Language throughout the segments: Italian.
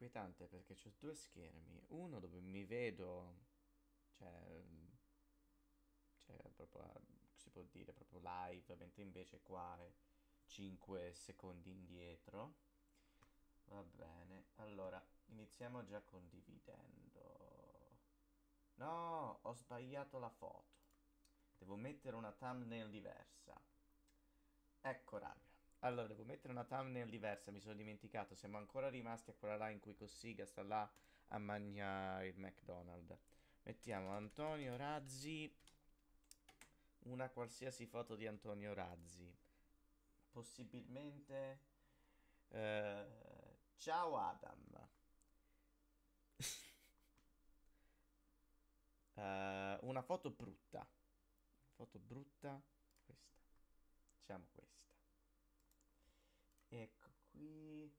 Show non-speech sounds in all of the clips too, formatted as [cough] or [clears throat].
inquietante perché ho due schermi, uno dove mi vedo, cioè, cioè proprio, si può dire, proprio live, mentre invece qua è 5 secondi indietro. Va bene, allora iniziamo già condividendo. No, ho sbagliato la foto. Devo mettere una thumbnail diversa. Eccola. Allora, devo mettere una thumbnail diversa, mi sono dimenticato. Siamo ancora rimasti a quella là in cui Cossiga sta là a mangiare il McDonald's. Mettiamo Antonio Razzi. Una qualsiasi foto di Antonio Razzi. Possibilmente... Eh, ciao Adam. [laughs] eh, una foto brutta. Foto brutta. Questa. Diciamo questa qui...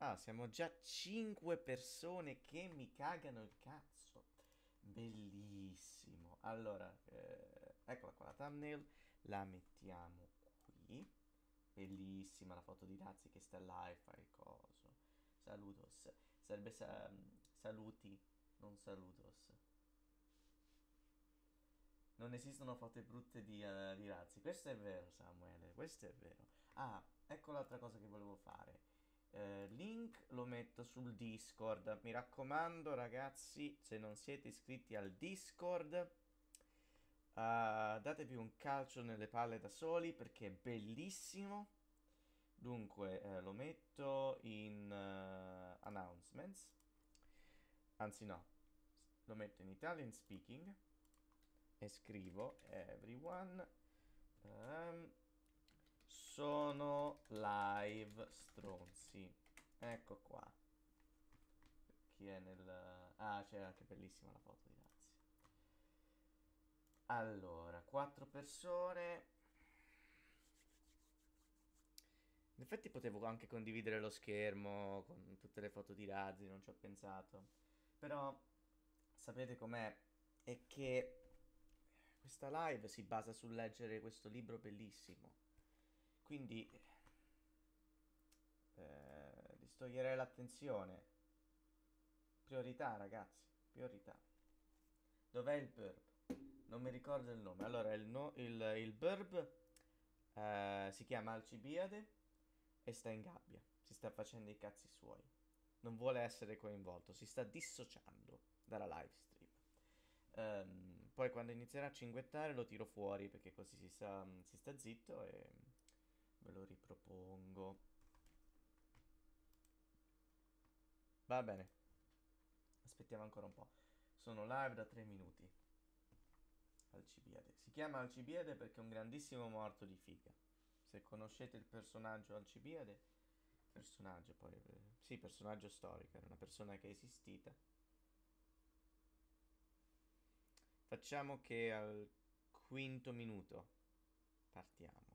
Ah, siamo già 5 persone che mi cagano il cazzo. Bellissimo. Allora, eh, eccola qua la thumbnail. La mettiamo qui. Bellissima la foto di Razzi che sta live, e fa il coso. Saludos. Sarebbe sa saluti, non saludos. Non esistono foto brutte di, uh, di Razzi. Questo è vero, Samuele. Questo è vero. Ah, ecco l'altra cosa che volevo fare. Eh, link lo metto sul Discord. Mi raccomando, ragazzi, se non siete iscritti al Discord, uh, datevi un calcio nelle palle da soli perché è bellissimo. Dunque, eh, lo metto in uh, announcements. Anzi, no, lo metto in Italian speaking e scrivo everyone. Um, sono live stronzi. Ecco qua. Chi è nel... Ah, c'è anche bellissima la foto di Lazio. Allora, quattro persone. In effetti potevo anche condividere lo schermo con tutte le foto di razzi, non ci ho pensato. Però sapete com'è? È che questa live si basa sul leggere questo libro bellissimo quindi eh, distoglierei l'attenzione. Priorità, ragazzi, priorità. Dov'è il burb? Non mi ricordo il nome. Allora, il, no, il, il burb eh, si chiama Alcibiade e sta in gabbia. Si sta facendo i cazzi suoi. Non vuole essere coinvolto, si sta dissociando dalla live stream. Um, poi quando inizierà a cinguettare lo tiro fuori perché così si sta, si sta zitto e ve lo ripropongo va bene aspettiamo ancora un po' sono live da 3 minuti Alcibiade si chiama Alcibiade perché è un grandissimo morto di figa se conoscete il personaggio Alcibiade personaggio poi eh, sì personaggio storico è una persona che è esistita facciamo che al quinto minuto partiamo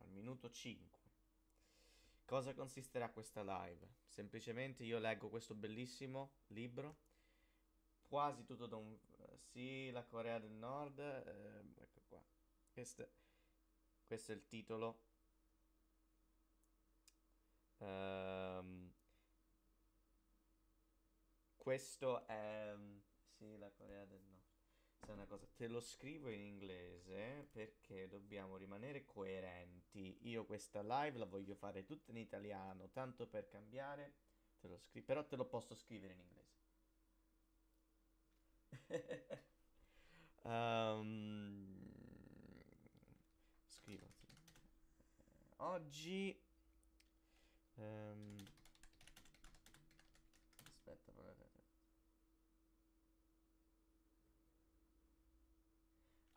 al minuto 5. Cosa consisterà questa live? Semplicemente io leggo questo bellissimo libro, quasi tutto da un... Eh, sì, la Corea del Nord, eh, ecco qua. Questo, questo, è il titolo. Um, questo è... Mm, sì, la Corea del Nord. Questa è una cosa, te lo scrivo in inglese perché dobbiamo rimanere coerenti. Io questa live la voglio fare tutta in italiano, tanto per cambiare, te lo scri- però te lo posso scrivere in inglese. um, [laughs] scrivo. Oggi... Um,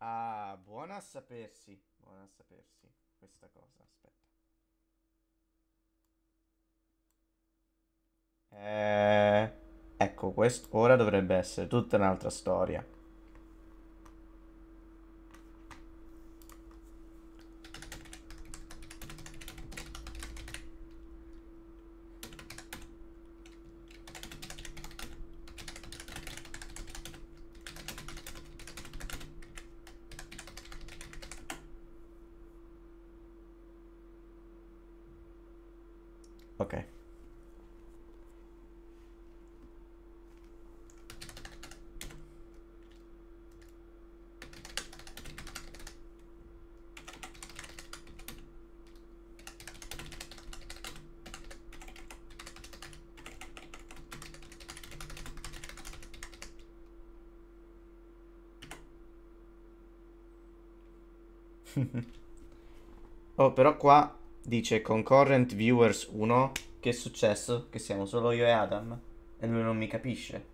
Ah, buona a sapersi. Buona a sapersi questa cosa. Aspetta. Eh, ecco, questo ora dovrebbe essere tutta un'altra storia. però qua dice concurrent viewers 1. Che è successo? Che siamo solo io e Adam? E lui non mi capisce.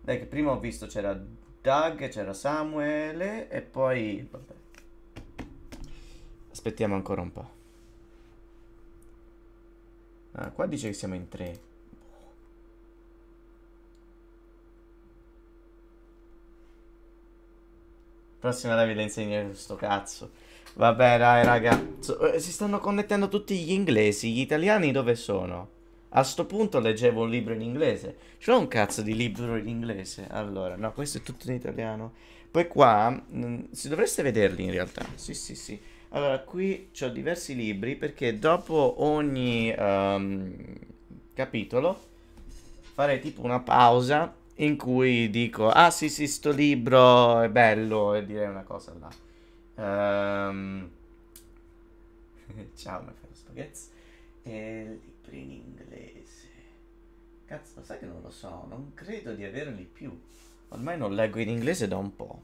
Dai che prima ho visto c'era Doug, c'era Samuele e poi... Vabbè. Aspettiamo ancora un po'. Ah, qua dice che siamo in tre. Prossima live le insegno sto cazzo. Vabbè, dai, raga. Eh, si stanno connettendo tutti gli inglesi. Gli italiani dove sono? A sto punto leggevo un libro in inglese. C'è un cazzo di libro in inglese. Allora, no, questo è tutto in italiano. Poi qua, mm, si dovreste vederli in realtà. Sì, sì, sì. Allora, qui ho diversi libri perché dopo ogni um, capitolo farei tipo una pausa in cui dico, ah sì sì, sto libro è bello e direi una cosa là. Um, [laughs] ciao, mi fai lo spaghetti. E libri in inglese. Cazzo, lo sai che non lo so, non credo di averli più. Ormai non leggo in inglese da un po'.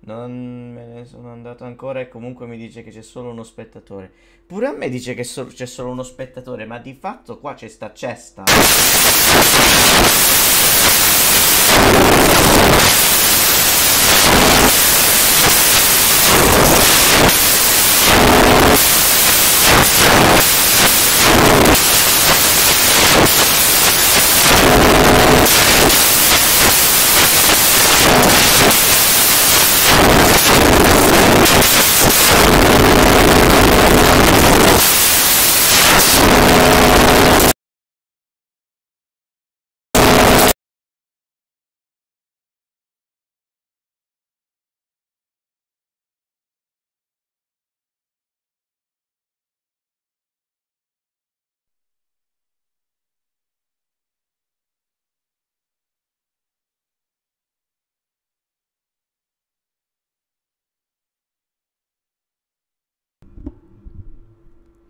Non me ne sono andato ancora e comunque mi dice che c'è solo uno spettatore. Pure a me dice che so c'è solo uno spettatore, ma di fatto qua c'è sta cesta.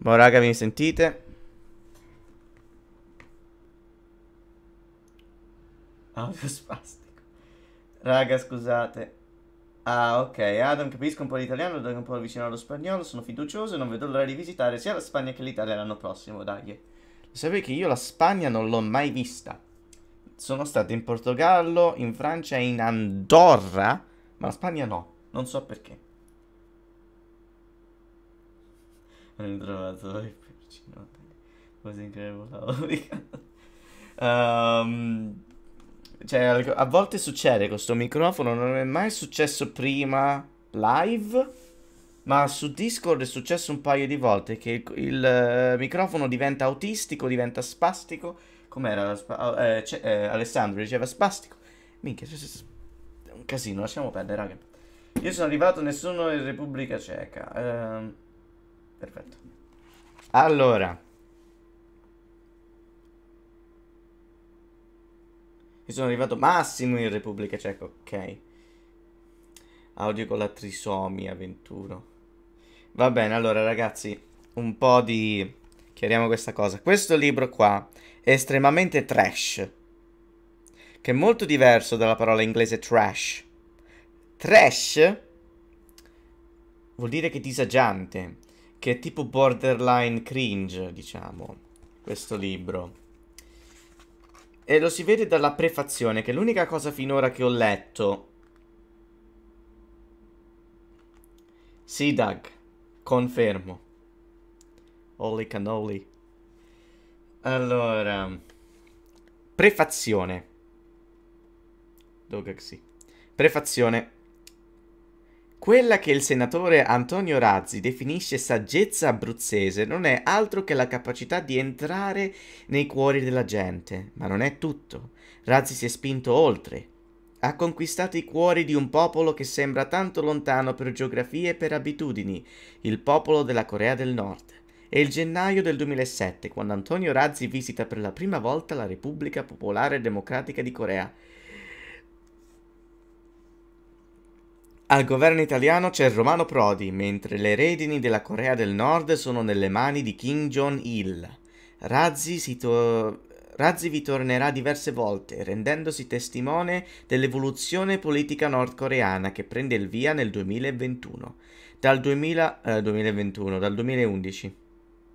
Ma raga, mi sentite? Audio spastico. Raga, scusate. Ah, ok. Adam, capisco un po' l'italiano, dai un po' vicino allo spagnolo, sono fiducioso e non vedo l'ora di visitare sia la Spagna che l'Italia l'anno prossimo, dai. Sapete che io la Spagna non l'ho mai vista. Sono stato in Portogallo, in Francia e in Andorra, ma la Spagna no, non so perché. non ho trovato i percino cose incredibili um, cioè a volte succede questo microfono non è mai successo prima live ma su Discord è successo un paio di volte che il, il uh, microfono diventa autistico, diventa spastico. Com'era? Spa- oh, eh, c- eh, Alessandro diceva spastico. Minchia, cioè, è un casino, lasciamo perdere, raga. Io sono arrivato, nessuno in Repubblica Ceca. Ehm... Uh, Perfetto. Allora. Io sono arrivato massimo in Repubblica Ceca, ok. Audio con la trisomia 21. Va bene, allora ragazzi, un po' di... Chiariamo questa cosa. Questo libro qua è estremamente trash, che è molto diverso dalla parola inglese trash. Trash vuol dire che disagiante, che è tipo borderline cringe, diciamo, questo libro. E lo si vede dalla prefazione, che è l'unica cosa finora che ho letto. Sì, Doug, confermo. Holy cannoli. Allora, prefazione. Dogaxi. Prefazione. Quella che il senatore Antonio Razzi definisce saggezza abruzzese non è altro che la capacità di entrare nei cuori della gente, ma non è tutto. Razzi si è spinto oltre. Ha conquistato i cuori di un popolo che sembra tanto lontano per geografie e per abitudini, il popolo della Corea del Nord. È il gennaio del 2007 quando Antonio Razzi visita per la prima volta la Repubblica Popolare Democratica di Corea Al governo italiano c'è Romano Prodi, mentre le redini della Corea del Nord sono nelle mani di Kim Jong-il. Razzi, to... Razzi vi tornerà diverse volte, rendendosi testimone dell'evoluzione politica nordcoreana che prende il via nel 2021. Dal 2000, eh, 2021, dal 2011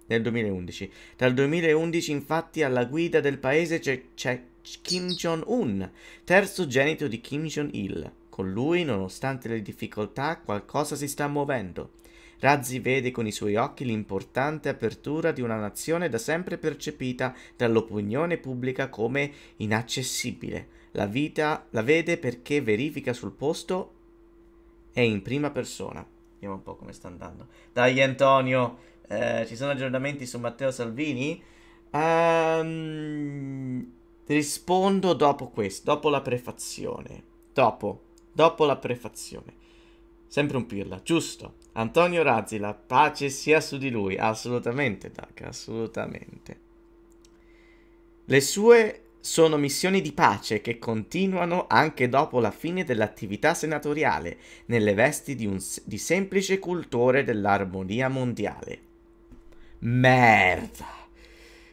nel 2011. Dal 2011 infatti alla guida del paese c'è, Kim Jong-un, terzo genito di Kim Jong-il. Con lui, nonostante le difficoltà, qualcosa si sta muovendo. Razzi vede con i suoi occhi l'importante apertura di una nazione da sempre percepita dall'opinione pubblica come inaccessibile. La vita la vede perché verifica sul posto e in prima persona. Vediamo un po' come sta andando. Dai Antonio, eh, ci sono aggiornamenti su Matteo Salvini? Um, rispondo dopo questo, dopo la prefazione. Dopo dopo la prefazione. Sempre un pirla, giusto? Antonio Razzi, la pace sia su di lui. Assolutamente, Duck, assolutamente. Le sue sono missioni di pace che continuano anche dopo la fine dell'attività senatoriale, nelle vesti di, un, di semplice cultore dell'armonia mondiale. Merda!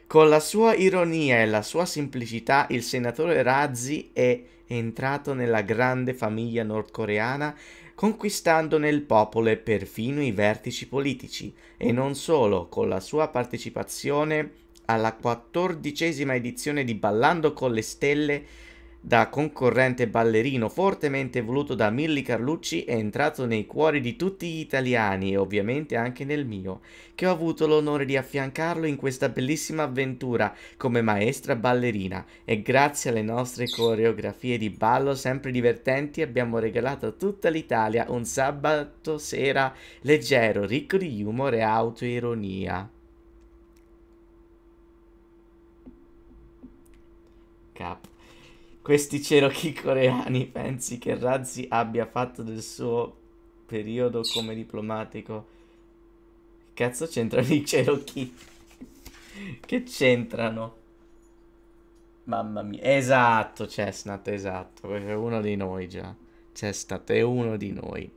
Con la sua ironia e la sua semplicità, il senatore Razzi è è entrato nella grande famiglia nordcoreana conquistando nel popolo e perfino i vertici politici, e non solo, con la sua partecipazione alla quattordicesima edizione di Ballando con le Stelle da concorrente ballerino fortemente voluto da Milli Carlucci è entrato nei cuori di tutti gli italiani e ovviamente anche nel mio, che ho avuto l'onore di affiancarlo in questa bellissima avventura come maestra ballerina e grazie alle nostre coreografie di ballo sempre divertenti abbiamo regalato a tutta l'Italia un sabato sera leggero, ricco di humor e autoironia. Cap questi Cherokee coreani pensi che Razzi abbia fatto del suo periodo come diplomatico? cazzo c'entrano i Cherokee? che c'entrano? Mamma mia, esatto Chestnut, esatto, perché è uno di noi già. Chestnut è uno di noi.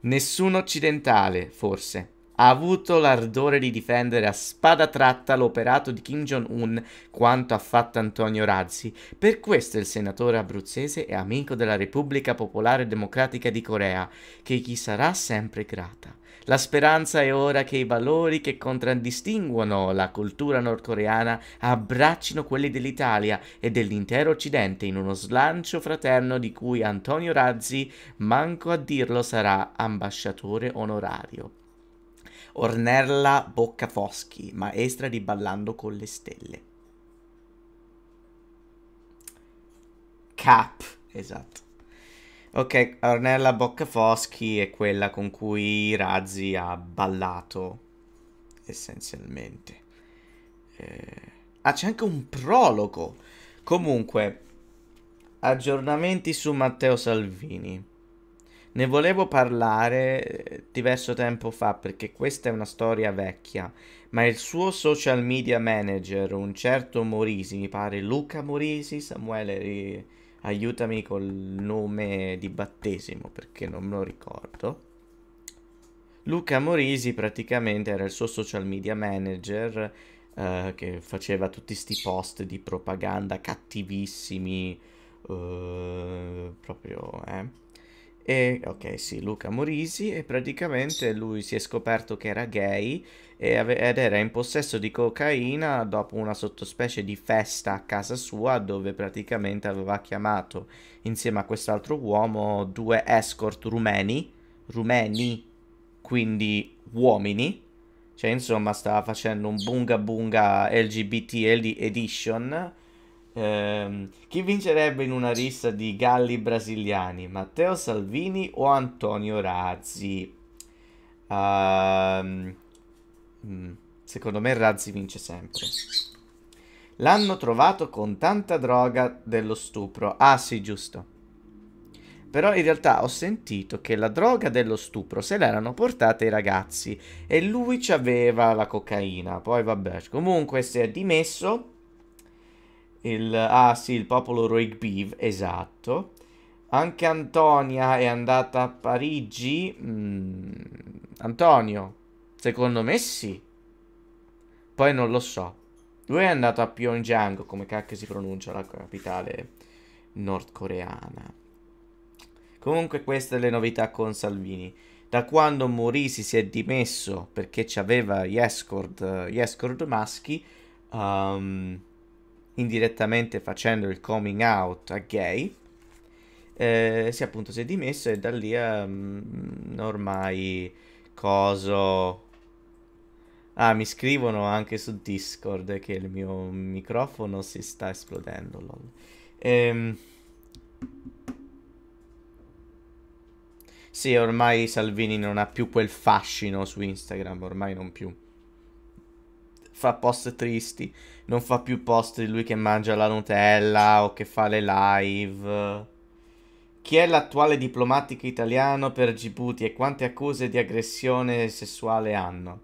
Nessun occidentale, forse ha avuto l'ardore di difendere a spada tratta l'operato di Kim Jong-un quanto ha fatto Antonio Razzi. Per questo il senatore abruzzese è amico della Repubblica Popolare Democratica di Corea, che gli sarà sempre grata. La speranza è ora che i valori che contraddistinguono la cultura nordcoreana abbraccino quelli dell'Italia e dell'intero Occidente in uno slancio fraterno di cui Antonio Razzi, manco a dirlo, sarà ambasciatore onorario. Ornella Boccafoschi, maestra di Ballando con le Stelle. Cap, esatto. Ok, Ornella Boccafoschi è quella con cui Razzi ha ballato, essenzialmente. Eh... Ah, c'è anche un prologo. Comunque, aggiornamenti su Matteo Salvini. Ne volevo parlare diverso tempo fa perché questa è una storia vecchia, ma il suo social media manager, un certo Morisi, mi pare Luca Morisi, Samuele, ri... aiutami col nome di battesimo perché non me lo ricordo. Luca Morisi praticamente era il suo social media manager eh, che faceva tutti questi post di propaganda cattivissimi, eh, proprio, eh e, ok, sì, Luca Morisi e praticamente lui si è scoperto che era gay ave- ed era in possesso di cocaina dopo una sottospecie di festa a casa sua dove praticamente aveva chiamato insieme a quest'altro uomo due escort rumeni, rumeni, quindi uomini, cioè insomma stava facendo un bunga bunga LGBT edition Ehm, chi vincerebbe in una rissa di galli brasiliani? Matteo Salvini o Antonio Razzi? Ehm, mm, secondo me Razzi vince sempre. L'hanno trovato con tanta droga dello stupro. Ah sì, giusto. Però in realtà ho sentito che la droga dello stupro se l'erano portata i ragazzi e lui ci aveva la cocaina. Poi vabbè, comunque si è dimesso il, ah sì, il popolo Roigbiv, esatto. Anche Antonia è andata a Parigi. Mm, Antonio, secondo me sì. Poi non lo so. Lui è andato a Pyongyang, come cacchio si pronuncia la capitale nordcoreana. Comunque queste le novità con Salvini. Da quando morì si è dimesso perché aveva gli escort, gli escort maschi, um, indirettamente facendo il coming out a gay, eh, si appunto si è dimesso e da lì um, ormai coso... Ah, mi scrivono anche su Discord che il mio microfono si sta esplodendo, lol. Ehm... Sì, ormai Salvini non ha più quel fascino su Instagram, ormai non più fa post tristi, non fa più post di lui che mangia la Nutella o che fa le live. Chi è l'attuale diplomatico italiano per Djibouti e quante accuse di aggressione sessuale hanno?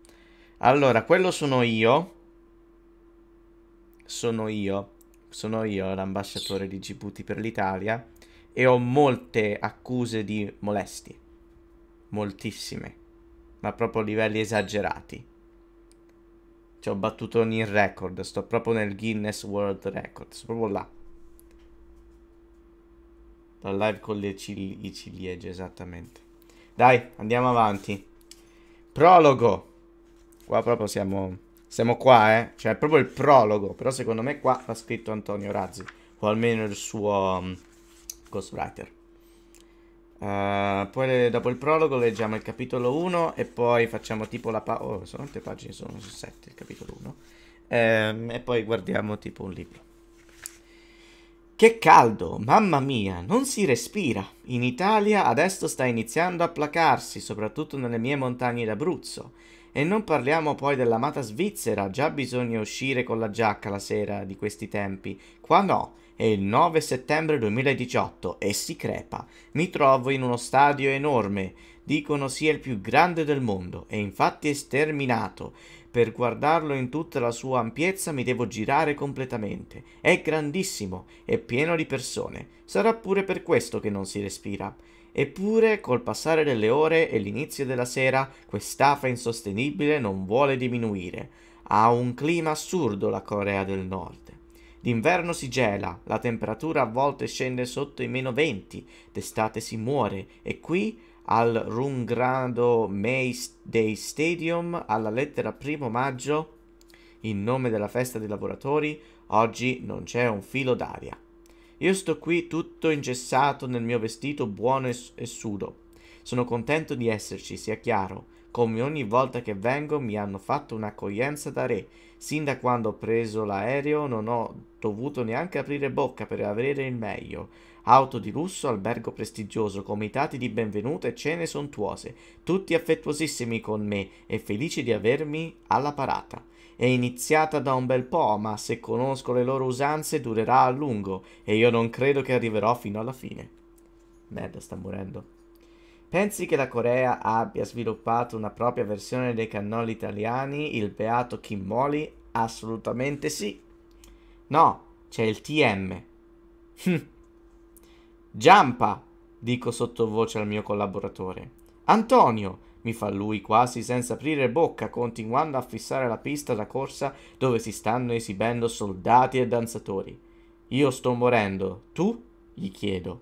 Allora, quello sono io. Sono io. Sono io l'ambasciatore di Djibouti per l'Italia e ho molte accuse di molestie. Moltissime, ma proprio a livelli esagerati. Cioè ho battuto ogni record, sto proprio nel Guinness World Record, sto proprio là. La live con le cili ciliegie, esattamente. Dai, andiamo avanti. Prologo. Qua proprio siamo... Siamo qua, eh. Cioè, è proprio il prologo. Però secondo me qua fa scritto Antonio Razzi. O almeno il suo um, ghostwriter. Uh, poi dopo il prologo leggiamo il capitolo 1 e poi facciamo tipo la pa- Oh, sono quante pagine? Sono 7 il capitolo 1. Um, ehm, e poi guardiamo tipo un libro. Che caldo, mamma mia, non si respira. In Italia adesso sta iniziando a placarsi, soprattutto nelle mie montagne d'Abruzzo. E non parliamo poi dell'amata Svizzera, già bisogna uscire con la giacca la sera di questi tempi. Qua no, è il 9 settembre 2018 e si crepa. Mi trovo in uno stadio enorme. Dicono sia il più grande del mondo e infatti è sterminato. Per guardarlo in tutta la sua ampiezza mi devo girare completamente. È grandissimo, è pieno di persone. Sarà pure per questo che non si respira. Eppure, col passare delle ore e l'inizio della sera, quest'afa insostenibile non vuole diminuire. Ha un clima assurdo la Corea del Nord. D'inverno si gela, la temperatura a volte scende sotto i meno 20, d'estate si muore e qui al Rungrado May Day Stadium alla lettera primo maggio in nome della festa dei lavoratori oggi non c'è un filo d'aria. Io sto qui tutto ingessato nel mio vestito buono e sudo. Sono contento di esserci, sia chiaro. Come ogni volta che vengo mi hanno fatto un'accoglienza da re Sin da quando ho preso l'aereo non ho dovuto neanche aprire bocca per avere il meglio. Auto di lusso, albergo prestigioso, comitati di benvenuta e cene sontuose, tutti affettuosissimi con me e felici di avermi alla parata. È iniziata da un bel po', ma se conosco le loro usanze durerà a lungo e io non credo che arriverò fino alla fine. Merda, sta morendo. Pensi che la Corea abbia sviluppato una propria versione dei cannoli italiani, il beato Kim Moli? Assolutamente sì. No, c'è il TM. Hm. Giampa, dico sottovoce al mio collaboratore. Antonio, mi fa lui quasi senza aprire bocca, continuando a fissare la pista da corsa dove si stanno esibendo soldati e danzatori. Io sto morendo, tu? gli chiedo.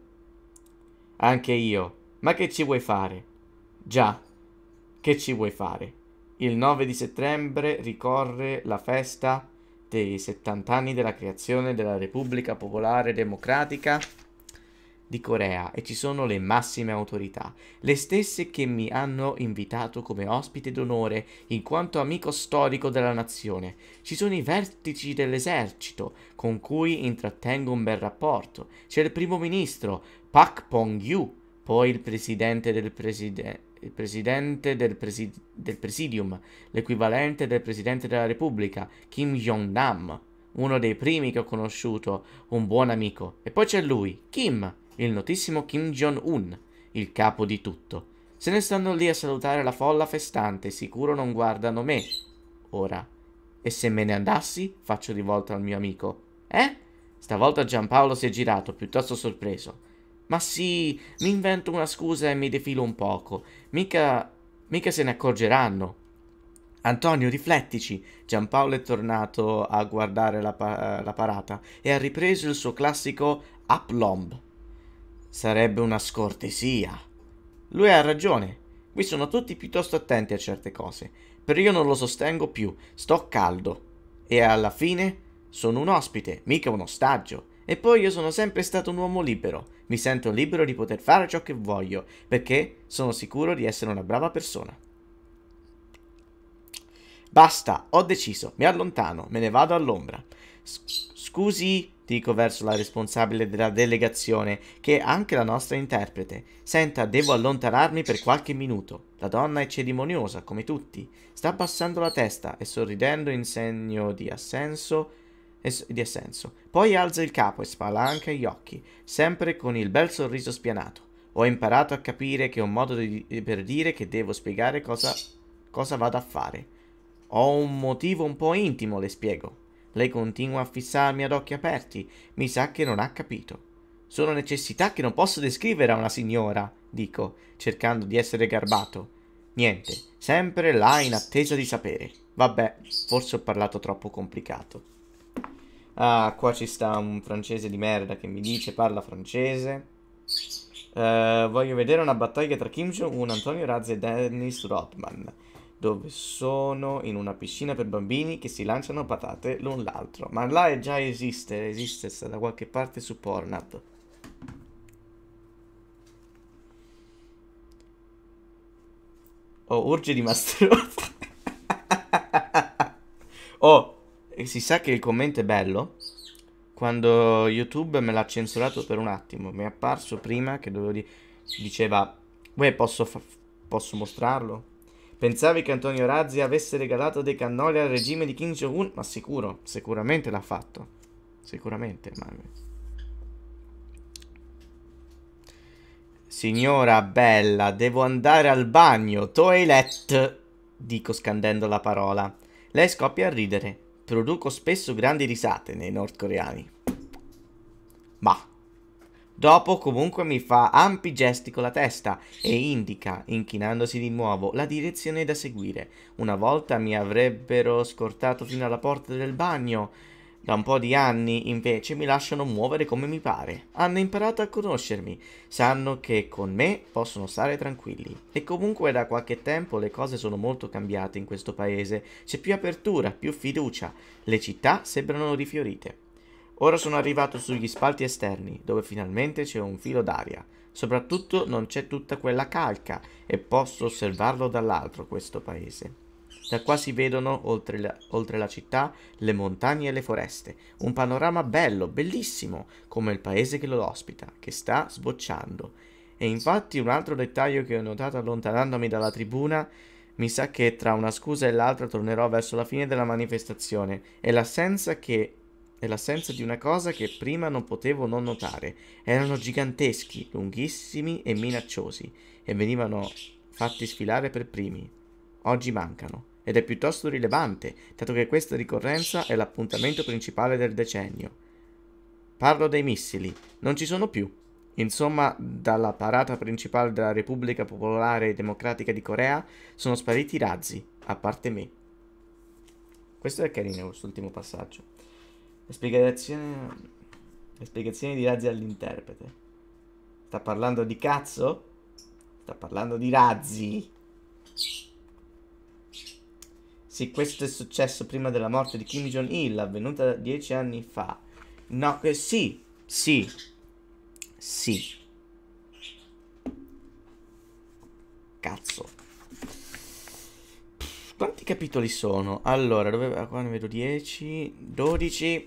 Anche io, ma che ci vuoi fare? Già, che ci vuoi fare? Il 9 di settembre ricorre la festa dei 70 anni della creazione della Repubblica Popolare Democratica di Corea e ci sono le massime autorità, le stesse che mi hanno invitato come ospite d'onore in quanto amico storico della nazione. Ci sono i vertici dell'esercito con cui intrattengo un bel rapporto. C'è il primo ministro Pak Pong-yu poi il presidente del, preside il presidente del, presi del presidium, l'equivalente del presidente della Repubblica, Kim Jong-nam, uno dei primi che ho conosciuto, un buon amico. E poi c'è lui, Kim, il notissimo Kim Jong-un, il capo di tutto. Se ne stanno lì a salutare la folla festante, sicuro non guardano me. Ora. E se me ne andassi, faccio rivolta al mio amico. Eh? Stavolta Giampaolo si è girato, piuttosto sorpreso. Ma sì, mi invento una scusa e mi defilo un poco. Mica, mica se ne accorgeranno. Antonio, riflettici. Giampaolo è tornato a guardare la, pa la parata e ha ripreso il suo classico aplomb. Sarebbe una scortesia. Lui ha ragione. Qui sono tutti piuttosto attenti a certe cose. Però io non lo sostengo più. Sto caldo. E alla fine sono un ospite, mica un ostaggio. E poi io sono sempre stato un uomo libero mi sento libero di poter fare ciò che voglio, perché sono sicuro di essere una brava persona. Basta, ho deciso, mi allontano, me ne vado all'ombra. Scusi, dico verso la responsabile della delegazione, che è anche la nostra interprete. Senta, devo allontanarmi per qualche minuto. La donna è cerimoniosa, come tutti. Sta abbassando la testa e sorridendo in segno di assenso di assenso. Poi alza il capo e spalanca gli occhi, sempre con il bel sorriso spianato. Ho imparato a capire che è un modo di, per dire che devo spiegare cosa, cosa vado a fare. Ho un motivo un po' intimo, le spiego. Lei continua a fissarmi ad occhi aperti. Mi sa che non ha capito. Sono necessità che non posso descrivere a una signora, dico, cercando di essere garbato. Niente, sempre là in attesa di sapere. Vabbè, forse ho parlato troppo complicato. Ah, qua ci sta un francese di merda che mi dice parla francese. Uh, voglio vedere una battaglia tra Kim Jong-un, Antonio Razzi e Dennis Rodman. Dove sono in una piscina per bambini che si lanciano patate l'un l'altro. Ma là già esiste, esiste, sta da qualche parte su Pornhub. Oh, urge di [laughs] Master Oh, e si sa che il commento è bello. Quando YouTube me l'ha censurato per un attimo, mi è apparso prima che dovevo di- diceva, uè, posso, posso mostrarlo? Pensavi che Antonio Razzi avesse regalato dei cannoli al regime di Kim Jong-un? Ma sicuro, sicuramente l'ha fatto. Sicuramente, ma... Signora bella, devo andare al bagno, toilet, dico scandendo la parola. Lei scoppia a ridere. Produco spesso grandi risate nei nordcoreani. Ma Dopo comunque mi fa ampi gesti con la testa e indica, inchinandosi di nuovo, la direzione da seguire. Una volta mi avrebbero scortato fino alla porta del bagno, da un po' di anni, invece, mi lasciano muovere come mi pare. Hanno imparato a conoscermi, sanno che con me possono stare tranquilli. E comunque da qualche tempo le cose sono molto cambiate in questo paese. C'è più apertura, più fiducia. Le città sembrano rifiorite. Ora sono arrivato sugli spalti esterni, dove finalmente c'è un filo d'aria. Soprattutto non c'è tutta quella calca e posso osservarlo dall'altro questo paese. Da qua si vedono, oltre la, oltre la città, le montagne e le foreste. Un panorama bello, bellissimo, come il paese che lo ospita, che sta sbocciando. E infatti un altro dettaglio che ho notato allontanandomi dalla tribuna mi sa che tra una scusa e l'altra tornerò verso la fine della manifestazione. È l'assenza, che... è l'assenza di una cosa che prima non potevo non notare. Erano giganteschi, lunghissimi e minacciosi, e venivano fatti sfilare per primi. Oggi mancano ed è piuttosto rilevante, dato che questa ricorrenza è l'appuntamento principale del decennio. Parlo dei missili, non ci sono più. Insomma, dalla parata principale della Repubblica Popolare Democratica di Corea sono spariti i razzi, a parte me. Questo è carino, quest'ultimo passaggio. La spiegazione... La spiegazione di razzi all'interprete. Sta parlando di cazzo? Sta parlando di razzi. Sì. Sì, questo è successo prima della morte di Kim Jong-il, avvenuta dieci anni fa. No, che eh, sì, sì, sì. Cazzo. Quanti capitoli sono? Allora, dove, ah, qua ne vedo 10, 12.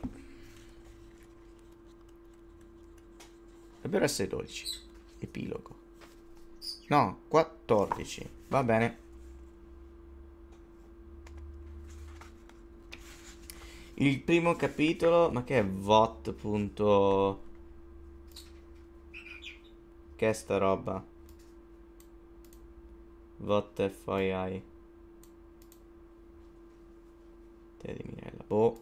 Dovrebbero essere 12. Epilogo. No, 14. Va bene. Il primo capitolo, ma che è VOT. Punto... Che è sta roba? VOT FII. Te di Minella. Boh.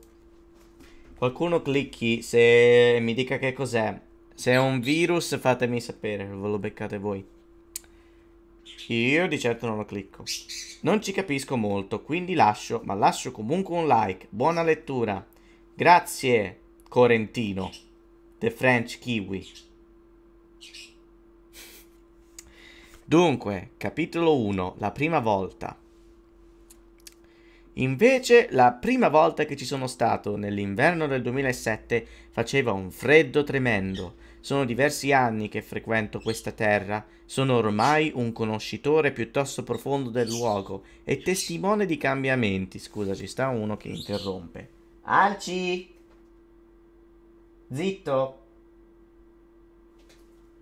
Qualcuno clicchi se mi dica che cos'è. Se è un virus fatemi sapere, ve lo beccate voi. Io di certo non lo clicco. Non ci capisco molto, quindi lascio, ma lascio comunque un like. Buona lettura. Grazie, Corentino. The French Kiwi. Dunque, capitolo 1, la prima volta. Invece, la prima volta che ci sono stato, nell'inverno del 2007, faceva un freddo tremendo. Sono diversi anni che frequento questa terra sono ormai un conoscitore piuttosto profondo del luogo e testimone di cambiamenti. Scusa, ci sta uno che interrompe. Alci! Zitto!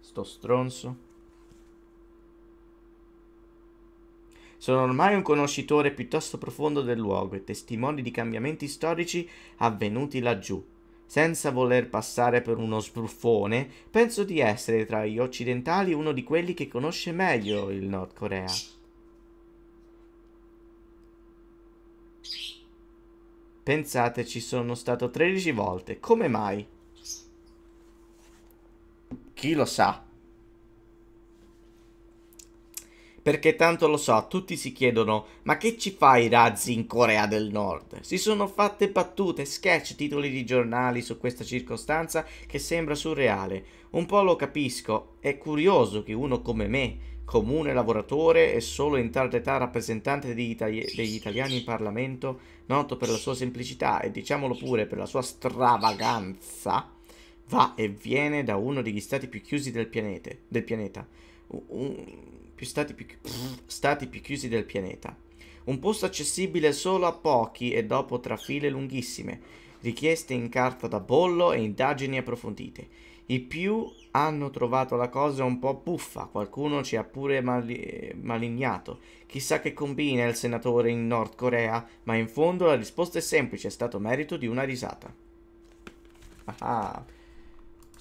Sto stronzo. Sono ormai un conoscitore piuttosto profondo del luogo e testimone di cambiamenti storici avvenuti laggiù senza voler passare per uno sbruffone, penso di essere tra gli occidentali uno di quelli che conosce meglio il Nord Corea. Pensate, ci sono stato 13 volte. Come mai? Chi lo sa? perché tanto lo so, tutti si chiedono ma che ci fa i razzi in Corea del Nord? Si sono fatte battute, sketch, titoli di giornali su questa circostanza che sembra surreale. Un po' lo capisco, è curioso che uno come me, comune lavoratore e solo in tarda età rappresentante degli, itali degli italiani in Parlamento, noto per la sua semplicità e diciamolo pure per la sua stravaganza, va e viene da uno degli stati più chiusi del, pianete, del pianeta. Un, più stati più, pff, stati più chiusi del pianeta. Un posto accessibile solo a pochi e dopo tra file lunghissime, richieste in carta da bollo e indagini approfondite. I più hanno trovato la cosa un po' buffa, qualcuno ci ha pure mali malignato. Chissà che combina il senatore in Nord Corea, ma in fondo la risposta è semplice, è stato merito di una risata. Ah, ah.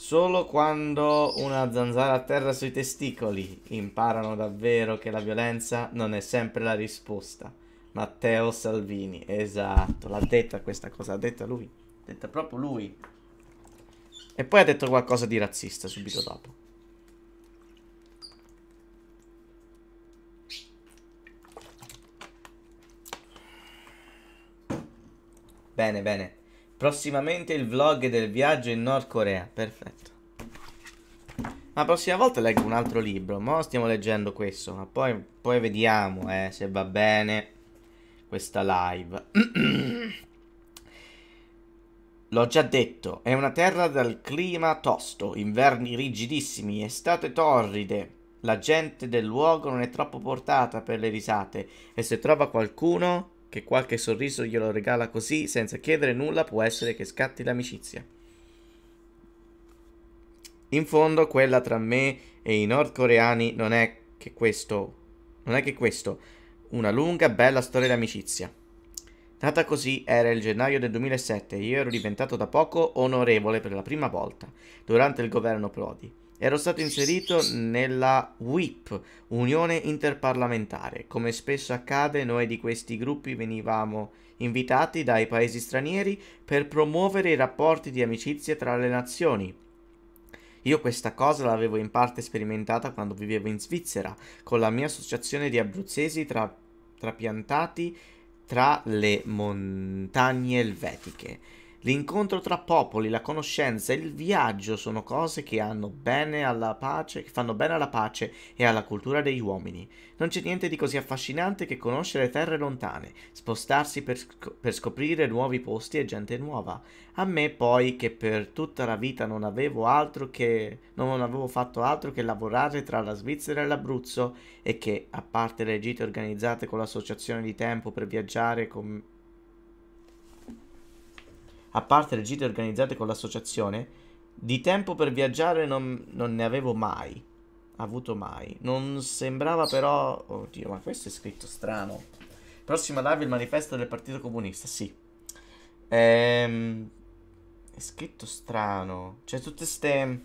Solo quando una zanzara atterra sui testicoli imparano davvero che la violenza non è sempre la risposta. Matteo Salvini, esatto, l'ha detta questa cosa, l'ha detta lui, l'ha detta proprio lui. E poi ha detto qualcosa di razzista subito dopo. Bene, bene. Prossimamente il vlog del viaggio in Nord Corea. Perfetto. Ma La prossima volta leggo un altro libro. Ma stiamo leggendo questo. Ma poi, poi vediamo eh, se va bene questa live. [clears throat] L'ho già detto, è una terra dal clima tosto, inverni rigidissimi, estate torride. La gente del luogo non è troppo portata per le risate e se trova qualcuno che qualche sorriso glielo regala così senza chiedere nulla può essere che scatti l'amicizia. In fondo quella tra me e i nordcoreani non è che questo, non è che questo, una lunga bella storia d'amicizia. Nata così era il gennaio del 2007 e io ero diventato da poco onorevole per la prima volta durante il governo Prodi ero stato inserito nella WIP, Unione Interparlamentare. Come spesso accade, noi di questi gruppi venivamo invitati dai paesi stranieri per promuovere i rapporti di amicizia tra le nazioni. Io questa cosa l'avevo in parte sperimentata quando vivevo in Svizzera, con la mia associazione di abruzzesi tra... trapiantati tra le montagne elvetiche L'incontro tra popoli, la conoscenza, il viaggio sono cose che, pace, che fanno bene alla pace e alla cultura degli uomini. Non c'è niente di così affascinante che conoscere terre lontane, spostarsi per, sc- per scoprire nuovi posti e gente nuova. A me poi che per tutta la vita non avevo altro che non avevo fatto altro che lavorare tra la Svizzera e l'Abruzzo e che a parte le gite organizzate con l'associazione di tempo per viaggiare con a parte le gite organizzate con l'associazione, di tempo per viaggiare non, non ne avevo mai avuto mai. Non sembrava però... Oddio, ma questo è scritto strano. Prossima live il manifesto del Partito Comunista, sì. Ehm... È scritto strano. Cioè tutte ste...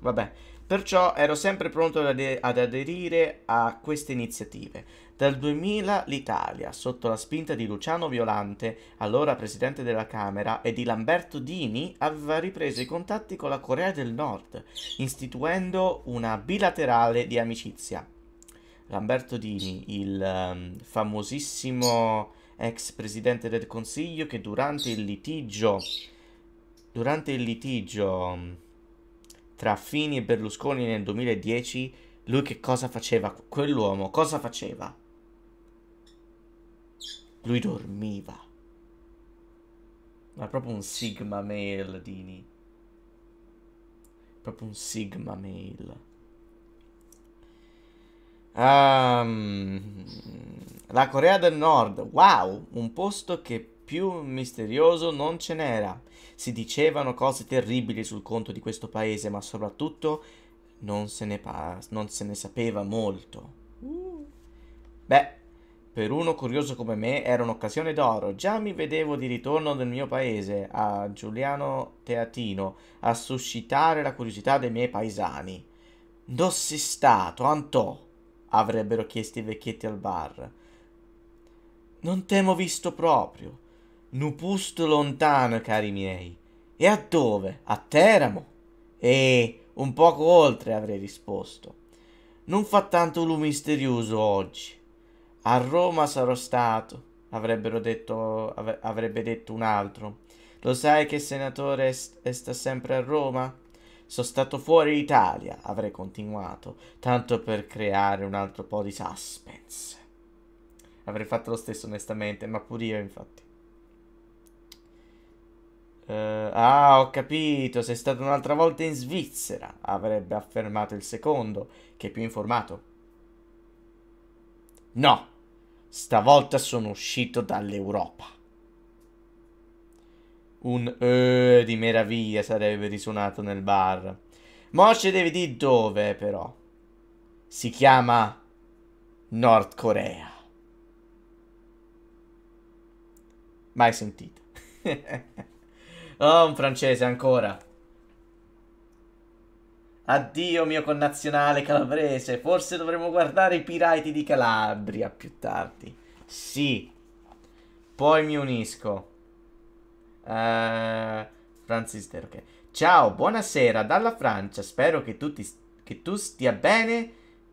Vabbè. Perciò ero sempre pronto ad, aderire a queste iniziative. Dal 2000 l'Italia, sotto la spinta di Luciano Violante, allora presidente della Camera, e di Lamberto Dini, aveva ripreso i contatti con la Corea del Nord, istituendo una bilaterale di amicizia. Lamberto Dini, il um, famosissimo ex presidente del Consiglio che durante il litigio durante il litigio tra Fini e Berlusconi nel 2010, lui che cosa faceva? Quell'uomo cosa faceva? Lui dormiva. Ma proprio un sigma male, Dini. Proprio un sigma male. Um, la Corea del Nord, wow, un posto che più misterioso non ce n'era si dicevano cose terribili sul conto di questo paese, ma soprattutto non se ne, pa- non se ne sapeva molto. Beh, per uno curioso come me era un'occasione d'oro. Già mi vedevo di ritorno nel mio paese, a Giuliano Teatino, a suscitare la curiosità dei miei paesani. Dossi stato, Antò? avrebbero chiesto i vecchietti al bar. Non temo visto proprio. Nupust lontano, cari miei. E a dove? A Teramo? E un poco oltre, avrei risposto. Non fa tanto lume misterioso oggi. A Roma sarò stato, avrebbero detto, av avrebbe detto un altro. Lo sai che il senatore est sta sempre a Roma? Sono stato fuori Italia, avrei continuato, tanto per creare un altro po' di suspense. Avrei fatto lo stesso onestamente, ma pure io infatti. Uh, ah, ho capito, sei stato un'altra volta in Svizzera, avrebbe affermato il secondo, che è più informato. No, stavolta sono uscito dall'Europa. Un eh di meraviglia sarebbe risuonato nel bar. Mosce deve dire dove, però. Si chiama Nord Corea. Mai sentito. [laughs] Oh, un francese ancora. Addio mio connazionale calabrese, forse dovremmo guardare i pirati di Calabria più tardi. Sì, poi mi unisco. Uh, Francis ok. Ciao, buonasera dalla Francia, spero che tu, ti, che tu stia bene.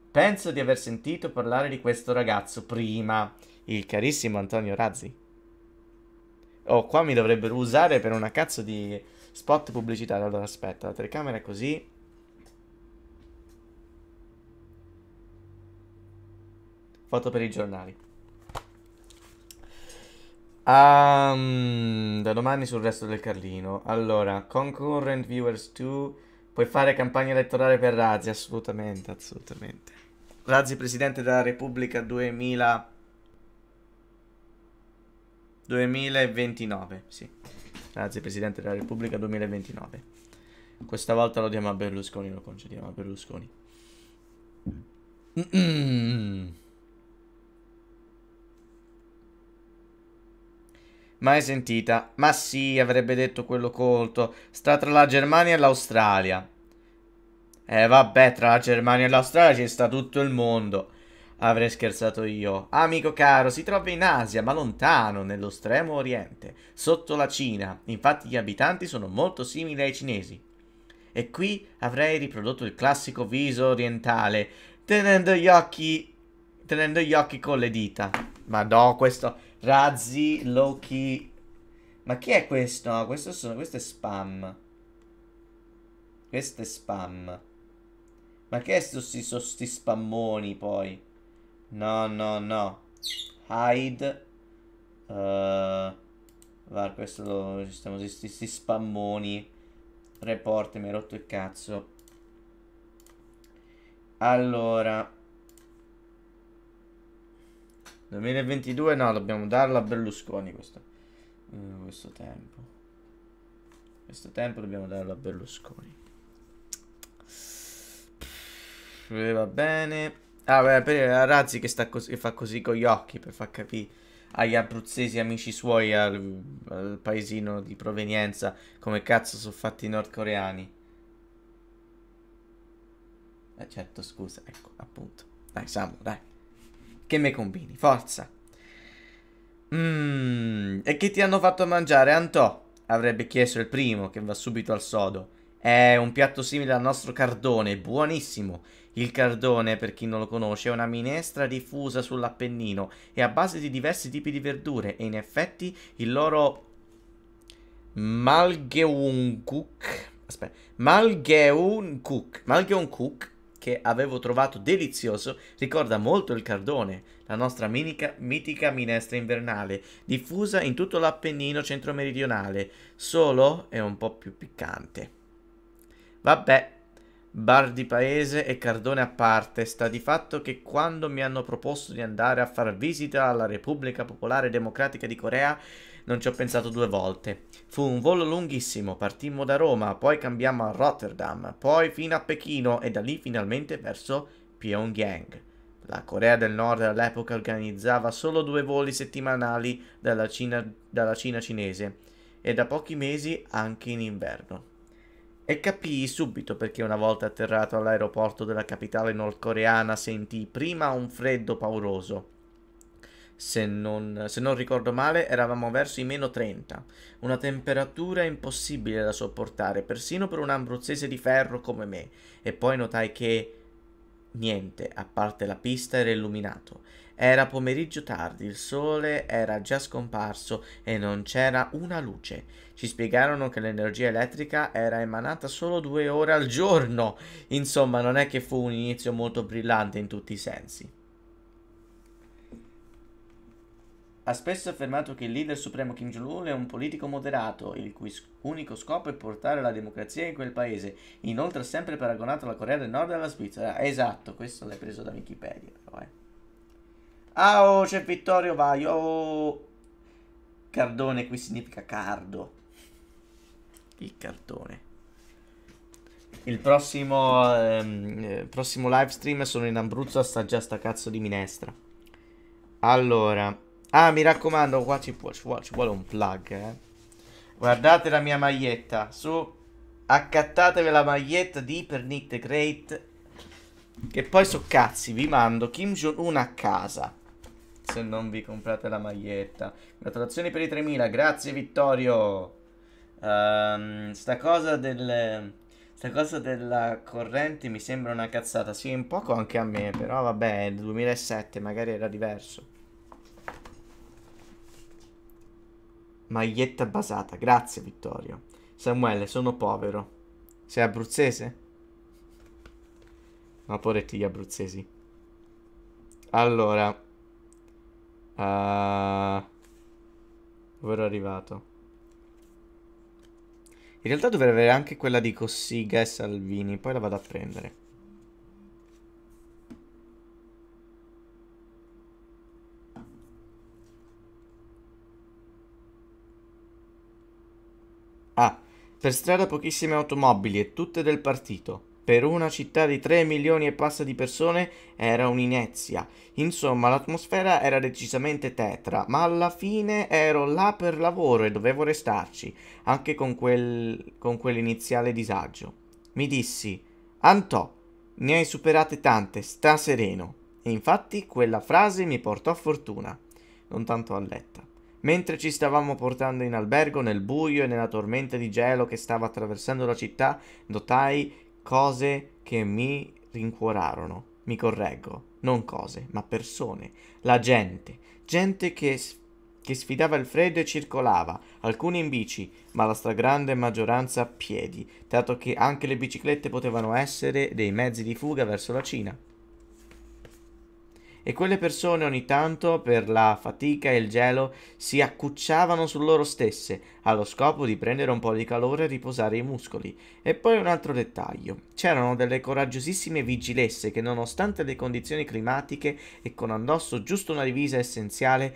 Penso di aver sentito parlare di questo ragazzo prima, il carissimo Antonio Razzi. Oh, qua mi dovrebbero usare per una cazzo di spot pubblicitario. Allora, aspetta, la telecamera è così. Foto per i giornali. Um, da domani sul resto del Carlino. Allora, concurrent viewers 2. Puoi fare campagna elettorale per Razzi, assolutamente, assolutamente. Razzi, presidente della Repubblica 2000. 2029, sì. Grazie Presidente della Repubblica 2029. Questa volta lo diamo a Berlusconi, lo concediamo a Berlusconi. Mai sentita? Ma sì, avrebbe detto quello colto. Sta tra la Germania e l'Australia. Eh vabbè, tra la Germania e l'Australia ci sta tutto il mondo. Avrei scherzato io. Amico caro, si trova in Asia, ma lontano, nello stremo oriente, sotto la Cina. Infatti gli abitanti sono molto simili ai cinesi. E qui avrei riprodotto il classico viso orientale, tenendo gli occhi... tenendo gli occhi con le dita. Ma no, questo... Razzi, Loki... Ma chi è questo? questo, sono, questo è spam. Questo è spam. Ma che sono sti, sti spammoni poi? No, no, no. Hide. Uh, va, questo lo, ci stiamo questi spammoni. Report, mi hai rotto il cazzo. Allora. 2022 no, dobbiamo darlo a Berlusconi questo, eh, questo tempo. Questo tempo dobbiamo darlo a Berlusconi. Eh, va bene. Ah, beh, per Razzi che, che, fa così con gli occhi per far capire agli abruzzesi amici suoi al, al paesino di provenienza come cazzo sono fatti i nordcoreani. Eh certo, scusa, ecco, appunto. Dai, Samu, dai. Che me combini, forza. Mmm, e che ti hanno fatto mangiare, Antò? Avrebbe chiesto il primo, che va subito al sodo. È un piatto simile al nostro cardone, buonissimo il cardone, per chi non lo conosce, è una minestra diffusa sull'Appennino e a base di diversi tipi di verdure e in effetti il loro Malgeunkuk aspetta, Malgeunkuk Malgeunkuk che avevo trovato delizioso ricorda molto il cardone, la nostra minica, mitica minestra invernale, diffusa in tutto l'Appennino centro-meridionale, solo è un po' più piccante. Vabbè, bar di paese e cardone a parte, sta di fatto che quando mi hanno proposto di andare a far visita alla Repubblica Popolare Democratica di Corea non ci ho pensato due volte. Fu un volo lunghissimo, partimmo da Roma, poi cambiamo a Rotterdam, poi fino a Pechino e da lì finalmente verso Pyongyang. La Corea del Nord all'epoca organizzava solo due voli settimanali dalla Cina, dalla Cina cinese e da pochi mesi anche in inverno. E capii subito perché una volta atterrato all'aeroporto della capitale nordcoreana sentì prima un freddo pauroso. Se non, se non, ricordo male eravamo verso i meno 30, una temperatura impossibile da sopportare persino per un abruzzese di ferro come me, e poi notai che niente, a parte la pista, era illuminato era pomeriggio tardi, il sole era già scomparso e non c'era una luce. Ci spiegarono che l'energia elettrica era emanata solo due ore al giorno. Insomma, non è che fu un inizio molto brillante in tutti i sensi. Ha spesso affermato che il leader supremo Kim Jong-un è un politico moderato, il cui unico scopo è portare la democrazia in quel paese. Inoltre ha sempre paragonato la Corea del Nord alla Svizzera. Esatto, questo l'hai preso da Wikipedia però, eh. Ah, oh, c'è Vittorio vai. Oh. Cardone qui significa cardo. Il cartone. Il prossimo, ehm, eh, prossimo live stream sono in Abruzzo assaggia sta cazzo di minestra. Allora. Ah, mi raccomando, qua ci, può, ci, vuole, ci vuole un plug, eh. Guardate la mia maglietta. Su, accattatevi la maglietta di Pernit Great. Che poi so cazzi, vi mando Kim Jong-un a casa se non vi comprate la maglietta. Gratulazioni per i 3000, grazie Vittorio. Um, sta cosa del... Sta cosa della corrente mi sembra una cazzata. Sì, un poco anche a me, però vabbè, il 2007 magari era diverso. Maglietta basata, grazie Vittorio. Samuele, sono povero. Sei abruzzese? Ma poretti gli abruzzesi. Allora, Uh, dove ero arrivato? In realtà dovrei avere anche quella di Cossiga e Salvini, poi la vado a prendere. Ah, per strada pochissime automobili e tutte del partito per una città di 3 milioni e passa di persone era un'inezia. Insomma, l'atmosfera era decisamente tetra, ma alla fine ero là per lavoro e dovevo restarci, anche con, quel, con quell'iniziale disagio. Mi dissi, Antò, ne hai superate tante, sta sereno. E infatti quella frase mi portò a fortuna, non tanto a letta. Mentre ci stavamo portando in albergo nel buio e nella tormenta di gelo che stava attraversando la città, notai cose che mi rincuorarono. Mi correggo, non cose, ma persone, la gente, gente che, che sfidava il freddo e circolava, alcuni in bici, ma la stragrande maggioranza a piedi, dato che anche le biciclette potevano essere dei mezzi di fuga verso la Cina e quelle persone ogni tanto, per la fatica e il gelo, si accucciavano su loro stesse, allo scopo di prendere un po' di calore e riposare i muscoli. E poi un altro dettaglio, c'erano delle coraggiosissime vigilesse che nonostante le condizioni climatiche e con addosso giusto una divisa essenziale,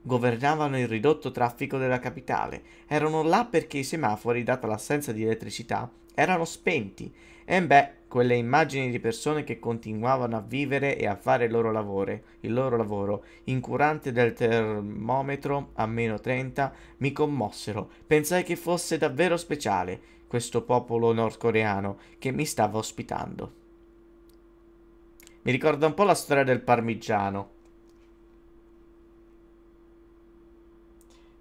governavano il ridotto traffico della capitale. Erano là perché i semafori, data l'assenza di elettricità, erano spenti e beh, quelle immagini di persone che continuavano a vivere e a fare il loro lavoro, il loro lavoro, incurante del termometro a meno 30, mi commossero. Pensai che fosse davvero speciale questo popolo nordcoreano che mi stava ospitando. Mi ricorda un po' la storia del parmigiano.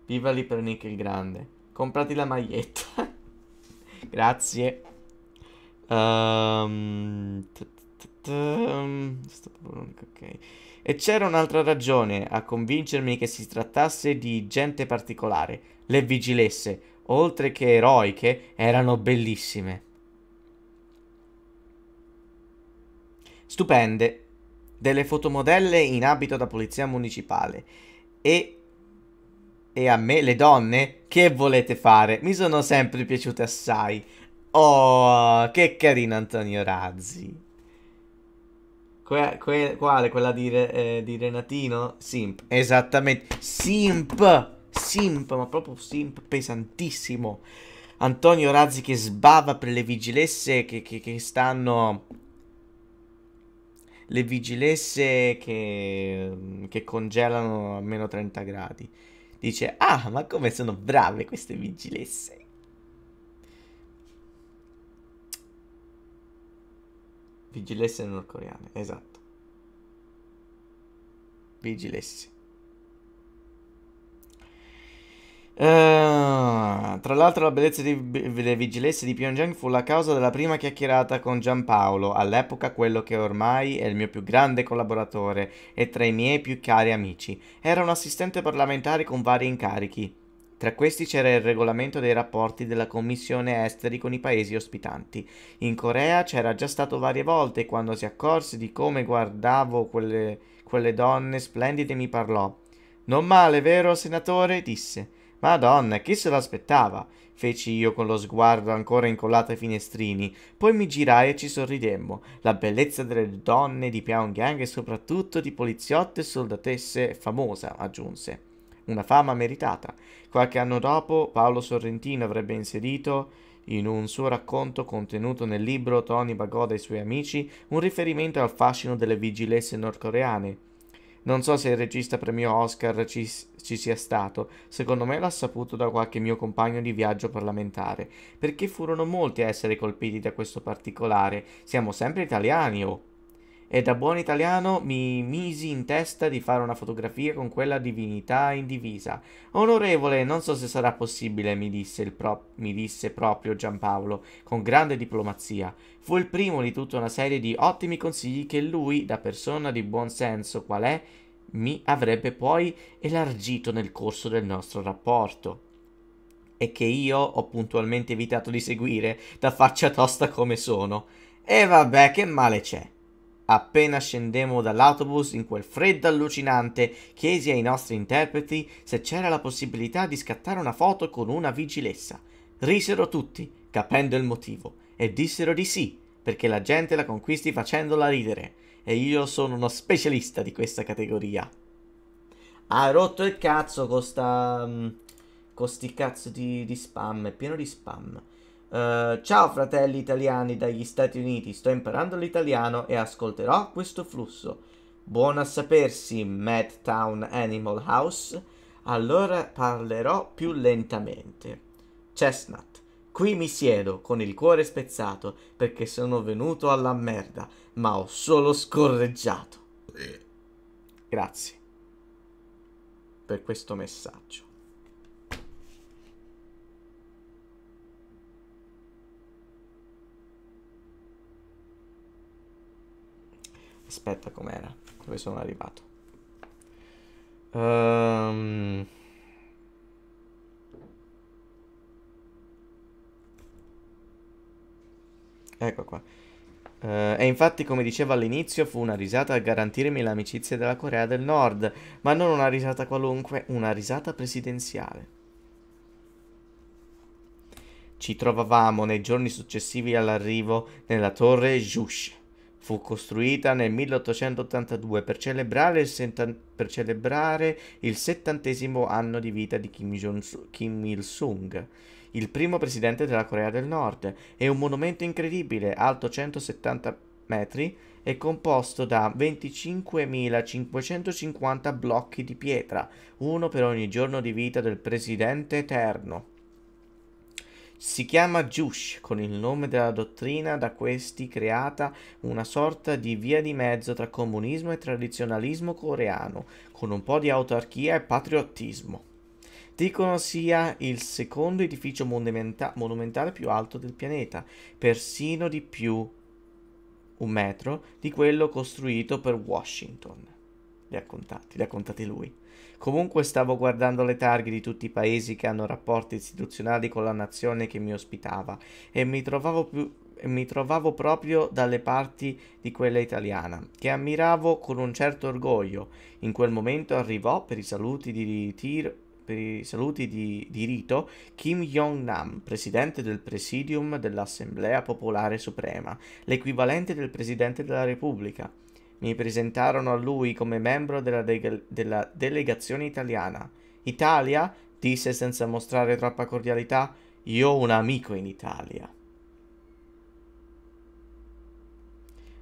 Viva lì per Nick il Grande. Comprati la maglietta. [laughs] Grazie. Ehm, ehm, ok. E c'era un'altra ragione a convincermi che si trattasse di gente particolare. Le vigilesse, oltre che eroiche, erano bellissime. Stupende. Delle fotomodelle in abito da polizia municipale. E... E a me le donne? Che volete fare? Mi sono sempre piaciute assai. Oh, che carino Antonio Razzi. Que que quale? Quella di, eh, di Renatino? Simp. Esattamente. Simp! Simp, ma proprio simp pesantissimo. Antonio Razzi che sbava per le vigilesse che, che, che stanno... Le vigilesse che, che congelano a meno 30 gradi. Dice, ah, ma come sono brave queste vigilesse. Vigilesse nordcoreane, esatto. Vigilesse. Uh, tra l'altro la bellezza delle vigilesse di Pyongyang fu la causa della prima chiacchierata con Giampaolo, all'epoca quello che ormai è il mio più grande collaboratore e tra i miei più cari amici. Era un assistente parlamentare con vari incarichi. Tra questi c'era il regolamento dei rapporti della Commissione Esteri con i paesi ospitanti. In Corea c'era già stato varie volte e quando si accorse di come guardavo quelle, quelle donne splendide mi parlò. Non male, vero, senatore? disse. Madonna, chi se l'aspettava? feci io con lo sguardo ancora incollato ai finestrini. Poi mi girai e ci sorridemmo. La bellezza delle donne di Pyongyang e soprattutto di poliziotte e soldatesse è famosa, aggiunse una fama meritata. Qualche anno dopo Paolo Sorrentino avrebbe inserito in un suo racconto contenuto nel libro Tony Bagoda e i suoi amici un riferimento al fascino delle vigilesse nordcoreane. Non so se il regista premio Oscar ci, ci, sia stato, secondo me l'ha saputo da qualche mio compagno di viaggio parlamentare, perché furono molti a essere colpiti da questo particolare. Siamo sempre italiani, oh! e da buon italiano mi misi in testa di fare una fotografia con quella divinità indivisa. Onorevole, non so se sarà possibile, mi disse, pro- mi disse proprio Giampaolo, con grande diplomazia. Fu il primo di tutta una serie di ottimi consigli che lui, da persona di buon senso qual è, mi avrebbe poi elargito nel corso del nostro rapporto e che io ho puntualmente evitato di seguire da faccia tosta come sono. E vabbè, che male c'è? Appena scendemmo dall'autobus in quel freddo allucinante, chiesi ai nostri interpreti se c'era la possibilità di scattare una foto con una vigilessa. Risero tutti, capendo il motivo, e dissero di sì, perché la gente la conquisti facendola ridere, e io sono uno specialista di questa categoria. Ha rotto il cazzo con sta... Mm, con sti cazzo di, di spam, è pieno di spam. Uh, ciao fratelli italiani dagli Stati Uniti, sto imparando l'italiano e ascolterò questo flusso. Buon a sapersi, Mad Town Animal House. Allora parlerò più lentamente. Chestnut. Qui mi siedo con il cuore spezzato perché sono venuto alla merda, ma ho solo scorreggiato. Grazie per questo messaggio. Aspetta com'era, dove sono arrivato. Um... Ecco qua. Uh, e infatti, come dicevo all'inizio, fu una risata a garantirmi l'amicizia della Corea del Nord, ma non una risata qualunque, una risata presidenziale. Ci trovavamo nei giorni successivi all'arrivo nella torre Jush. Fu costruita nel 1882 per celebrare il, senta- per celebrare il settantesimo anno di vita di Kim, Kim Il-sung, il primo presidente della Corea del Nord. È un monumento incredibile, alto 170 metri, e composto da 25.550 blocchi di pietra, uno per ogni giorno di vita del presidente eterno. Si chiama Jush, con il nome della dottrina da questi creata una sorta di via di mezzo tra comunismo e tradizionalismo coreano, con un po' di autarchia e patriottismo. Dicono sia il secondo edificio monumenta- monumentale più alto del pianeta, persino di più un metro di quello costruito per Washington. Li ha contati, li ha contati lui. Comunque stavo guardando le targhe di tutti i paesi che hanno rapporti istituzionali con la nazione che mi ospitava e mi trovavo più mi trovavo proprio dalle parti di quella italiana, che ammiravo con un certo orgoglio. In quel momento arrivò per i saluti di, tir, per i saluti di, di rito Kim Jong-nam, presidente del Presidium dell'Assemblea Popolare Suprema, l'equivalente del Presidente della Repubblica. Mi presentarono a lui come membro della, de- della delegazione italiana. Italia, disse senza mostrare troppa cordialità, io ho un amico in Italia.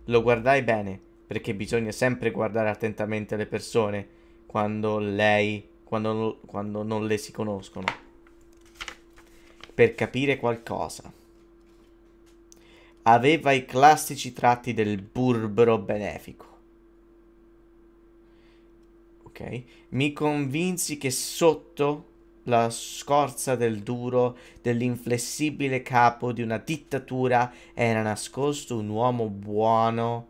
Lo guardai bene, perché bisogna sempre guardare attentamente le persone quando lei quando, quando non le si conoscono per capire qualcosa aveva i classici tratti del burbero benefico. Ok? Mi convinsi che sotto la scorza del duro, dell'inflessibile capo di una dittatura era nascosto un uomo buono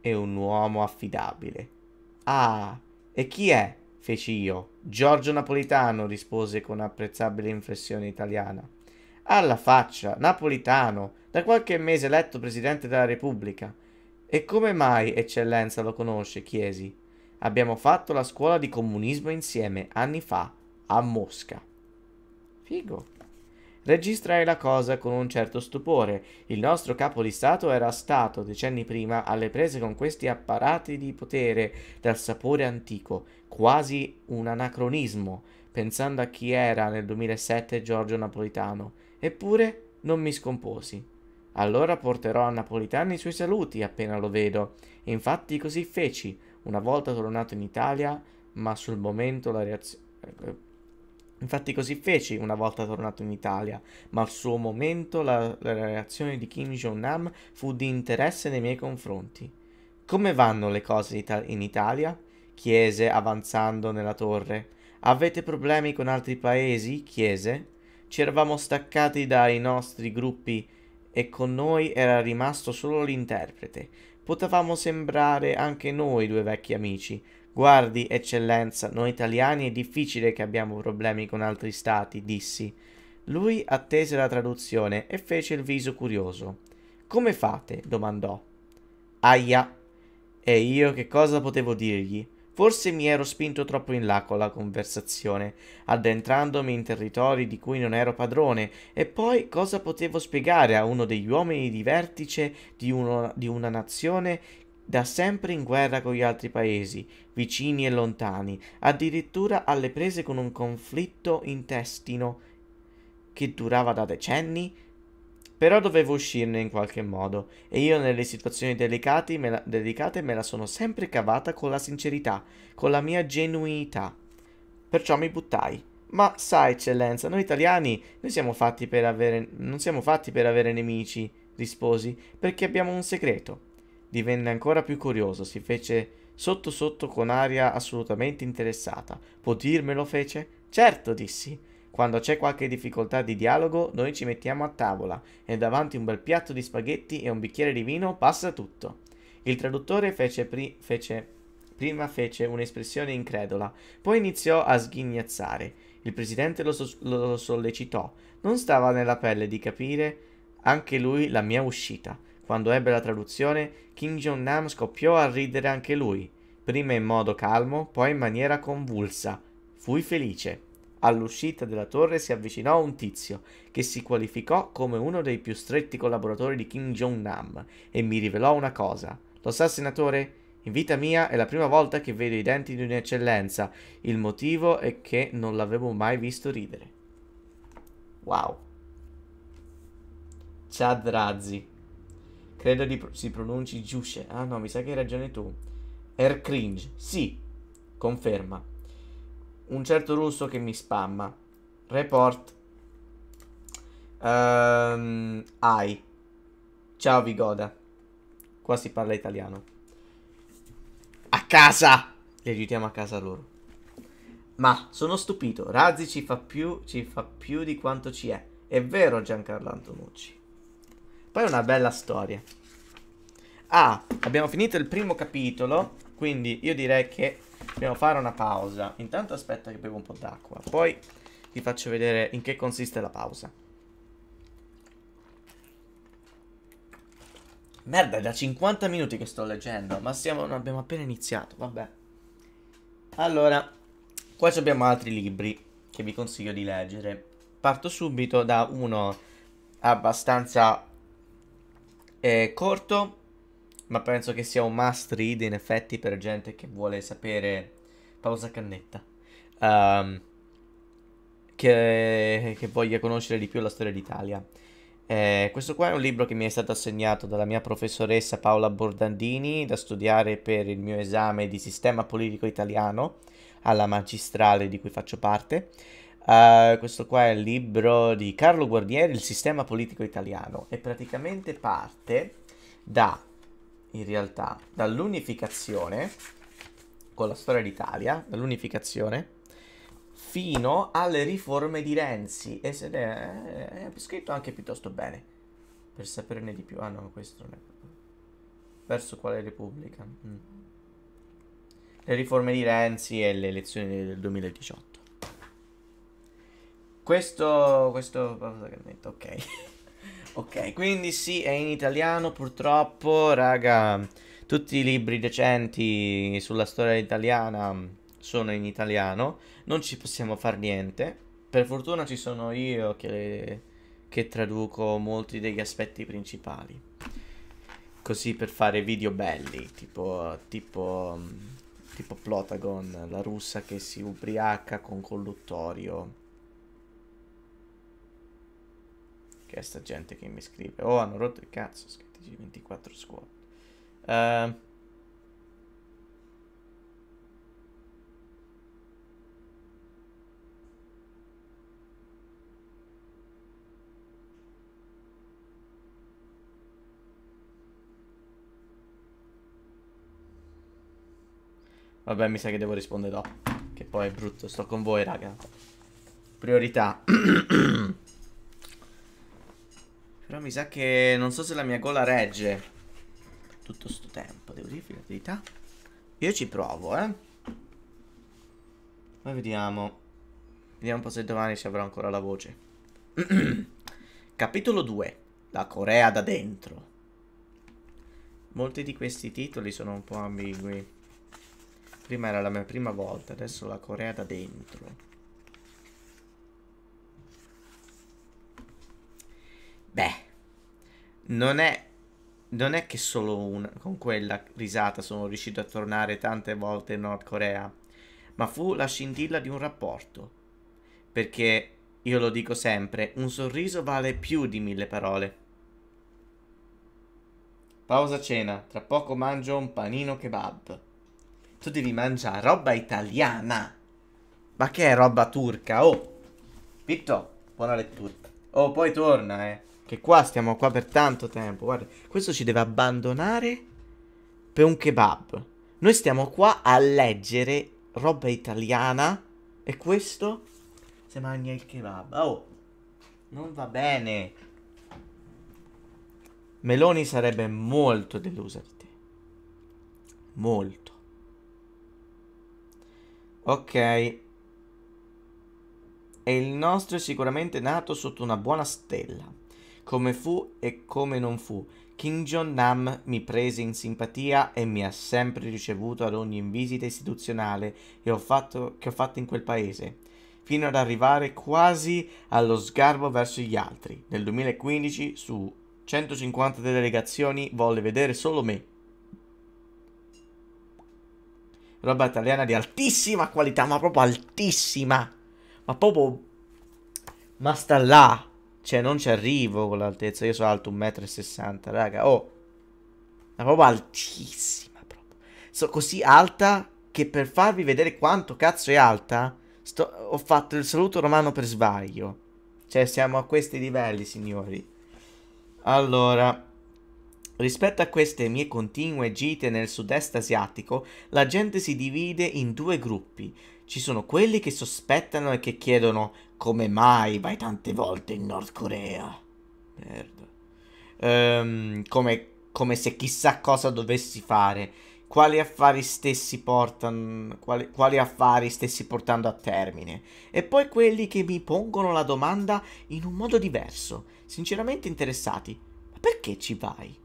e un uomo affidabile. Ah, e chi è? feci io. Giorgio Napolitano rispose con apprezzabile inflessione italiana. Alla faccia, Napolitano, da qualche mese eletto Presidente della Repubblica. E come mai, Eccellenza, lo conosce? chiesi. Abbiamo fatto la scuola di comunismo insieme, anni fa, a Mosca. Figo. Registrai la cosa con un certo stupore. Il nostro capo di Stato era stato, decenni prima, alle prese con questi apparati di potere dal sapore antico, quasi un anacronismo, pensando a chi era nel 2007 Giorgio Napolitano. Eppure non mi scomposi. Allora porterò a Napolitano i suoi saluti appena lo vedo. E infatti così feci, una volta tornato in Italia, ma sul momento la reazione... Eh, infatti così feci una volta tornato in Italia, ma al suo momento la, la reazione di Kim Jong-nam fu di interesse nei miei confronti. Come vanno le cose in Italia? chiese avanzando nella torre. Avete problemi con altri paesi? chiese. Ci eravamo staccati dai nostri gruppi e con noi era rimasto solo l'interprete. Potevamo sembrare anche noi due vecchi amici. Guardi, eccellenza, noi italiani è difficile che abbiamo problemi con altri stati, dissi. Lui attese la traduzione e fece il viso curioso. Come fate? domandò. Aia. E io che cosa potevo dirgli? Forse mi ero spinto troppo in là con la conversazione, addentrandomi in territori di cui non ero padrone, e poi cosa potevo spiegare a uno degli uomini di vertice di, uno, di una nazione da sempre in guerra con gli altri paesi, vicini e lontani, addirittura alle prese con un conflitto intestino che durava da decenni però dovevo uscirne in qualche modo e io nelle situazioni delicate me, la, delicate me la sono sempre cavata con la sincerità, con la mia genuinità. Perciò mi buttai. Ma sa, eccellenza, noi italiani noi siamo fatti per avere, non siamo fatti per avere nemici, risposi, perché abbiamo un segreto. Divenne ancora più curioso, si fece sotto sotto con aria assolutamente interessata. Può dirmelo, fece? Certo, dissi. Quando c'è qualche difficoltà di dialogo, noi ci mettiamo a tavola e davanti un bel piatto di spaghetti e un bicchiere di vino passa tutto. Il traduttore fece, pri fece prima fece un'espressione incredula, poi iniziò a sghignazzare. Il presidente lo, so lo sollecitò. Non stava nella pelle di capire anche lui la mia uscita. Quando ebbe la traduzione, Kim Jong-nam scoppiò a ridere anche lui, prima in modo calmo, poi in maniera convulsa. Fui felice. All'uscita della torre si avvicinò un tizio, che si qualificò come uno dei più stretti collaboratori di Kim Jong-nam, e mi rivelò una cosa. Lo sa, senatore? In vita mia è la prima volta che vedo i denti di un'eccellenza. Il motivo è che non l'avevo mai visto ridere. Wow. Chad Razzi. Credo di pro si pronunci Giusce. Ah no, mi sa che hai ragione tu. Air cringe. Sì. Conferma un certo russo che mi spamma. Report. Um, AI. Ciao Vigoda. Qua si parla italiano. A casa! Li aiutiamo a casa loro. Ma sono stupito, Razzi ci fa più, ci fa più di quanto ci è. È vero Giancarlo Antonucci. Poi è una bella storia. Ah, abbiamo finito il primo capitolo, quindi io direi che Dobbiamo fare una pausa. Intanto aspetta che bevo un po' d'acqua. Poi vi faccio vedere in che consiste la pausa. Merda, è da 50 minuti che sto leggendo, ma siamo, abbiamo appena iniziato, vabbè. Allora, qua abbiamo altri libri che vi consiglio di leggere. Parto subito da uno abbastanza eh, corto ma penso che sia un must read in effetti per gente che vuole sapere pausa cannetta um, ehm, che, che, voglia conoscere di più la storia d'Italia eh, questo qua è un libro che mi è stato assegnato dalla mia professoressa Paola Bordandini da studiare per il mio esame di sistema politico italiano alla magistrale di cui faccio parte Uh, questo qua è il libro di Carlo Guardieri, Il sistema politico italiano, e praticamente parte da in realtà dall'unificazione con la storia d'Italia, dall'unificazione fino alle riforme di Renzi e se è, è scritto anche piuttosto bene per saperne di più. Ah no, questo non è verso quale repubblica? Mm. Le riforme di Renzi e le elezioni del 2018. Questo questo ok. [laughs] Ok, quindi sì, è in italiano purtroppo, raga, tutti i libri decenti sulla storia italiana sono in italiano, non ci possiamo fare niente. Per fortuna ci sono io che, che traduco molti degli aspetti principali. Così per fare video belli, tipo, tipo, tipo Plotagon, la russa che si ubriaca con colluttorio perché sta gente che mi scrive. Oh, hanno rotto il cazzo, scritti 24 squad. Uh, Vabbè, mi sa che devo rispondere dopo. Che poi è brutto, sto con voi, raga. Priorità. [clears throat] Però mi sa che non so se la mia gola regge Tutto sto tempo Devo dire la verità Io ci provo eh Ma vediamo Vediamo un po' se domani ci avrò ancora la voce [clears throat] Capitolo 2 La Corea da dentro Molti di questi titoli sono un po' ambigui Prima era la mia prima volta Adesso la Corea da dentro Beh, non è, non è che solo una, con quella risata sono riuscito a tornare tante volte in Nord Corea, ma fu la scintilla di un rapporto. Perché, io lo dico sempre, un sorriso vale più di mille parole. Pausa cena, tra poco mangio un panino kebab. Tu devi mangiare roba italiana. Ma che è roba turca? Oh, Vitto, buona lettura. Oh, poi torna, eh. Che qua stiamo qua per tanto tempo. Guarda, questo ci deve abbandonare per un kebab. Noi stiamo qua a leggere roba italiana e questo se mangia il kebab. Oh, non va bene. Meloni sarebbe molto delusa di te. Molto. Ok. E il nostro è sicuramente nato sotto una buona stella come fu e come non fu. Kim Jong-nam mi prese in simpatia e mi ha sempre ricevuto ad ogni visita istituzionale ho fatto, che ho fatto in quel paese, fino ad arrivare quasi allo sgarbo verso gli altri. Nel 2015 su 150 delegazioni volle vedere solo me. Roba italiana di altissima qualità, ma proprio altissima. Ma proprio... Ma sta là. Cioè, non ci arrivo con l'altezza. Io sono alto 1,60 m, raga. Oh, ma proprio altissima. Proprio. Sono così alta che per farvi vedere quanto cazzo è alta, sto... ho fatto il saluto romano per sbaglio. Cioè, siamo a questi livelli, signori. Allora, rispetto a queste mie continue gite nel sud-est asiatico, la gente si divide in due gruppi. Ci sono quelli che sospettano e che chiedono come mai vai tante volte in Nord Corea? Merda. Um, come, come, se chissà cosa dovessi fare. Quali affari stessi portano. Quali, quali affari stessi portando a termine. E poi quelli che mi pongono la domanda in un modo diverso. Sinceramente interessati. Ma perché ci vai?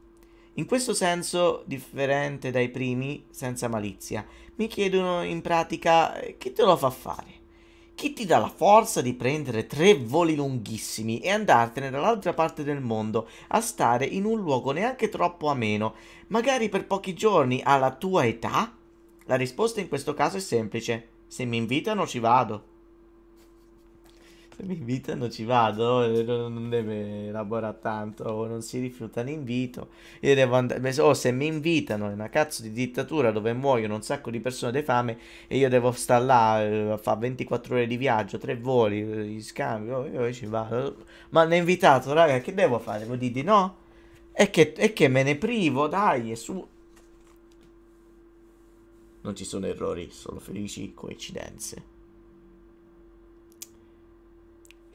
In questo senso, differente dai primi, senza malizia, mi chiedono in pratica eh, chi te lo fa fare chi ti dà la forza di prendere tre voli lunghissimi e andartene dall'altra parte del mondo a stare in un luogo neanche troppo ameno, magari per pochi giorni alla tua età? La risposta in questo caso è semplice. Se mi invitano ci vado. Se mi invitano ci vado, eh, non deve elaborare tanto, non si rifiuta l'invito. Io devo andare, oh, se mi invitano in una cazzo di dittatura dove muoiono un sacco di persone di fame e io devo stare là eh, a fare 24 ore di viaggio, tre voli, gli eh, scambi, oh, io ci vado. Ma hanno invitato, raga, che devo fare? Devo dire di no? E che, e che me ne privo, dai, è su... Non ci sono errori, sono felici coincidenze.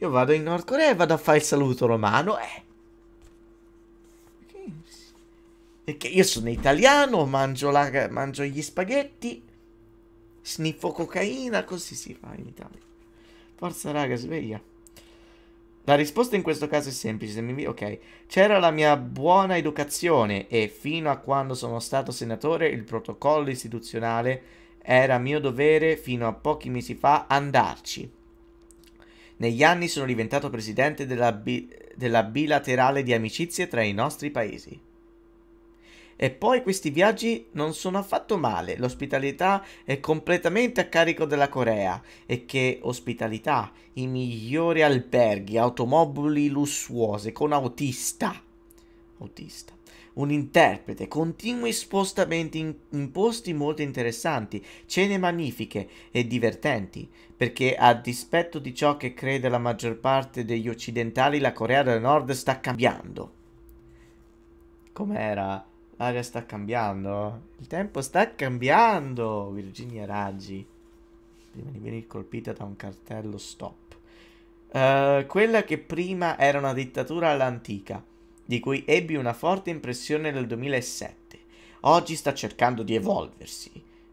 Io vado in Nord Corea e vado a fare il saluto romano. Eh. Perché io sono italiano, mangio, la, mangio gli spaghetti, sniffo cocaina, così si fa in Italia. Forza raga, sveglia. La risposta in questo caso è semplice. Ok, c'era la mia buona educazione e fino a quando sono stato senatore il protocollo istituzionale era mio dovere fino a pochi mesi fa andarci. Negli anni sono diventato presidente della, bi della bilaterale di amicizie tra i nostri paesi. E poi questi viaggi non sono affatto male, l'ospitalità è completamente a carico della Corea e che ospitalità, i migliori alberghi, automobili lussuose con autista. Autista un interprete, continui spostamenti in, in, posti molto interessanti, cene magnifiche e divertenti, perché a dispetto di ciò che crede la maggior parte degli occidentali, la Corea del Nord sta cambiando. Com'era? L'aria sta cambiando, il tempo sta cambiando, Virginia Raggi, prima di venire colpita da un cartello stop. Uh, quella che prima era una dittatura all'antica di cui ebbi una forte impressione nel 2007. Oggi sta cercando di evolversi.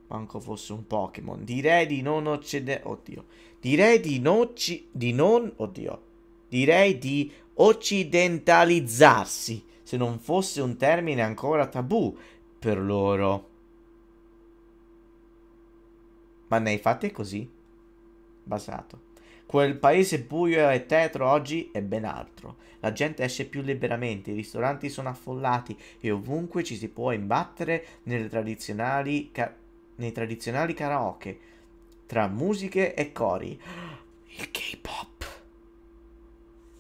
Manco fosse un Pokémon. Direi di non occedere... Oddio. Direi di non... Di non... Oddio. Direi di occidentalizzarsi, se non fosse un termine ancora tabù per loro. Ma ne hai fatte così? Basato. Quel paese buio e tetro oggi è ben altro. La gente esce più liberamente, i ristoranti sono affollati e ovunque ci si può imbattere tradizionali ca- nei tradizionali karaoke, tra musiche e cori. [gasps] Il K-pop.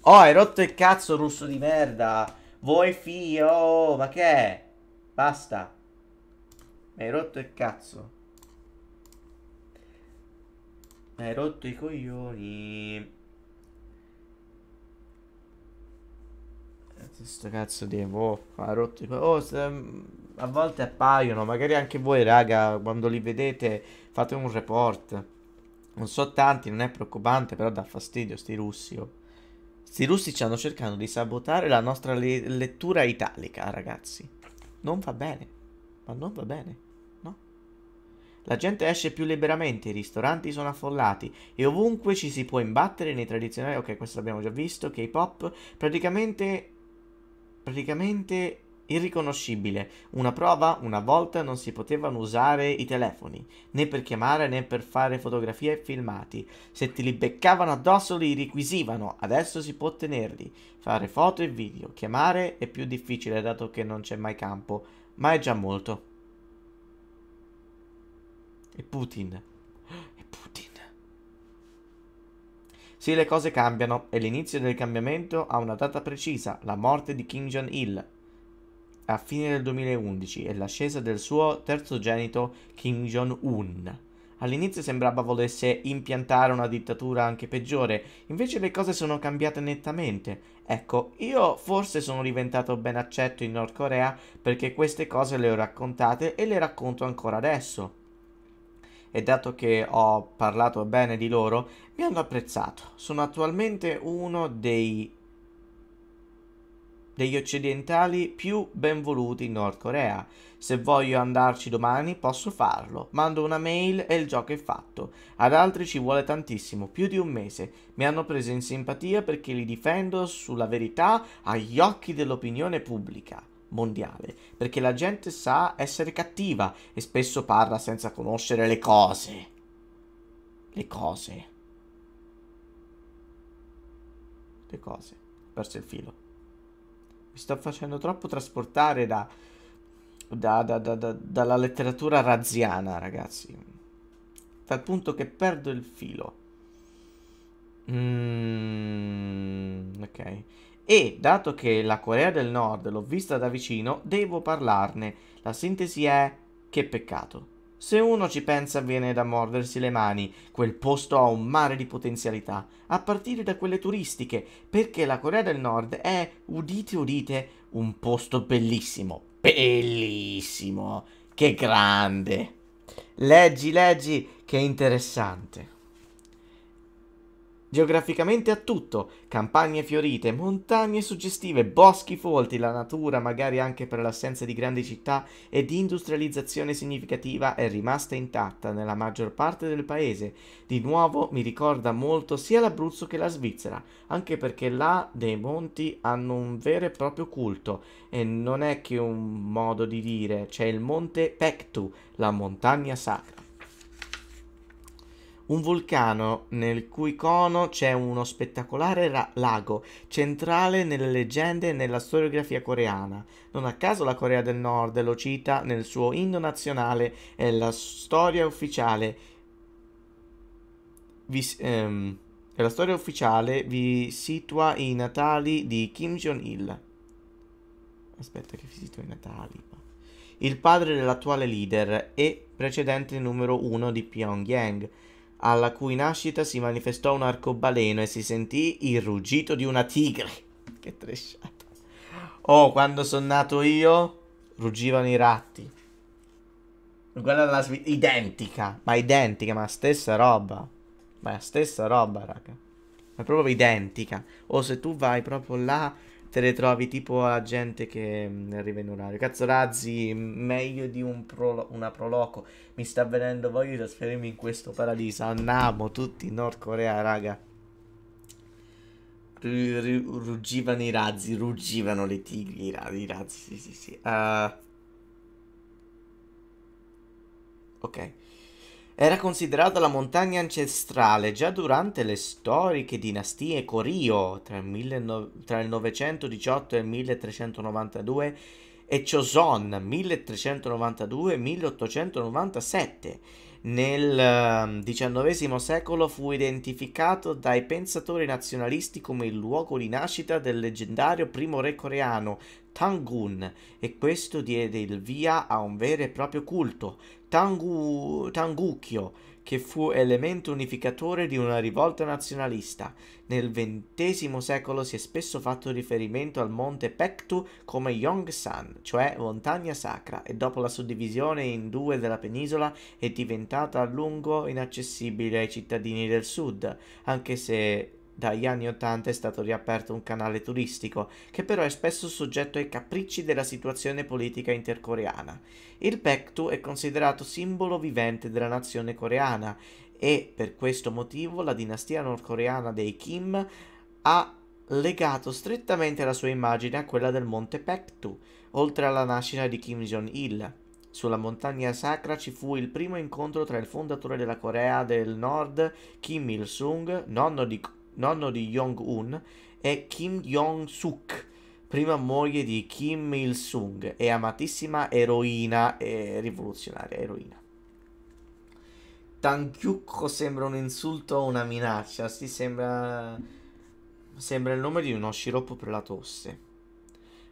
Oh, hai rotto il cazzo russo di merda. Voi figlio, oh, ma che è? Basta. hai rotto il cazzo. Eh, hai rotto i coglioni. Eh, sto cazzo di oh, ha rotto i coglioni. Oh, se, mm, a volte appaiono, magari anche voi, raga, quando li vedete fate un report. Non so tanti, non è preoccupante, però dà fastidio sti russi. Oh. Sti russi stanno cercando di sabotare la nostra le lettura italica, ragazzi. Non va bene, ma non va bene. La gente esce più liberamente, i ristoranti sono affollati e ovunque ci si può imbattere nei tradizionali, ok questo l'abbiamo già visto, K-pop, praticamente, praticamente irriconoscibile. Una prova, una volta non si potevano usare i telefoni, né per chiamare né per fare fotografie e filmati. Se ti li beccavano addosso li requisivano, adesso si può tenerli, Fare foto e video, chiamare è più difficile dato che non c'è mai campo, ma è già molto. E Putin. E Putin. Sì, le cose cambiano e l'inizio del cambiamento ha una data precisa, la morte di Kim Jong-il a fine del 2011 e l'ascesa del suo terzogenito Kim Jong-un. All'inizio sembrava volesse impiantare una dittatura anche peggiore, invece le cose sono cambiate nettamente. Ecco, io forse sono diventato ben accetto in Nord Corea perché queste cose le ho raccontate e le racconto ancora adesso e dato che ho parlato bene di loro, mi hanno apprezzato. Sono attualmente uno dei degli occidentali più benvoluti in Nord Corea. Se voglio andarci domani posso farlo. Mando una mail e il gioco è fatto. Ad altri ci vuole tantissimo, più di un mese. Mi hanno preso in simpatia perché li difendo sulla verità agli occhi dell'opinione pubblica mondiale, perché la gente sa essere cattiva e spesso parla senza conoscere le cose. Le cose. Le cose. Ho perso il filo. Mi sto facendo troppo trasportare da, da, da, da dalla letteratura razziana, ragazzi. Dal punto che perdo il filo. Mm, ok e dato che la Corea del Nord l'ho vista da vicino, devo parlarne. La sintesi è che peccato. Se uno ci pensa viene da mordersi le mani, quel posto ha un mare di potenzialità, a partire da quelle turistiche, perché la Corea del Nord è, udite udite, un posto bellissimo, bellissimo, che grande. Leggi, leggi, che interessante. Geograficamente ha tutto, campagne fiorite, montagne suggestive, boschi folti, la natura, magari anche per l'assenza di grandi città e di industrializzazione significativa, è rimasta intatta nella maggior parte del paese. Di nuovo mi ricorda molto sia l'Abruzzo che la Svizzera, anche perché là dei monti hanno un vero e proprio culto e non è che un modo di dire, c'è il monte Pectu, la montagna sacra un vulcano nel cui cono c'è uno spettacolare ra- lago, centrale nelle leggende e nella storiografia coreana. Non a caso la Corea del Nord lo cita nel suo inno nazionale e la storia ufficiale vi, ehm, la storia ufficiale vi situa i natali di Kim Jong-il. Aspetta che vi i natali. Il padre dell'attuale leader e precedente numero uno di Pyongyang alla cui nascita si manifestò un arcobaleno e si sentì il ruggito di una tigre. [laughs] Che tresciata. Oh, quando sono nato io, ruggivano i ratti. Quella è la svita identica, ma identica, ma stessa roba. Ma stessa roba, raga. Ma proprio identica. O se tu vai proprio là te le trovi tipo a gente che mh, mm, arriva in orario. Cazzo, Razzi, meglio di un pro, una Proloco. Mi sta venendo voglia di trasferirmi in questo paradiso. Andiamo tutti in Nord Corea, raga. R- r- ruggivano i razzi, ruggivano le tigri, i, razzi, i razzi sì, sì, sì. Uh... Ok. Era considerata la montagna ancestrale già durante le storiche dinastie Koryo tra il, 1918 e il 1392 e Choson 1392-1897. Nel XIX ehm, secolo fu identificato dai pensatori nazionalisti come il luogo di nascita del leggendario primo re coreano Tangun e questo diede il via a un vero e proprio culto Tangu, Tangucchio, che fu elemento unificatore di una rivolta nazionalista. Nel XX secolo si è spesso fatto riferimento al monte Pektu come Yongsan, cioè montagna sacra, e dopo la suddivisione in due della penisola è diventata a lungo inaccessibile ai cittadini del sud, anche se dagli anni Ottanta è stato riaperto un canale turistico, che però è spesso soggetto ai capricci della situazione politica intercoreana. Il Paektu è considerato simbolo vivente della nazione coreana e per questo motivo la dinastia nordcoreana dei Kim ha legato strettamente la sua immagine a quella del monte Paektu, oltre alla nascita di Kim Jong-il. Sulla montagna sacra ci fu il primo incontro tra il fondatore della Corea del Nord, Kim Il-sung, nonno di nonno di Jong-un, e Kim Jong-suk, prima moglie di Kim Il-sung e amatissima eroina e rivoluzionaria eroina. Tankyukko sembra un insulto o una minaccia, si sembra sembra il nome di uno sciroppo per la tosse.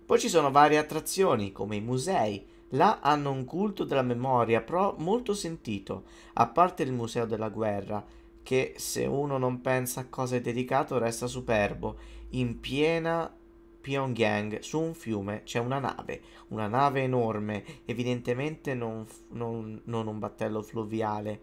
Poi ci sono varie attrazioni come i musei. Là hanno un culto della memoria, però molto sentito, a parte il museo della guerra, che se uno non pensa a cosa è dedicato resta superbo. In piena Pyongyang, su un fiume, c'è una nave, una nave enorme, evidentemente non, non, non un battello fluviale.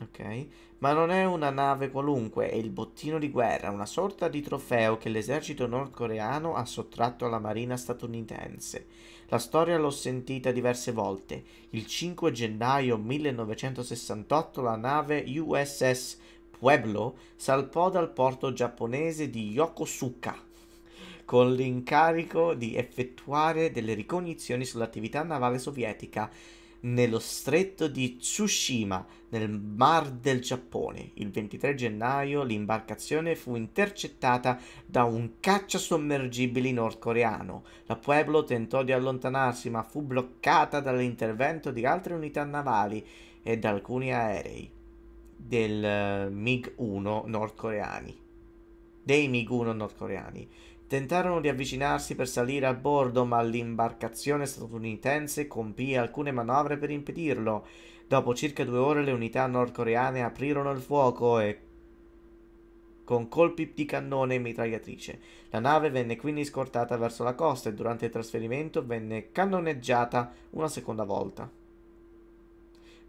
Ok? Ma non è una nave qualunque, è il bottino di guerra, una sorta di trofeo che l'esercito nordcoreano ha sottratto alla marina statunitense. La storia l'ho sentita diverse volte. Il 5 gennaio 1968 la nave USS Pueblo salpò dal porto giapponese di Yokosuka con l'incarico di effettuare delle ricognizioni sull'attività navale sovietica nello stretto di Tsushima, nel Mar del Giappone. Il 23 gennaio l'imbarcazione fu intercettata da un caccia sommergibile nordcoreano. La Pueblo tentò di allontanarsi ma fu bloccata dall'intervento di altre unità navali e da alcuni aerei del eh, MiG-1 nordcoreani. Dei MiG-1 nordcoreani. Tentarono di avvicinarsi per salire a bordo, ma l'imbarcazione statunitense compì alcune manovre per impedirlo. Dopo circa due ore le unità nordcoreane aprirono il fuoco e con colpi di cannone e mitragliatrice. La nave venne quindi scortata verso la costa e durante il trasferimento venne cannoneggiata una seconda volta.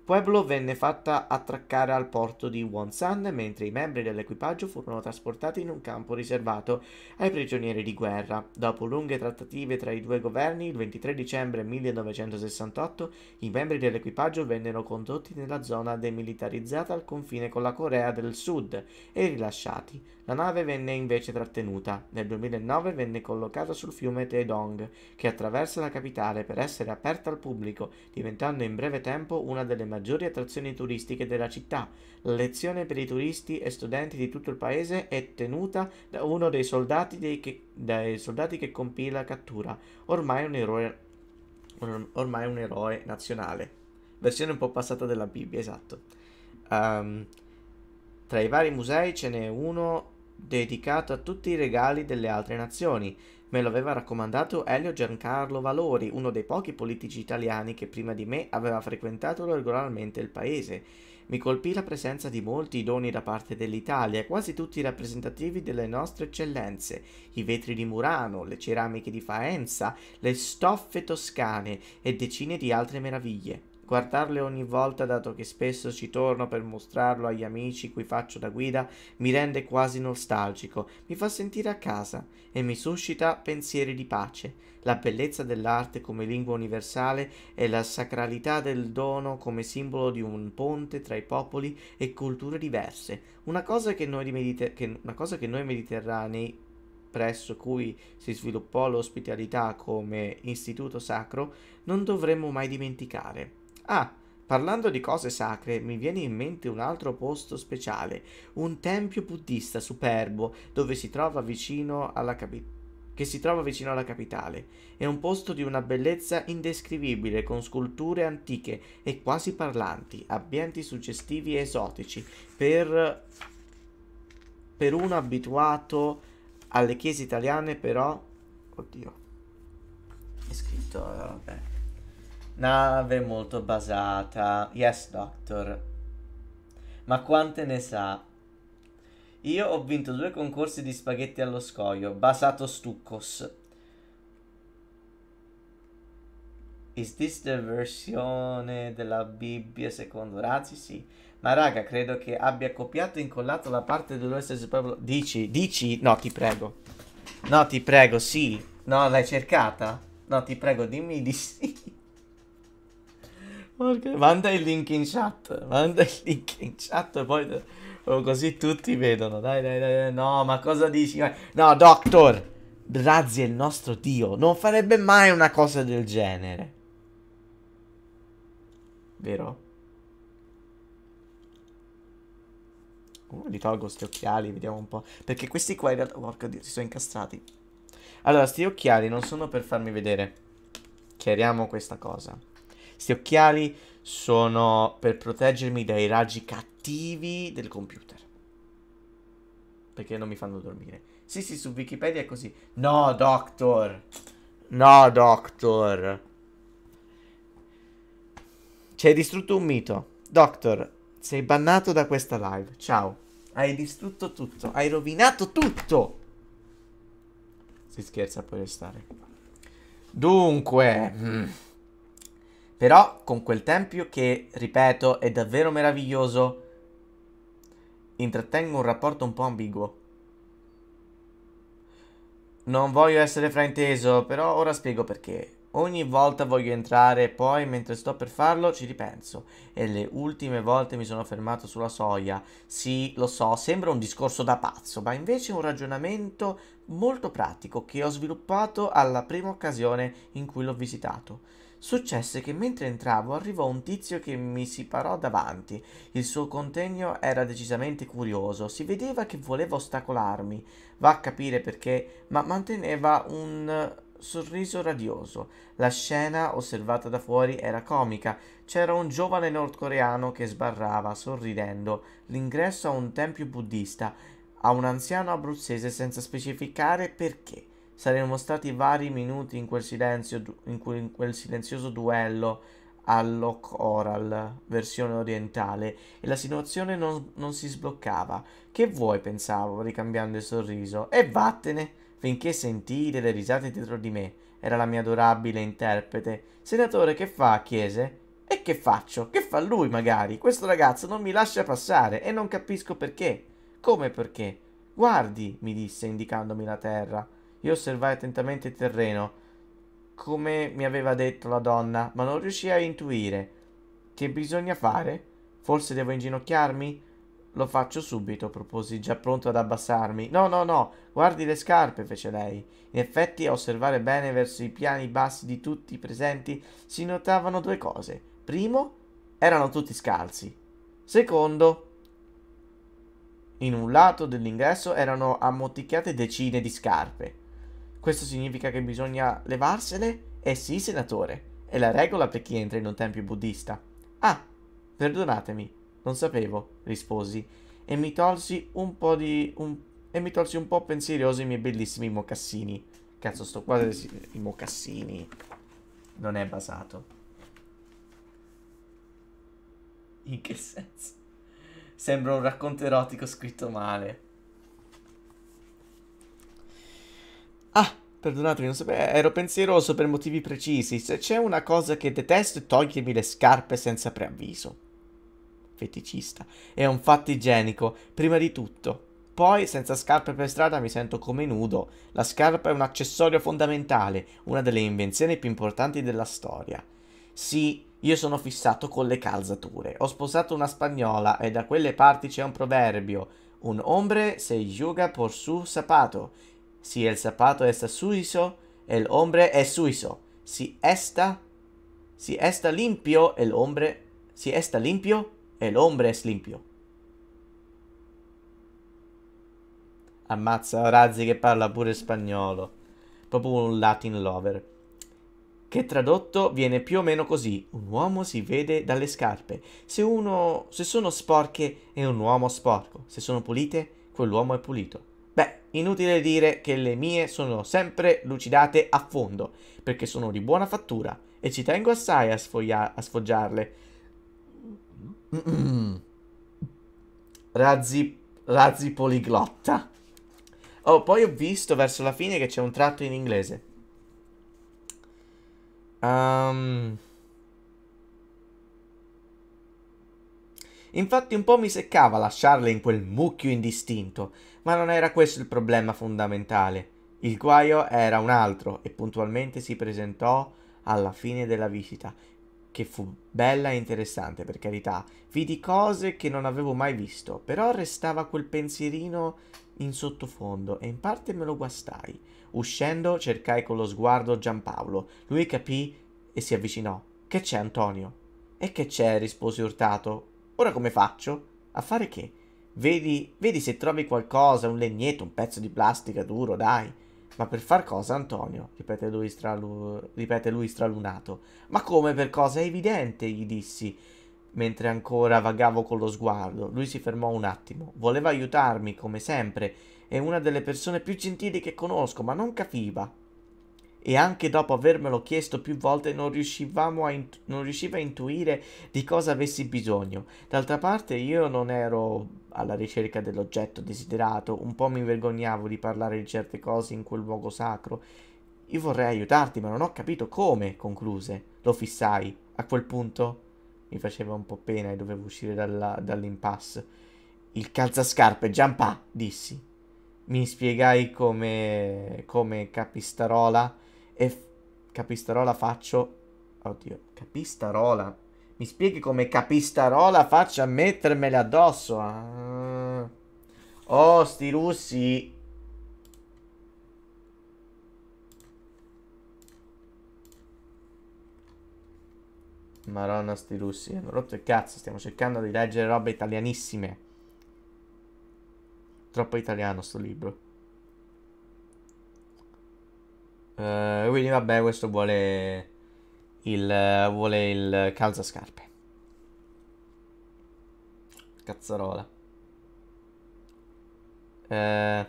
Pueblo venne fatta attraccare al porto di Wonsan, mentre i membri dell'equipaggio furono trasportati in un campo riservato ai prigionieri di guerra. Dopo lunghe trattative tra i due governi, il 23 dicembre 1968 i membri dell'equipaggio vennero condotti nella zona demilitarizzata al confine con la Corea del Sud e rilasciati. La nave venne invece trattenuta. Nel 2009 venne collocata sul fiume Taedong, che attraversa la capitale per essere aperta al pubblico, diventando in breve tempo una delle maggiori attrazioni turistiche della città. La lezione per i turisti e studenti di tutto il paese è tenuta da uno dei soldati, dei che, dai soldati che compì la cattura, ormai un eroe, ormai un eroe nazionale. Versione un po' passata della Bibbia, esatto. Um, tra i vari musei ce n'è uno dedicato a tutti i regali delle altre nazioni. Me lo aveva raccomandato Elio Giancarlo Valori, uno dei pochi politici italiani che prima di me aveva frequentato regolarmente il paese. Mi colpì la presenza di molti doni da parte dell'Italia, quasi tutti rappresentativi delle nostre eccellenze, i vetri di Murano, le ceramiche di Faenza, le stoffe toscane e decine di altre meraviglie. Guardarle ogni volta, dato che spesso ci torno per mostrarlo agli amici cui faccio da guida, mi rende quasi nostalgico, mi fa sentire a casa e mi suscita pensieri di pace. La bellezza dell'arte come lingua universale e la sacralità del dono come simbolo di un ponte tra i popoli e culture diverse. Una cosa che noi, mediter- che, una cosa che noi mediterranei presso cui si sviluppò l'ospitalità come istituto sacro, non dovremmo mai dimenticare. Ah, parlando di cose sacre, mi viene in mente un altro posto speciale, un tempio buddista superbo, dove si trova vicino alla capitale che si trova vicino alla capitale. È un posto di una bellezza indescrivibile, con sculture antiche e quasi parlanti, ambienti suggestivi e esotici, per, per uno abituato alle chiese italiane però... Oddio, è scritto... Eh, vabbè. Nave molto basata. Yes, doctor. Ma quante ne sa? Io ho vinto due concorsi di spaghetti allo scoglio, basato stuccos. Is this the versione della Bibbia secondo Razzi? Sì. Ma raga, credo che abbia copiato e incollato la parte dell'Oeste del Dici, dici? No, ti prego. No, ti prego, sì. No, l'hai cercata? No, ti prego, dimmi di sì. Porca... Manda il link in chat, manda il link in chat e poi oh, così tutti vedono. Dai, dai, dai, no, ma cosa dici? No, Doctor, Razzi è il nostro Dio, non farebbe mai una cosa del genere. Vero? Uh, li tolgo sti occhiali, vediamo un po'. Perché questi qua in realtà, porca Dio, si sono incastrati. Allora, sti occhiali non sono per farmi vedere. Chiariamo questa cosa. Questi occhiali sono per proteggermi dai raggi cattivi del computer. Perché non mi fanno dormire. Sì, sì, su Wikipedia è così. No, Doctor. No, Doctor. Ci hai distrutto un mito. Doctor, sei bannato da questa live. Ciao. Hai distrutto tutto. Hai rovinato tutto. Si scherza, puoi restare. Dunque... Mm. Però con quel tempio che, ripeto, è davvero meraviglioso, intrattengo un rapporto un po' ambiguo. Non voglio essere frainteso, però ora spiego perché. Ogni volta voglio entrare poi, mentre sto per farlo, ci ripenso. E le ultime volte mi sono fermato sulla soglia. Sì, lo so, sembra un discorso da pazzo, ma invece un ragionamento molto pratico che ho sviluppato alla prima occasione in cui l'ho visitato. Successe che mentre entravo arrivò un tizio che mi si parò davanti. Il suo contegno era decisamente curioso, si vedeva che voleva ostacolarmi, va a capire perché, ma manteneva un sorriso radioso. La scena, osservata da fuori, era comica. C'era un giovane nordcoreano che sbarrava, sorridendo, l'ingresso a un tempio buddista, a un anziano abruzzese senza specificare perché. Saremmo stati vari minuti in quel, silenzio, in, cui, in quel silenzioso duello all'Oc Oral, versione orientale, e la situazione non, non si sbloccava. Che vuoi, pensavo, ricambiando il sorriso, e vattene, finché sentii delle risate dietro di me. Era la mia adorabile interprete. Senatore, che fa? chiese. E che faccio? Che fa lui, magari? Questo ragazzo non mi lascia passare e non capisco perché. Come perché? Guardi, mi disse, indicandomi la terra. Io osservai attentamente il terreno, come mi aveva detto la donna, ma non riuscii a intuire. Che bisogna fare? Forse devo inginocchiarmi? Lo faccio subito, proposi, già pronto ad abbassarmi. No, no, no, guardi le scarpe, fece lei. In effetti, a osservare bene verso i piani bassi di tutti i presenti, si notavano due cose. Primo, erano tutti scalzi. Secondo, in un lato dell'ingresso erano ammoticchiate decine di scarpe. Questo significa che bisogna levarsele? Eh sì, senatore. È la regola per chi entra in un tempio buddista. Ah, perdonatemi, non sapevo, risposi, e mi tolsi un po' di... Un, e mi tolsi un po' pensieroso i miei bellissimi mocassini. Cazzo, sto qua... i mocassini non è basato. In che senso? Sembra un racconto erotico scritto male. Perdonatemi, non sapevo, ero pensieroso per motivi precisi. Se c'è una cosa che detesto è togliermi le scarpe senza preavviso. Feticista. È un fatto igienico, prima di tutto. Poi, senza scarpe per strada mi sento come nudo. La scarpa è un accessorio fondamentale, una delle invenzioni più importanti della storia. Sì, io sono fissato con le calzature. Ho sposato una spagnola e da quelle parti c'è un proverbio. Un hombre se yuga por su sapato. Si el zapato está suizo, el hombre es suizo. Si está, si está limpio, el hombre, si está limpio, el hombre es limpio. Ammazza Razzi che parla pure spagnolo. Proprio un Latin lover. Che tradotto viene più o meno così. Un uomo si vede dalle scarpe. Se, uno, se sono sporche è un uomo sporco. Se sono pulite, quell'uomo è pulito. Inutile dire che le mie sono sempre lucidate a fondo, perché sono di buona fattura e ci tengo assai a, sfoglia- a sfoggiarle. Razzi, razzi poliglotta. Oh, poi ho visto verso la fine che c'è un tratto in inglese. Um... Infatti un po' mi seccava lasciarle in quel mucchio indistinto, ma non era questo il problema fondamentale. Il guaio era un altro e puntualmente si presentò alla fine della visita, che fu bella e interessante per carità. Vidi cose che non avevo mai visto, però restava quel pensierino in sottofondo e in parte me lo guastai. Uscendo cercai con lo sguardo Giampaolo. Lui capì e si avvicinò. Che c'è Antonio? E che c'è? rispose urtato. Ora come faccio? A fare che? Vedi, vedi se trovi qualcosa, un legnetto, un pezzo di plastica duro, dai. Ma per far cosa, Antonio? Ripete lui, stralu... ripete lui stralunato. Ma come per cosa? È evidente, gli dissi, mentre ancora vagavo con lo sguardo. Lui si fermò un attimo. Voleva aiutarmi, come sempre. È una delle persone più gentili che conosco, ma non capiva e anche dopo avermelo chiesto più volte non, riuscivamo a intu- non riusciva a intuire di cosa avessi bisogno. D'altra parte io non ero alla ricerca dell'oggetto desiderato, un po' mi vergognavo di parlare di certe cose in quel luogo sacro. Io vorrei aiutarti, ma non ho capito come, concluse. Lo fissai. A quel punto mi faceva un po' pena e dovevo uscire dalla, dall'impasse. Il calzascarpe, giampà, dissi. Mi spiegai come, come capistarola e capistarola faccio... Oddio, capistarola? Mi spieghi come capistarola faccia mettermela addosso? Ah. Oh, sti russi... Maronna sti russi, hanno rotto il cazzo, stiamo cercando di leggere robe italianissime. Troppo italiano sto libro. Uh, quindi vabbè, questo vuole il, vuole il calzascarpe. Cazzarola. Uh,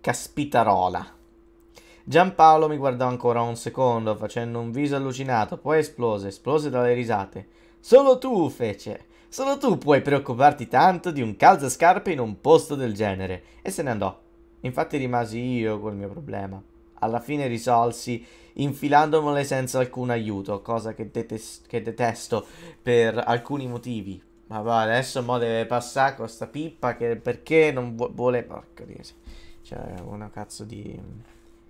caspitarola. Giampaolo mi guardò ancora un secondo, facendo un viso allucinato, poi esplose, esplose dalle risate. Solo tu, fece. Solo tu puoi preoccuparti tanto di un calzascarpe in un posto del genere. E se ne andò. Infatti rimasi io col mio problema. Alla fine risolsi infilandomele senza alcun aiuto, cosa che, detest che detesto per alcuni motivi. Ma va, adesso mo deve passare con sta pippa che perché non vuole... Porca di... Cioè, una cazzo di...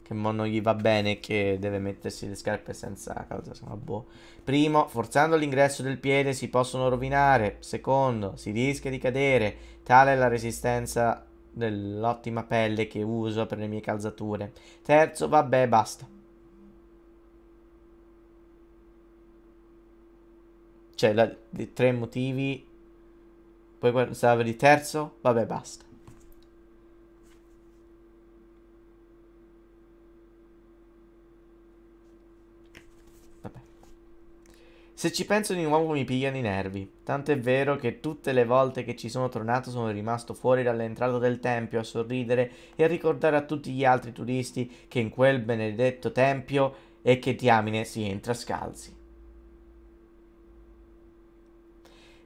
Che mo non gli va bene che deve mettersi le scarpe senza causa, sono boh. Primo, forzando l'ingresso del piede si possono rovinare. Secondo, si rischia di cadere. Tale è la resistenza dell'ottima pelle che uso per le mie calzature. Terzo, vabbè, basta. Cioè, la, tre motivi. Poi quando stava di terzo, vabbè, basta. Se ci penso di nuovo mi pigliano i nervi. Tanto è vero che tutte le volte che ci sono tornato sono rimasto fuori dall'entrata del tempio a sorridere e a ricordare a tutti gli altri turisti che in quel benedetto tempio e che diamine si entra scalzi.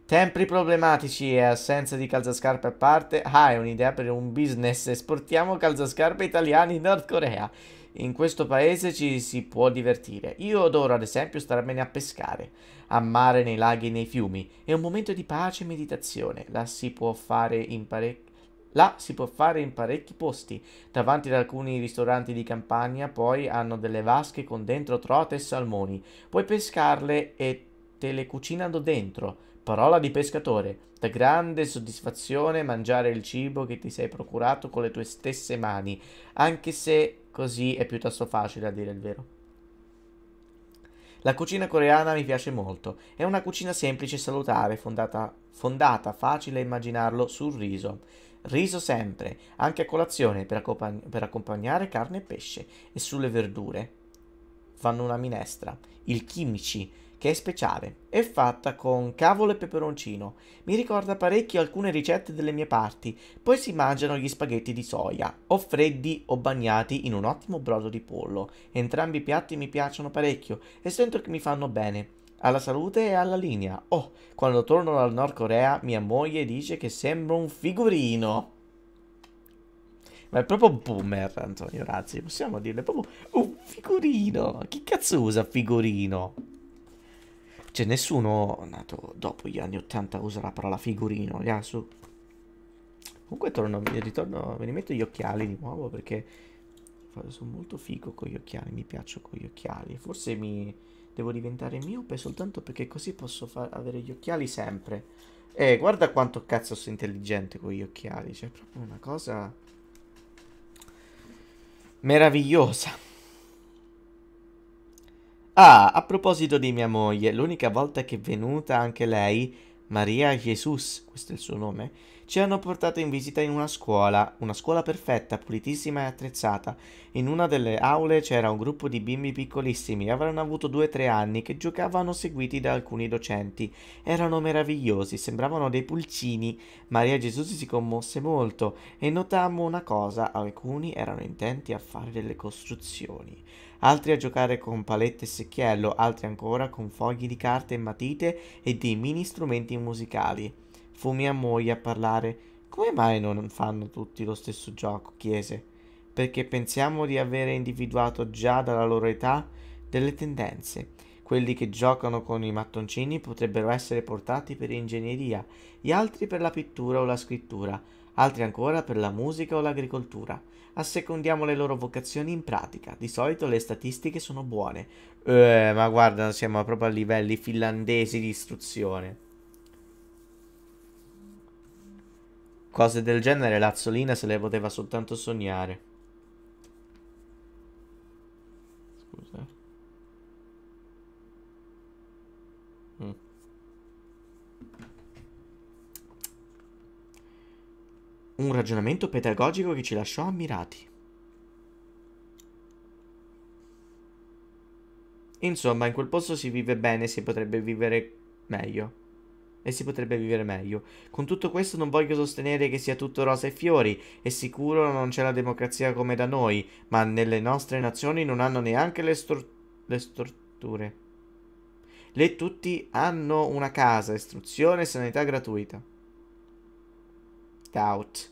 Tempi problematici e assenza di calzascarpe a parte. Ah, è un'idea per un business. Esportiamo calzascarpe italiani in Nord Corea in questo paese ci si può divertire. Io adoro ad esempio starmene a pescare, a mare nei laghi e nei fiumi. È un momento di pace e meditazione. Là si può fare in parecchi Là si può fare in parecchi posti, davanti ad alcuni ristoranti di campagna poi hanno delle vasche con dentro trote e salmoni, puoi pescarle e te le cucinano dentro, parola di pescatore, da grande soddisfazione mangiare il cibo che ti sei procurato con le tue stesse mani, anche se Così è piuttosto facile a dire il vero. La cucina coreana mi piace molto. È una cucina semplice e salutare, fondata, fondata facile immaginarlo, sul riso. Riso sempre, anche a colazione, per, accomp per accompagnare carne e pesce, e sulle verdure. Fanno una minestra. Il kimchi, che è speciale. È fatta con cavolo e peperoncino. Mi ricorda parecchio alcune ricette delle mie parti. Poi si mangiano gli spaghetti di soia, o freddi o bagnati in un ottimo brodo di pollo. Entrambi i piatti mi piacciono parecchio e sento che mi fanno bene. Alla salute e alla linea. Oh, quando torno dal Nord Corea mia moglie dice che sembro un figurino. Ma è proprio boomer Antonio Razzi, possiamo dirle, proprio un figurino. Chi cazzo usa figurino? Cioè, nessuno nato dopo gli anni 80 usa la parola figurino, Yasu. Comunque torno, mi ritorno, me ne metto gli occhiali di nuovo perché sono molto figo con gli occhiali, mi piaccio con gli occhiali. Forse mi devo diventare miope soltanto perché così posso avere gli occhiali sempre. E eh, guarda quanto cazzo sono intelligente con gli occhiali, cioè è proprio una cosa meravigliosa. Ah, a proposito di mia moglie, l'unica volta che è venuta anche lei, Maria Jesus, questo è il suo nome, ci hanno portato in visita in una scuola, una scuola perfetta, pulitissima e attrezzata. In una delle aule c'era un gruppo di bimbi piccolissimi, avranno avuto 2-3 anni, che giocavano seguiti da alcuni docenti. Erano meravigliosi, sembravano dei pulcini. Maria Jesus si commosse molto e notammo una cosa, alcuni erano intenti a fare delle costruzioni altri a giocare con palette e secchiello, altri ancora con fogli di carte e matite e dei mini strumenti musicali. Fu mia moglie a parlare. Come mai non fanno tutti lo stesso gioco? chiese. Perché pensiamo di avere individuato già dalla loro età delle tendenze. Quelli che giocano con i mattoncini potrebbero essere portati per ingegneria, gli altri per la pittura o la scrittura, altri ancora per la musica o l'agricoltura assecondiamo le loro vocazioni in pratica. Di solito le statistiche sono buone. Eh, ma guarda, siamo proprio a livelli finlandesi di istruzione. Cose del genere Lazzolina se le poteva soltanto sognare. Un ragionamento pedagogico che ci lasciò ammirati. Insomma, in quel posto si vive bene, si potrebbe vivere meglio. E si potrebbe vivere meglio. Con tutto questo non voglio sostenere che sia tutto rosa e fiori, È sicuro non c'è la democrazia come da noi, ma nelle nostre nazioni non hanno neanche le, le storture. Le tutti hanno una casa, istruzione e sanità gratuita scout.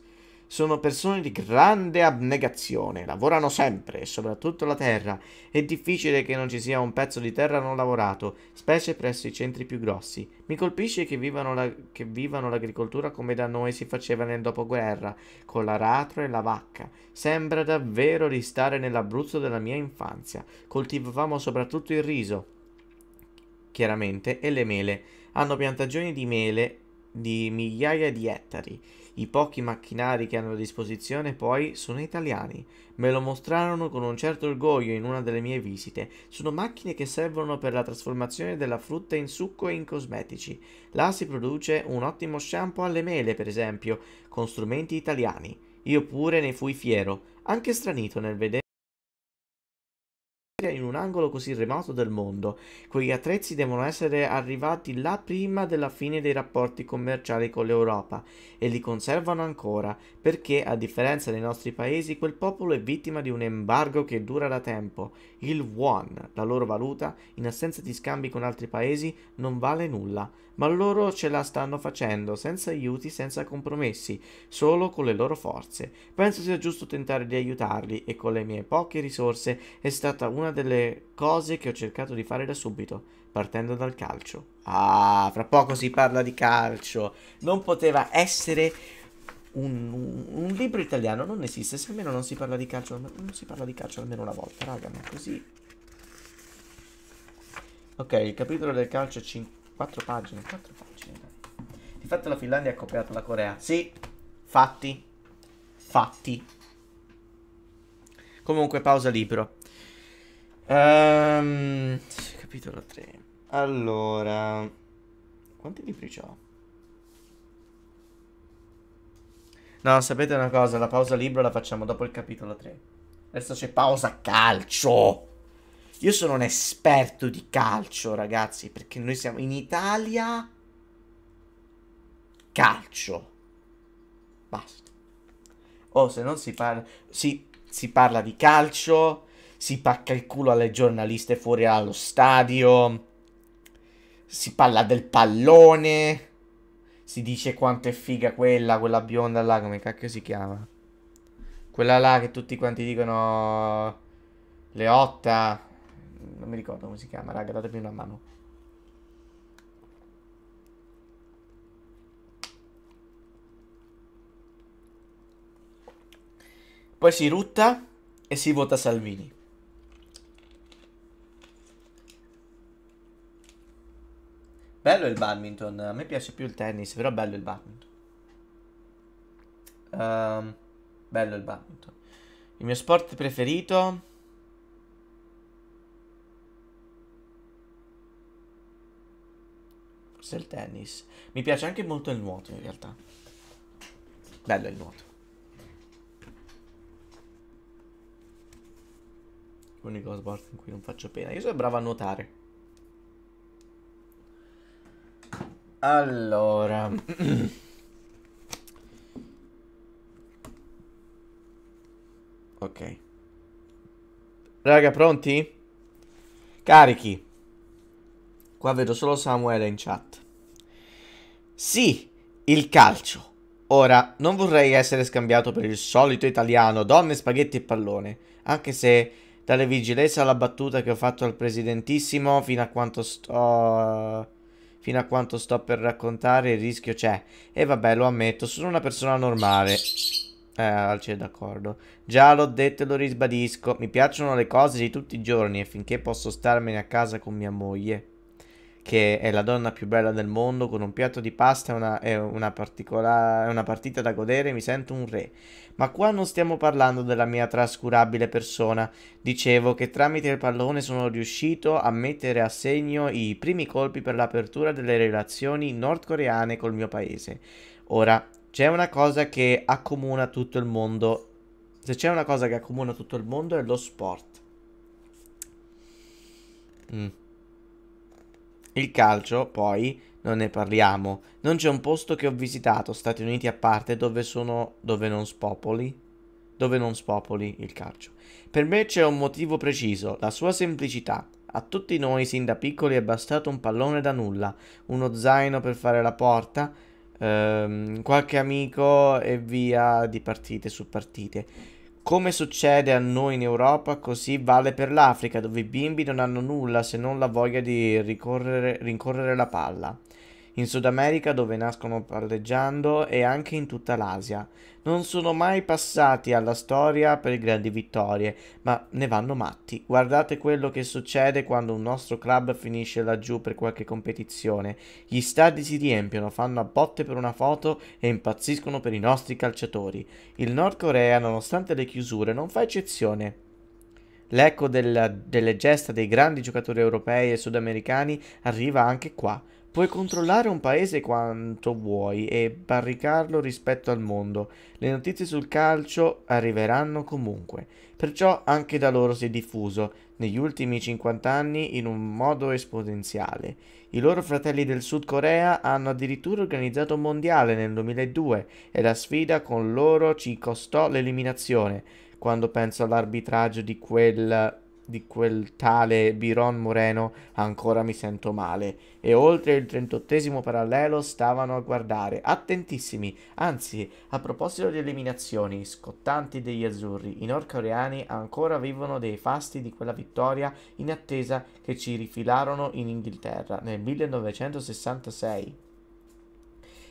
Sono persone di grande abnegazione, lavorano sempre e soprattutto la terra. È difficile che non ci sia un pezzo di terra non lavorato, specie presso i centri più grossi. Mi colpisce che vivano, la, che vivano l'agricoltura come da noi si faceva nel dopoguerra, con l'aratro e la vacca. Sembra davvero di stare nell'Abruzzo della mia infanzia. Coltivavamo soprattutto il riso, chiaramente, e le mele. Hanno piantagioni di mele di migliaia di ettari. I pochi macchinari che hanno a disposizione poi sono italiani. Me lo mostrarono con un certo orgoglio in una delle mie visite. Sono macchine che servono per la trasformazione della frutta in succo e in cosmetici. Là si produce un ottimo shampoo alle mele, per esempio, con strumenti italiani. Io pure ne fui fiero, anche stranito nel vedere angolo così remoto del mondo. Quegli attrezzi devono essere arrivati là prima della fine dei rapporti commerciali con l'Europa e li conservano ancora, perché a differenza dei nostri paesi quel popolo è vittima di un embargo che dura da tempo. Il won, la loro valuta, in assenza di scambi con altri paesi, non vale nulla ma loro ce la stanno facendo, senza aiuti, senza compromessi, solo con le loro forze. Penso sia giusto tentare di aiutarli e con le mie poche risorse è stata una delle cose che ho cercato di fare da subito, partendo dal calcio. Ah, fra poco si parla di calcio. Non poteva essere un, un, un, libro italiano non esiste se almeno non si parla di calcio non si parla di calcio almeno una volta raga ma così ok il capitolo del calcio è 5 Quattro pagine, 4 pagine. Di fatto la Finlandia ha copiato la Corea. Sì, fatti. Fatti. Comunque, pausa libro. Um, capitolo 3. Allora, quanti libri ho? No, sapete una cosa, la pausa libro la facciamo dopo il capitolo 3. Adesso c'è pausa calcio. Io sono un esperto di calcio, ragazzi, perché noi siamo in Italia. Calcio. Basta. Oh, se non si parla... Si, si parla di calcio, si pacca il culo alle giornaliste fuori dallo stadio, si parla del pallone, si dice quanto è figa quella, quella bionda là, come cacchio si chiama? Quella là che tutti quanti dicono... Leotta, non mi ricordo come si chiama, raga, datemi una mano. Poi si rutta e si vota Salvini. Bello il badminton, a me piace più il tennis, però bello il badminton. Um, bello il badminton. Il mio sport preferito... forse il tennis. Mi piace anche molto il nuoto in realtà. Bello il nuoto. L'unico sport in cui non faccio pena. Io sono bravo a nuotare. Allora... [clears throat] ok. Raga, pronti? Carichi. Qua vedo solo Samuele in chat. Sì, il calcio. Ora, non vorrei essere scambiato per il solito italiano, donne, spaghetti e pallone, anche se dalle vigilezza alla battuta che ho fatto al presidentissimo fino a quanto sto... Fino a quanto sto per raccontare il rischio c'è. E vabbè, lo ammetto, sono una persona normale. Eh, è d'accordo. Già l'ho detto e lo risbadisco. Mi piacciono le cose di tutti i giorni e finché posso starmene a casa con mia moglie che è la donna più bella del mondo, con un piatto di pasta e una, e una, una partita da godere, mi sento un re. Ma qua non stiamo parlando della mia trascurabile persona. Dicevo che tramite il pallone sono riuscito a mettere a segno i primi colpi per l'apertura delle relazioni nordcoreane col mio paese. Ora, c'è una cosa che accomuna tutto il mondo. Se c'è una cosa che accomuna tutto il mondo è lo sport. Mm. Il calcio, poi, non ne parliamo. Non c'è un posto che ho visitato, Stati Uniti a parte, dove sono... dove non spopoli. Dove non spopoli il calcio. Per me c'è un motivo preciso, la sua semplicità. A tutti noi, sin da piccoli, è bastato un pallone da nulla, uno zaino per fare la porta, ehm, qualche amico e via di partite su partite. Come succede a noi in Europa, così vale per l'Africa, dove i bimbi non hanno nulla se non la voglia di rincorrere la palla in Sud America dove nascono palleggiando e anche in tutta l'Asia. Non sono mai passati alla storia per grandi vittorie, ma ne vanno matti. Guardate quello che succede quando un nostro club finisce laggiù per qualche competizione. Gli stadi si riempiono, fanno a botte per una foto e impazziscono per i nostri calciatori. Il Nord Corea, nonostante le chiusure, non fa eccezione. L'eco delle gesta dei grandi giocatori europei e sudamericani arriva anche qua. Puoi controllare un paese quanto vuoi e barricarlo rispetto al mondo. Le notizie sul calcio arriveranno comunque. Perciò anche da loro si è diffuso, negli ultimi 50 anni, in un modo esponenziale. I loro fratelli del Sud Corea hanno addirittura organizzato un mondiale nel 2002 e la sfida con loro ci costò l'eliminazione. Quando penso all'arbitraggio di quel di quel tale Biron Moreno ancora mi sento male e oltre il 38 parallelo stavano a guardare, attentissimi, anzi a proposito di eliminazioni scottanti degli azzurri, i nordcoreani ancora vivono dei fasti di quella vittoria in attesa che ci rifilarono in Inghilterra nel 1966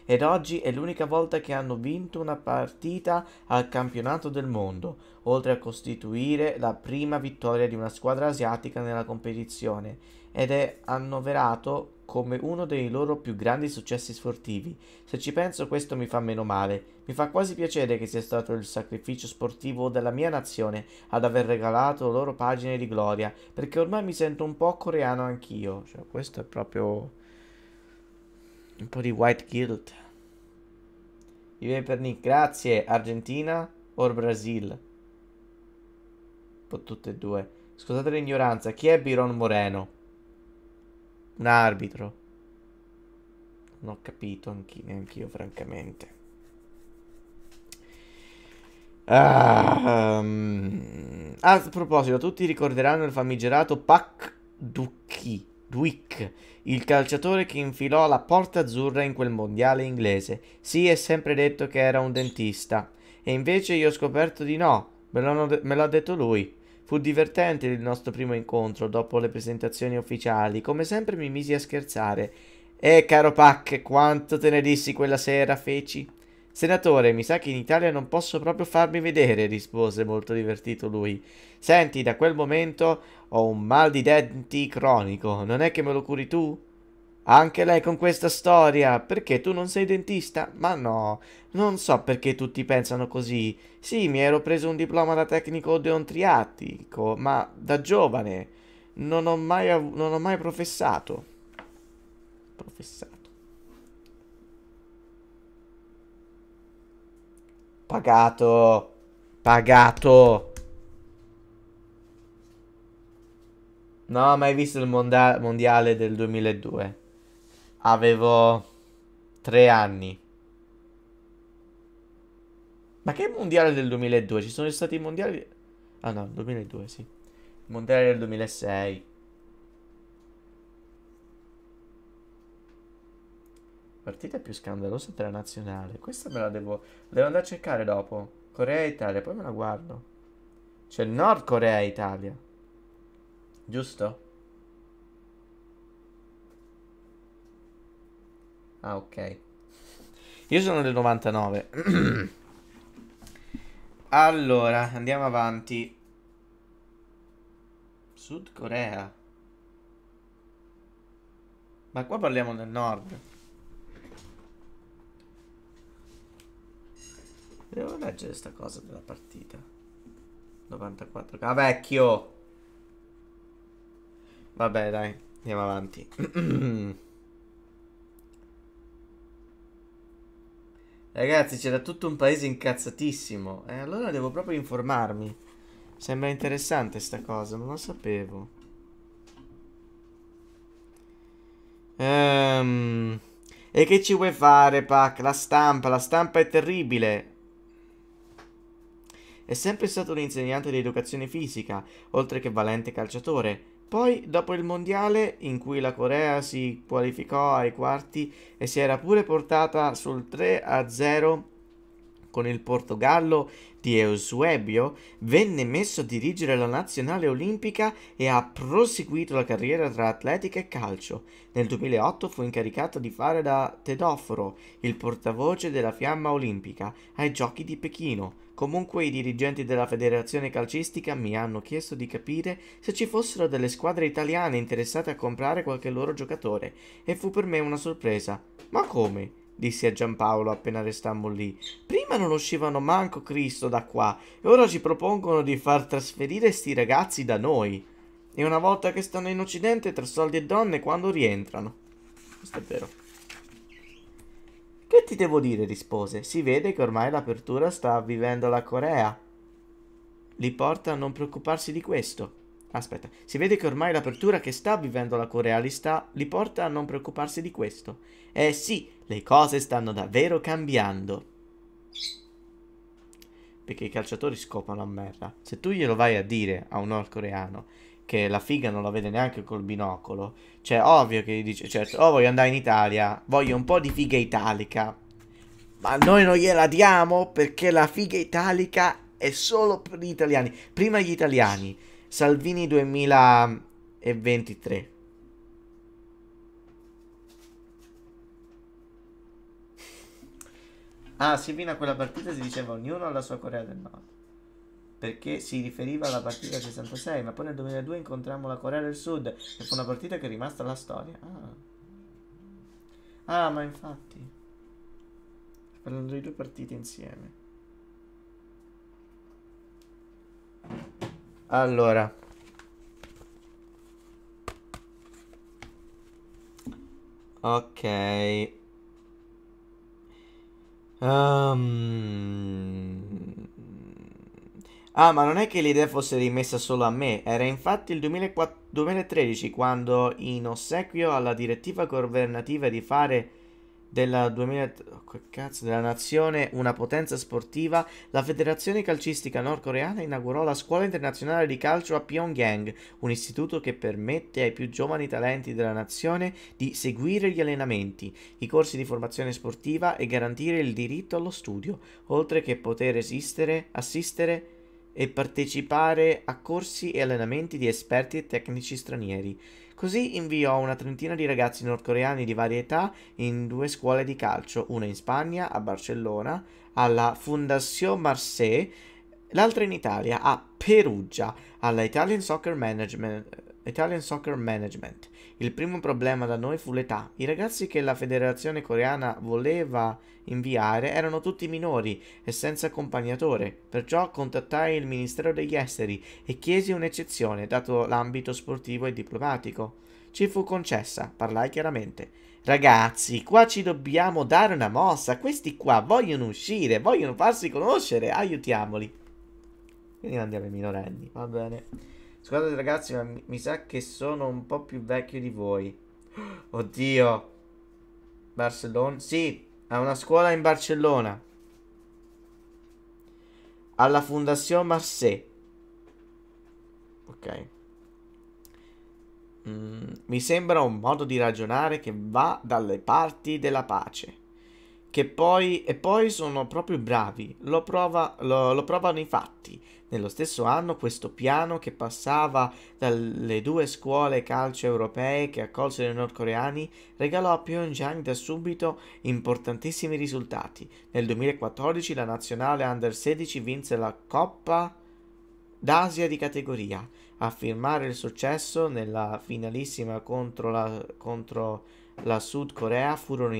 ed oggi è l'unica volta che hanno vinto una partita al campionato del mondo, oltre a costituire la prima vittoria di una squadra asiatica nella competizione ed è annoverato come uno dei loro più grandi successi sportivi. Se ci penso questo mi fa meno male. Mi fa quasi piacere che sia stato il sacrificio sportivo della mia nazione ad aver regalato loro pagine di gloria, perché ormai mi sento un po' coreano anch'io. Cioè, questo è proprio un po' di white guilt. Vive per Nick, grazie. Argentina o Brasil? Un po' tutte e due. Scusate l'ignoranza, chi è Biron Moreno? Un arbitro. Non ho capito anch'io, neanche io, francamente. Ah, um, a proposito, tutti ricorderanno il famigerato Pac Ducchi Dwick, il calciatore che infilò la porta azzurra in quel mondiale inglese. Sì, è sempre detto che era un dentista. E invece io ho scoperto di no, me l'ha detto lui. Fu divertente il nostro primo incontro dopo le presentazioni ufficiali. Come sempre mi misi a scherzare. Eh, caro Pac, quanto te ne dissi quella sera, feci? Senatore, mi sa che in Italia non posso proprio farmi vedere, rispose molto divertito lui. Senti, da quel momento ho un mal di denti cronico, non è che me lo curi tu? Anche lei con questa storia, perché tu non sei dentista? Ma no, non so perché tutti pensano così. Sì, mi ero preso un diploma da tecnico odontriatico, ma da giovane non ho mai, non ho mai professato. Professato. Pagato. Pagato. No, mai visto il monda- mondiale del 2002. Avevo tre anni. Ma che mondiale del 2002? Ci sono stati i mondiali... Ah no, 2002, sì. Mondiale del 2006. Partita più scandalosa della nazionale. Questa me la devo... Devo andare a cercare dopo. Corea e Italia, poi me la guardo. C'è Nord Corea e Italia giusto? Ah, ok. Io sono del 99. [clears throat] allora, andiamo avanti. Sud Corea. Ma qua parliamo del nord. Devo leggere sta cosa della partita. 94. Ah, vecchio! Vabbè, dai, andiamo avanti. [clears throat] Ragazzi, c'era tutto un paese incazzatissimo. Eh, allora devo proprio informarmi. Sembra interessante sta cosa, non lo sapevo. Ehm... E che ci vuoi fare, Pac? La stampa, la stampa è terribile. È sempre stato un insegnante di educazione fisica, oltre che valente calciatore. Poi, dopo il mondiale, in cui la Corea si qualificò ai quarti e si era pure portata sul 3-0 con il Portogallo di Eusebio, venne messo a dirigere la nazionale olimpica e ha proseguito la carriera tra atletica e calcio. Nel 2008 fu incaricato di fare da Tedoforo, il portavoce della fiamma olimpica, ai giochi di Pechino Comunque i dirigenti della federazione calcistica mi hanno chiesto di capire se ci fossero delle squadre italiane interessate a comprare qualche loro giocatore e fu per me una sorpresa. Ma come? disse a Giampaolo appena restammo lì. Prima non uscivano manco Cristo da qua e ora ci propongono di far trasferire sti ragazzi da noi. E una volta che stanno in Occidente tra soldi e donne quando rientrano. Questo è vero. Che ti devo dire? rispose. Si vede che ormai l'apertura sta vivendo la Corea. Li porta a non preoccuparsi di questo. Aspetta, si vede che ormai l'apertura che sta vivendo la Corea li, sta, li, porta a non preoccuparsi di questo. Eh sì, le cose stanno davvero cambiando. Perché i calciatori scopano a merda. Se tu glielo vai a dire a un nordcoreano che la figa non la vede neanche col binocolo. Cioè, ovvio che gli dice, certo, oh voglio andare in Italia, voglio un po' di figa italica. Ma noi non gliela diamo perché la figa italica è solo per gli italiani. Prima gli italiani, Salvini 2023. Ah, Silvina, quella partita si diceva ognuno alla sua Corea del Nord perché si riferiva alla partita 66, ma poi nel 2002 incontrammo la Corea del Sud e fu una partita che è rimasta alla storia. Ah, ah ma infatti. Parlando di due partite insieme. Allora. Ok. Um, Ah, ma non è che l'idea fosse rimessa solo a me, era infatti il 2004, 2013 quando, in ossequio alla direttiva governativa di fare della, 2000, oh, cazzo, della nazione una potenza sportiva, la federazione calcistica nordcoreana inaugurò la scuola internazionale di calcio a Pyongyang, un istituto che permette ai più giovani talenti della nazione di seguire gli allenamenti, i corsi di formazione sportiva e garantire il diritto allo studio, oltre che poter esistere, assistere e partecipare a corsi e allenamenti di esperti e tecnici stranieri. Così inviò una trentina di ragazzi nordcoreani di varie età in due scuole di calcio, una in Spagna, a Barcellona, alla Fundación Marseille, l'altra in Italia, a Perugia, alla Italian Soccer Management Italian Soccer Management. Il primo problema da noi fu l'età. I ragazzi che la federazione coreana voleva inviare erano tutti minori e senza accompagnatore, perciò contattai il Ministero degli Esteri e chiesi un'eccezione, dato l'ambito sportivo e diplomatico. Ci fu concessa, parlai chiaramente. Ragazzi, qua ci dobbiamo dare una mossa, questi qua vogliono uscire, vogliono farsi conoscere, aiutiamoli. Quindi andiamo ai minorenni, va bene. Scusate ragazzi, ma mi, sa che sono un po' più vecchio di voi. [gasps] Oddio. Barcellona? Sì, ha una scuola in Barcellona. Alla Fondation Marseille. Ok. Mm, mi sembra un modo di ragionare che va dalle parti della pace che poi, e poi sono proprio bravi, lo, prova, lo, lo provano i fatti. Nello stesso anno questo piano che passava dalle due scuole calcio europee che accolsero i nordcoreani regalò a Pyongyang da subito importantissimi risultati. Nel 2014 la nazionale under 16 vinse la Coppa d'Asia di categoria. A firmare il successo nella finalissima contro la contro la Sud Corea furono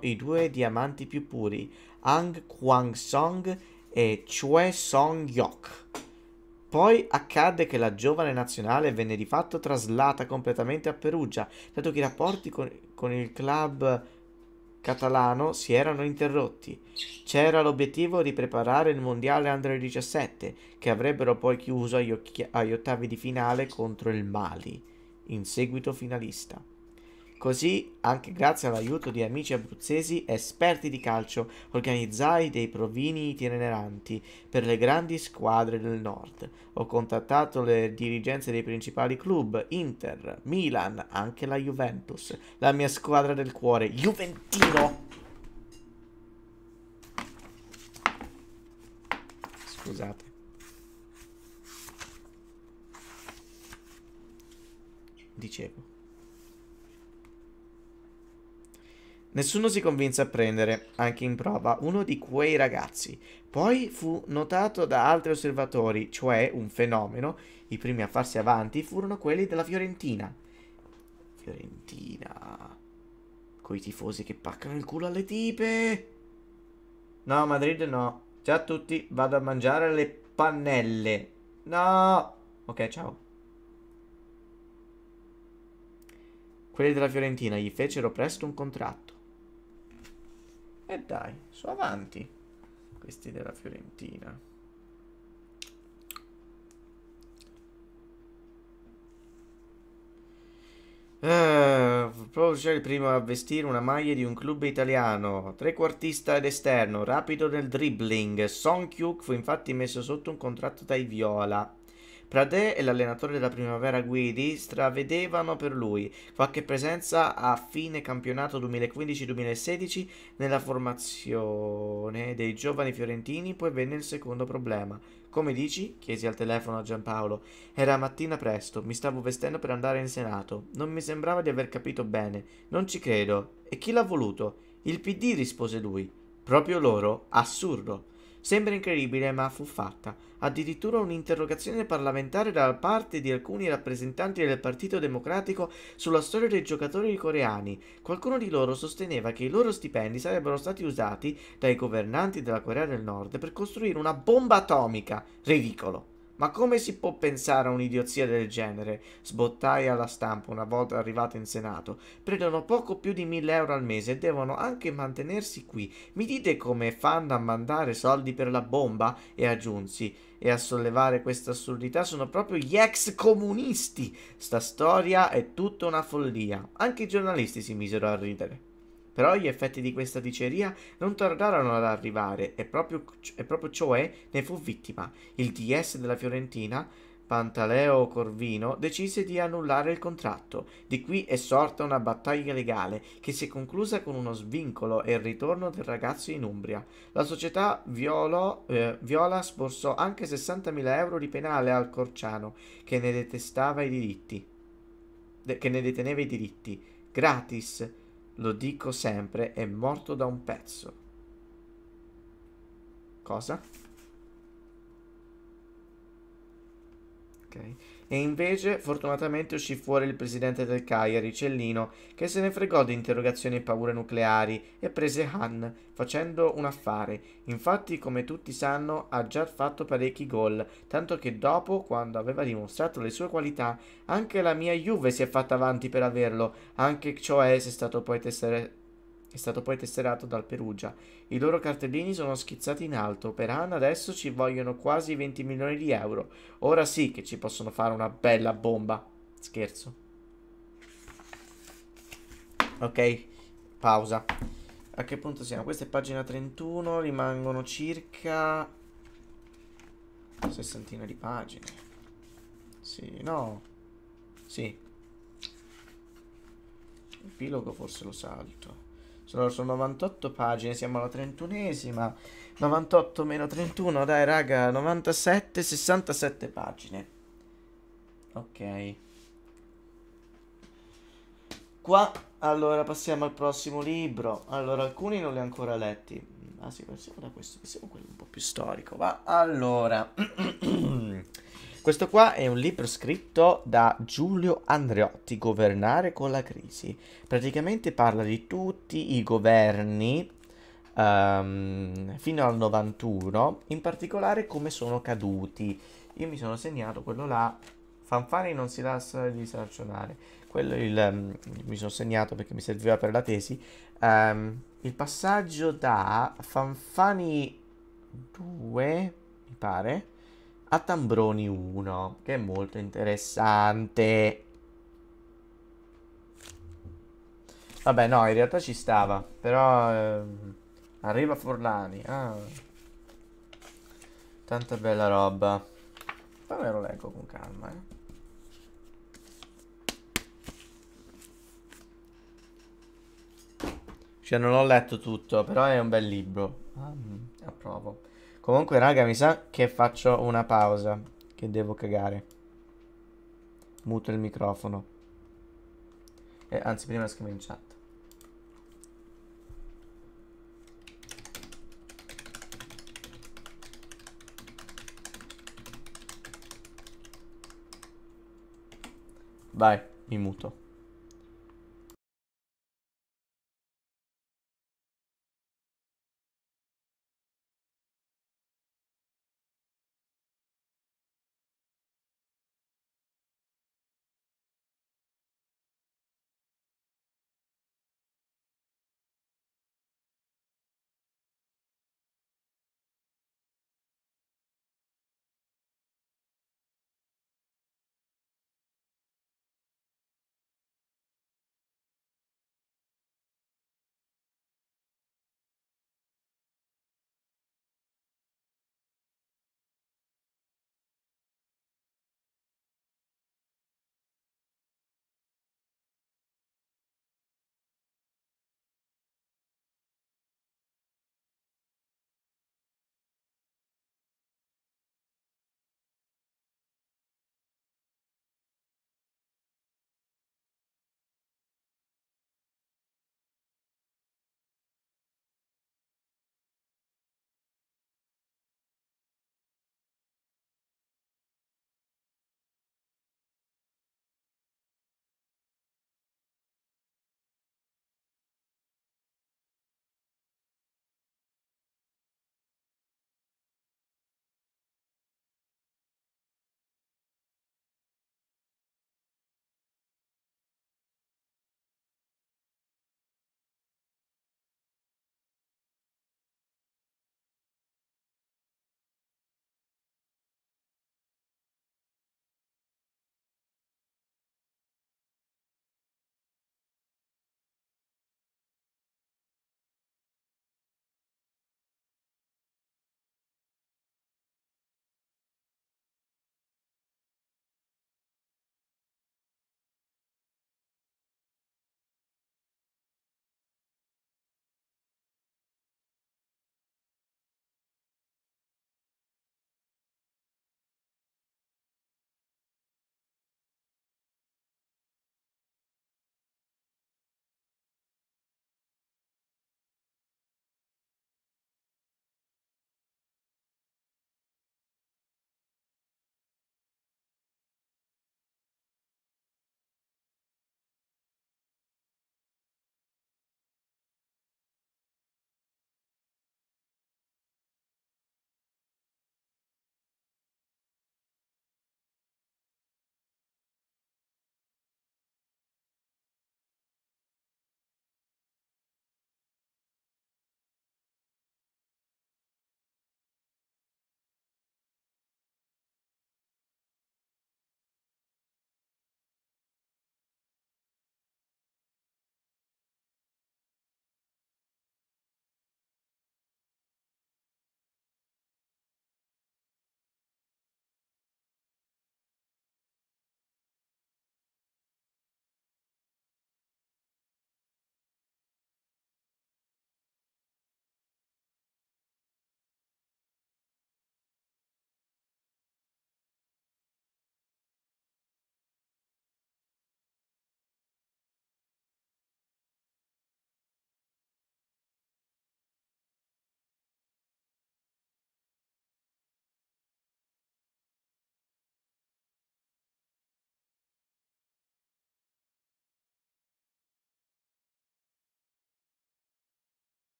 i, i due diamanti più puri, Ang Kwang-song e Choe Song-yok. Poi accadde che la giovane nazionale venne di fatto traslata completamente a Perugia, dato che i rapporti con, con il club catalano si erano interrotti. C'era l'obiettivo di preparare il mondiale Under 17, che avrebbero poi chiuso agli, agli ottavi di finale contro il Mali, in seguito finalista. Così, anche grazie all'aiuto di amici abruzzesi esperti di calcio, organizzai dei provini itineranti per le grandi squadre del nord. Ho contattato le dirigenze dei principali club, Inter, Milan, anche la Juventus, la mia squadra del cuore, Juventino! Scusate. Dicevo. Nessuno si convinse a prendere, anche in prova, uno di quei ragazzi. Poi fu notato da altri osservatori, cioè un fenomeno. I primi a farsi avanti furono quelli della Fiorentina. Fiorentina. Coi tifosi che paccano il culo alle tipe. No, Madrid no. Ciao a tutti, vado a mangiare le pannelle. No. Ok, ciao. Quelli della Fiorentina gli fecero presto un contratto e dai, su avanti. Questi della Fiorentina. Eh, Provo Uh, il primo a vestire una maglia di un club italiano, trequartista ed esterno, rapido nel dribbling. Son Kyuk fu infatti messo sotto un contratto dai Viola Pradè e l'allenatore della primavera Guidi stravedevano per lui qualche presenza a fine campionato 2015-2016 nella formazione dei giovani fiorentini, poi venne il secondo problema. Come dici? chiesi al telefono a Giampaolo. Era mattina presto, mi stavo vestendo per andare in Senato. Non mi sembrava di aver capito bene. Non ci credo. E chi l'ha voluto? Il PD rispose lui. Proprio loro? Assurdo. Sembra incredibile, ma fu fatta. Addirittura un'interrogazione parlamentare da parte di alcuni rappresentanti del Partito Democratico sulla storia dei giocatori coreani. Qualcuno di loro sosteneva che i loro stipendi sarebbero stati usati dai governanti della Corea del Nord per costruire una bomba atomica. Ridicolo. Ma come si può pensare a un'idiozia del genere? Sbottai alla stampa una volta arrivato in Senato. Prendono poco più di 1000 euro al mese e devono anche mantenersi qui. Mi dite come fanno a mandare soldi per la bomba? E aggiunsi. E a sollevare questa assurdità sono proprio gli ex comunisti. Sta storia è tutta una follia. Anche i giornalisti si misero a ridere. Però gli effetti di questa diceria non tardarono ad arrivare e proprio, e proprio Cioè ne fu vittima. Il DS della Fiorentina Pantaleo Corvino decise di annullare il contratto. Di qui è sorta una battaglia legale che si è conclusa con uno svincolo e il ritorno del ragazzo in Umbria. La società violò, eh, Viola sborsò anche 60.000 euro di penale al Corciano che ne detestava i diritti. De- che ne deteneva i diritti. Gratis lo dico sempre, è morto da un pezzo. Cosa? Ok. E invece fortunatamente uscì fuori il presidente del Cagliari, Cellino, che se ne fregò di interrogazioni e paure nucleari e prese Han, facendo un affare. Infatti, come tutti sanno, ha già fatto parecchi gol, tanto che dopo, quando aveva dimostrato le sue qualità, anche la mia Juve si è fatta avanti per averlo, anche cioè se è stato poi tessere è stato poi tesserato dal Perugia. I loro cartellini sono schizzati in alto, per Anna adesso ci vogliono quasi 20 milioni di euro. Ora sì che ci possono fare una bella bomba. Scherzo. Ok, pausa. A che punto siamo? Questa è pagina 31, rimangono circa... Sessantina di pagine. Sì, no. Sì. Epilogo forse lo salto. Sono, sono 98 pagine, siamo alla trentunesima. 98 meno 31, dai raga, 97, 67 pagine. Ok. Qua, allora, passiamo al prossimo libro. Allora, alcuni non li ho ancora letti. Ah sì, passiamo da questo, passiamo a quello un po' più storico. Va, allora... [clears throat] Questo qua è un libro scritto da Giulio Andreotti, Governare con la crisi. Praticamente parla di tutti i governi um, fino al 91, in particolare come sono caduti. Io mi sono segnato quello là, Fanfani non si lascia disarcionare. Quello il, um, mi sono segnato perché mi serviva per la tesi. Um, il passaggio da Fanfani 2, mi pare a Tambroni 1, che è molto interessante. Vabbè, no, in realtà ci stava, però ehm, arriva Forlani. Ah. Tanta bella roba. Poi me lo leggo con calma, eh. Cioè, non ho letto tutto, però è un bel libro. Ah, mm, approvo. Comunque, raga, mi sa che faccio una pausa. Che devo cagare. Muto il microfono. Eh, anzi, prima scrivo in chat. Vai, mi muto.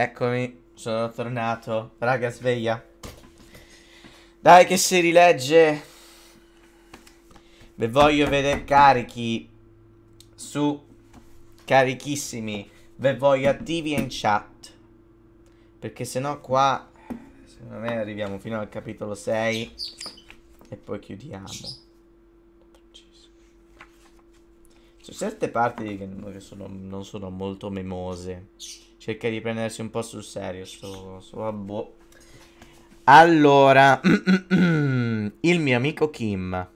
Eccomi, sono tornato. Raga, sveglia. Dai che si rilegge. Ve voglio vedere carichi su carichissimi. Ve voglio attivi in chat. Perché sennò qua secondo me arriviamo fino al capitolo 6 e poi chiudiamo. Su certe parti che sono, non sono molto memose cerca di prendersi un po' sul serio sto, sto abbo. Allora, [clears throat] il mio amico Kim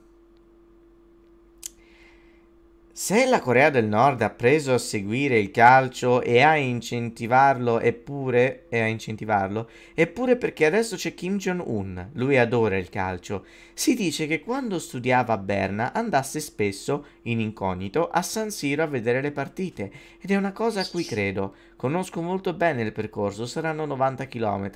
se la Corea del Nord ha preso a seguire il calcio e a incentivarlo, eppure, e a incentivarlo, eppure perché adesso c'è Kim Jong-un, lui adora il calcio. Si dice che quando studiava a Berna andasse spesso, in incognito, a San Siro a vedere le partite, ed è una cosa a cui credo. Conosco molto bene il percorso, saranno 90 km.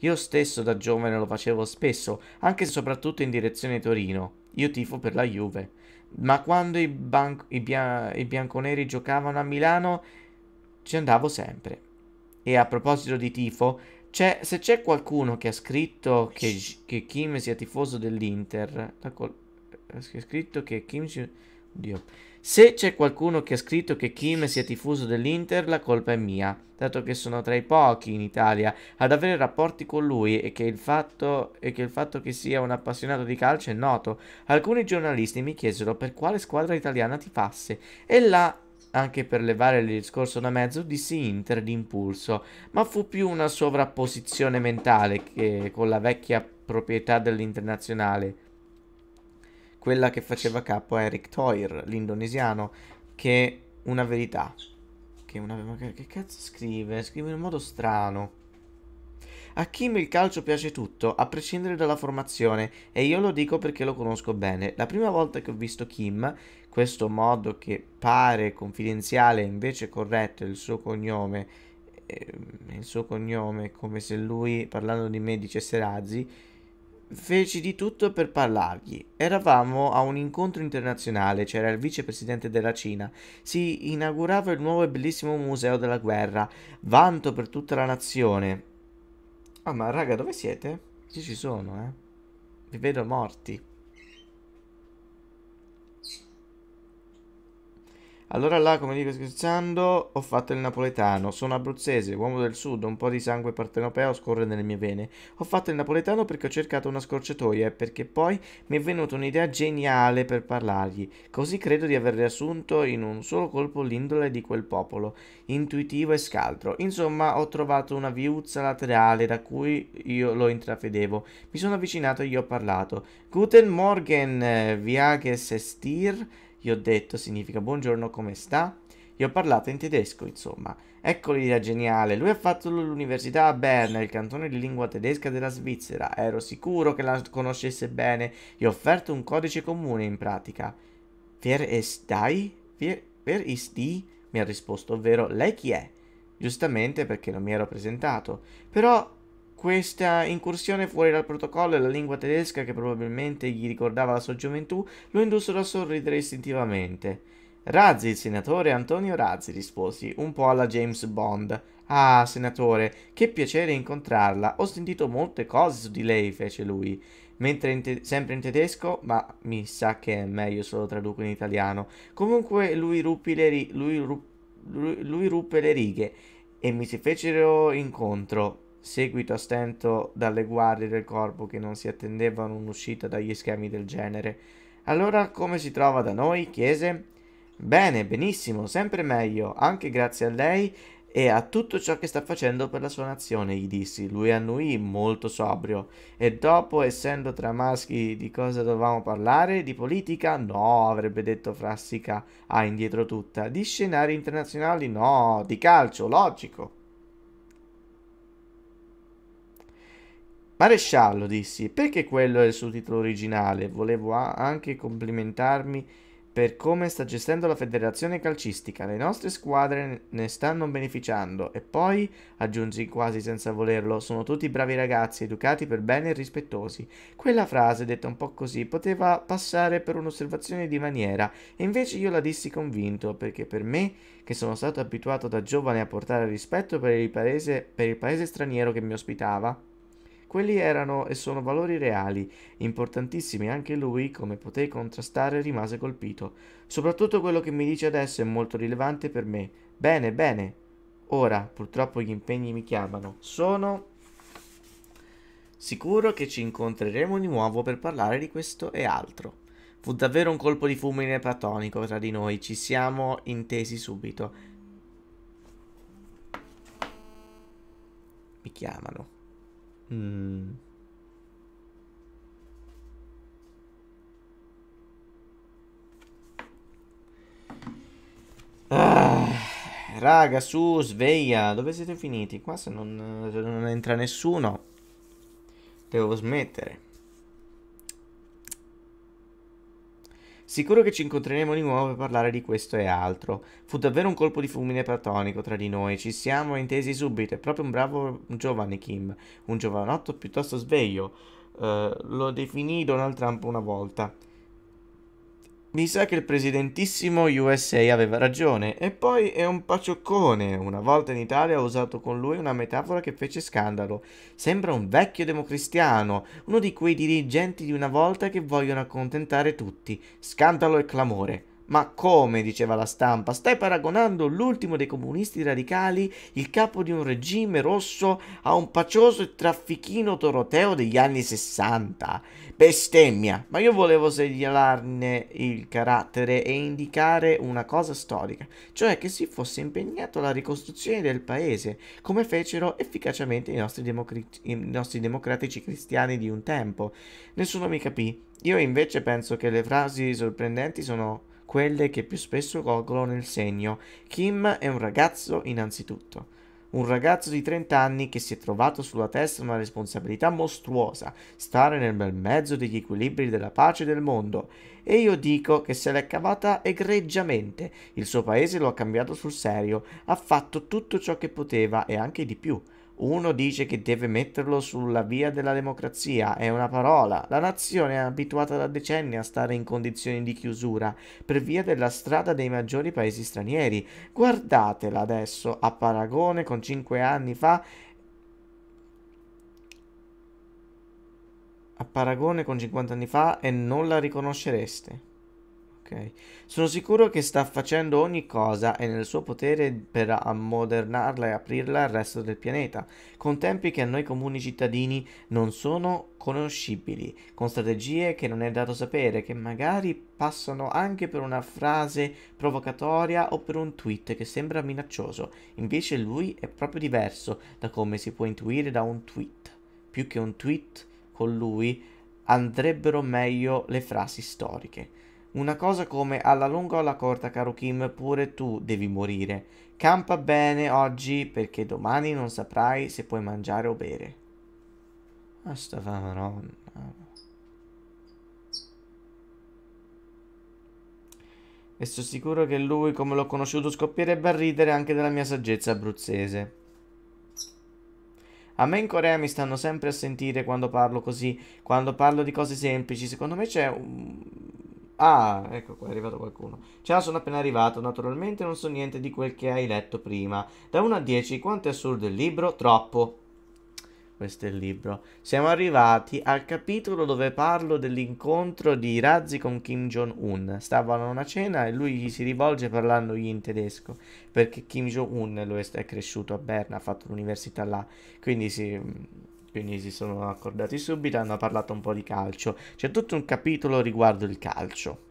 Io stesso da giovane lo facevo spesso, anche e soprattutto in direzione Torino. Io tifo per la Juve ma quando i, ban- i, bia- i bianconeri giocavano a Milano ci andavo sempre. E a proposito di tifo, c'è, se c'è qualcuno che ha scritto che, che Kim sia tifoso dell'Inter, col- eh, ha scritto che Kim... Sia... Oddio. Se c'è qualcuno che ha scritto che Kim sia tifoso dell'Inter, la colpa è mia, dato che sono tra i pochi in Italia ad avere rapporti con lui e che il fatto, che, il fatto che sia un appassionato di calcio è noto. Alcuni giornalisti mi chiesero per quale squadra italiana ti fasse e là anche per levare il discorso da mezzo, dissi Inter d'impulso, ma fu più una sovrapposizione mentale che con la vecchia proprietà dell'internazionale quella che faceva capo a Eric Toyer, l'indonesiano, che una verità. Che una... che cazzo scrive? Scrive in un modo strano. A Kim il calcio piace tutto, a prescindere dalla formazione, e io lo dico perché lo conosco bene. La prima volta che ho visto Kim, questo modo che pare confidenziale e invece corretto il suo cognome, eh, il suo cognome come se lui, parlando di me, dicesse Razzi, feci di tutto per parlargli. Eravamo a un incontro internazionale, c'era il vicepresidente della Cina. Si inaugurava il nuovo e bellissimo museo della guerra, vanto per tutta la nazione. Ah, oh, ma raga, dove siete? Io ci sono, eh. Vi vedo morti. Allora là, come dico scherzando, ho fatto il napoletano. Sono abruzzese, uomo del sud, un po' di sangue partenopeo scorre nelle mie vene. Ho fatto il napoletano perché ho cercato una scorciatoia e perché poi mi è venuta un'idea geniale per parlargli. Così credo di aver riassunto in un solo colpo l'indole di quel popolo, intuitivo e scaltro. Insomma, ho trovato una viuzza laterale da cui io lo intravedevo. Mi sono avvicinato e gli ho parlato. Guten Morgen, viages eh, estir gli ho detto significa buongiorno, come sta? Gli ho parlato in tedesco, insomma. Ecco l'idea geniale. Lui ha fatto l'università a Berna, il cantone di lingua tedesca della Svizzera. Ero sicuro che la conoscesse bene. Gli ho offerto un codice comune, in pratica. Wer ist dai? Wer, wer ist die? Mi ha risposto, ovvero lei chi è? Giustamente perché non mi ero presentato. Però questa incursione fuori dal protocollo e la lingua tedesca che probabilmente gli ricordava la sua gioventù lo indussero a sorridere istintivamente. Razzi, il senatore Antonio Razzi, risposi, un po' alla James Bond. Ah, senatore, che piacere incontrarla. Ho sentito molte cose su di lei, fece lui. Mentre in sempre in tedesco, ma mi sa che è meglio se lo traduco in italiano. Comunque lui ri lui, ru lui ruppe le righe e mi si fecero incontro seguito a stento dalle guardie del corpo che non si attendevano un'uscita dagli schemi del genere. Allora come si trova da noi? chiese. Bene, benissimo, sempre meglio, anche grazie a lei e a tutto ciò che sta facendo per la sua nazione, gli dissi. Lui annuì molto sobrio. E dopo, essendo tra maschi, di cosa dovevamo parlare? Di politica? No, avrebbe detto Frassica ah, indietro tutta. Di scenari internazionali? No, di calcio, logico. Maresciallo, dissi, perché quello è il suo titolo originale. Volevo anche complimentarmi per come sta gestendo la federazione calcistica. Le nostre squadre ne stanno beneficiando. E poi, aggiunsi quasi senza volerlo, sono tutti bravi ragazzi, educati per bene e rispettosi. Quella frase, detta un po' così, poteva passare per un'osservazione di maniera, e invece io la dissi convinto, perché per me, che sono stato abituato da giovane a portare rispetto per il paese, per il paese straniero che mi ospitava, quelli erano e sono valori reali, importantissimi anche lui, come potei contrastare, rimase colpito. Soprattutto quello che mi dice adesso è molto rilevante per me. Bene, bene. Ora, purtroppo gli impegni mi chiamano. Sono sicuro che ci incontreremo di nuovo per parlare di questo e altro. Fu davvero un colpo di fulmine platonico tra di noi, ci siamo intesi subito. Mi chiamano. Mm. Ah, raga, su, sveglia. Dove siete finiti? Qua se non, se non entra nessuno, devo smettere. Sicuro che ci incontreremo di nuovo per parlare di questo e altro. Fu davvero un colpo di fulmine platonico tra di noi, ci siamo intesi subito, è proprio un bravo giovane Kim, un giovanotto piuttosto sveglio. Uh, lo definì Donald Trump una volta. Mi sa che il presidentissimo USA aveva ragione, e poi è un pacioccone. Una volta in Italia ho usato con lui una metafora che fece scandalo. Sembra un vecchio democristiano, uno di quei dirigenti di una volta che vogliono accontentare tutti. Scandalo e clamore. Ma come diceva la stampa, stai paragonando l'ultimo dei comunisti radicali, il capo di un regime rosso, a un pacioso e traffichino Doroteo degli anni 60. Bestemmia, ma io volevo segnalarne il carattere e indicare una cosa storica, cioè che si fosse impegnato alla ricostruzione del paese, come fecero efficacemente i nostri, democri- i nostri democratici cristiani di un tempo. Nessuno mi capì. Io invece penso che le frasi sorprendenti sono quelle che più spesso colgono nel segno. Kim è un ragazzo innanzitutto. Un ragazzo di 30 anni che si è trovato sulla testa una responsabilità mostruosa, stare nel bel mezzo degli equilibri della pace del mondo. E io dico che se l'è cavata egregiamente, il suo paese lo ha cambiato sul serio, ha fatto tutto ciò che poteva e anche di più. Uno dice che deve metterlo sulla via della democrazia, è una parola. La nazione è abituata da decenni a stare in condizioni di chiusura per via della strada dei maggiori paesi stranieri. Guardatela adesso a paragone con 5 anni fa a paragone con 50 anni fa e non la riconoscereste. Sono sicuro che sta facendo ogni cosa e nel suo potere per ammodernarla e aprirla al resto del pianeta, con tempi che a noi comuni cittadini non sono conoscibili, con strategie che non è dato sapere, che magari passano anche per una frase provocatoria o per un tweet che sembra minaccioso. Invece lui è proprio diverso da come si può intuire da un tweet. Più che un tweet con lui andrebbero meglio le frasi storiche. Una cosa come alla lunga o alla corta, caro Kim, pure tu devi morire. Campa bene oggi perché domani non saprai se puoi mangiare o bere. Ah, sta famaronna. E sono sicuro che lui, come l'ho conosciuto, scoppierebbe a ridere anche della mia saggezza abruzzese. A me in Corea mi stanno sempre a sentire quando parlo così, quando parlo di cose semplici. Secondo me c'è un Ah, ecco qua, è arrivato qualcuno. Ciao, sono appena arrivato. Naturalmente non so niente di quel che hai letto prima. Da 1 a 10, quanto è assurdo il libro? Troppo. Questo è il libro. Siamo arrivati al capitolo dove parlo dell'incontro di Razzi con Kim Jong-un. Stavano a una cena e lui gli si rivolge parlandogli in tedesco. Perché Kim Jong-un è cresciuto a Berna, ha fatto l'università là. Quindi si quindi si sono accordati subito, hanno parlato un po' di calcio. C'è tutto un capitolo riguardo il calcio.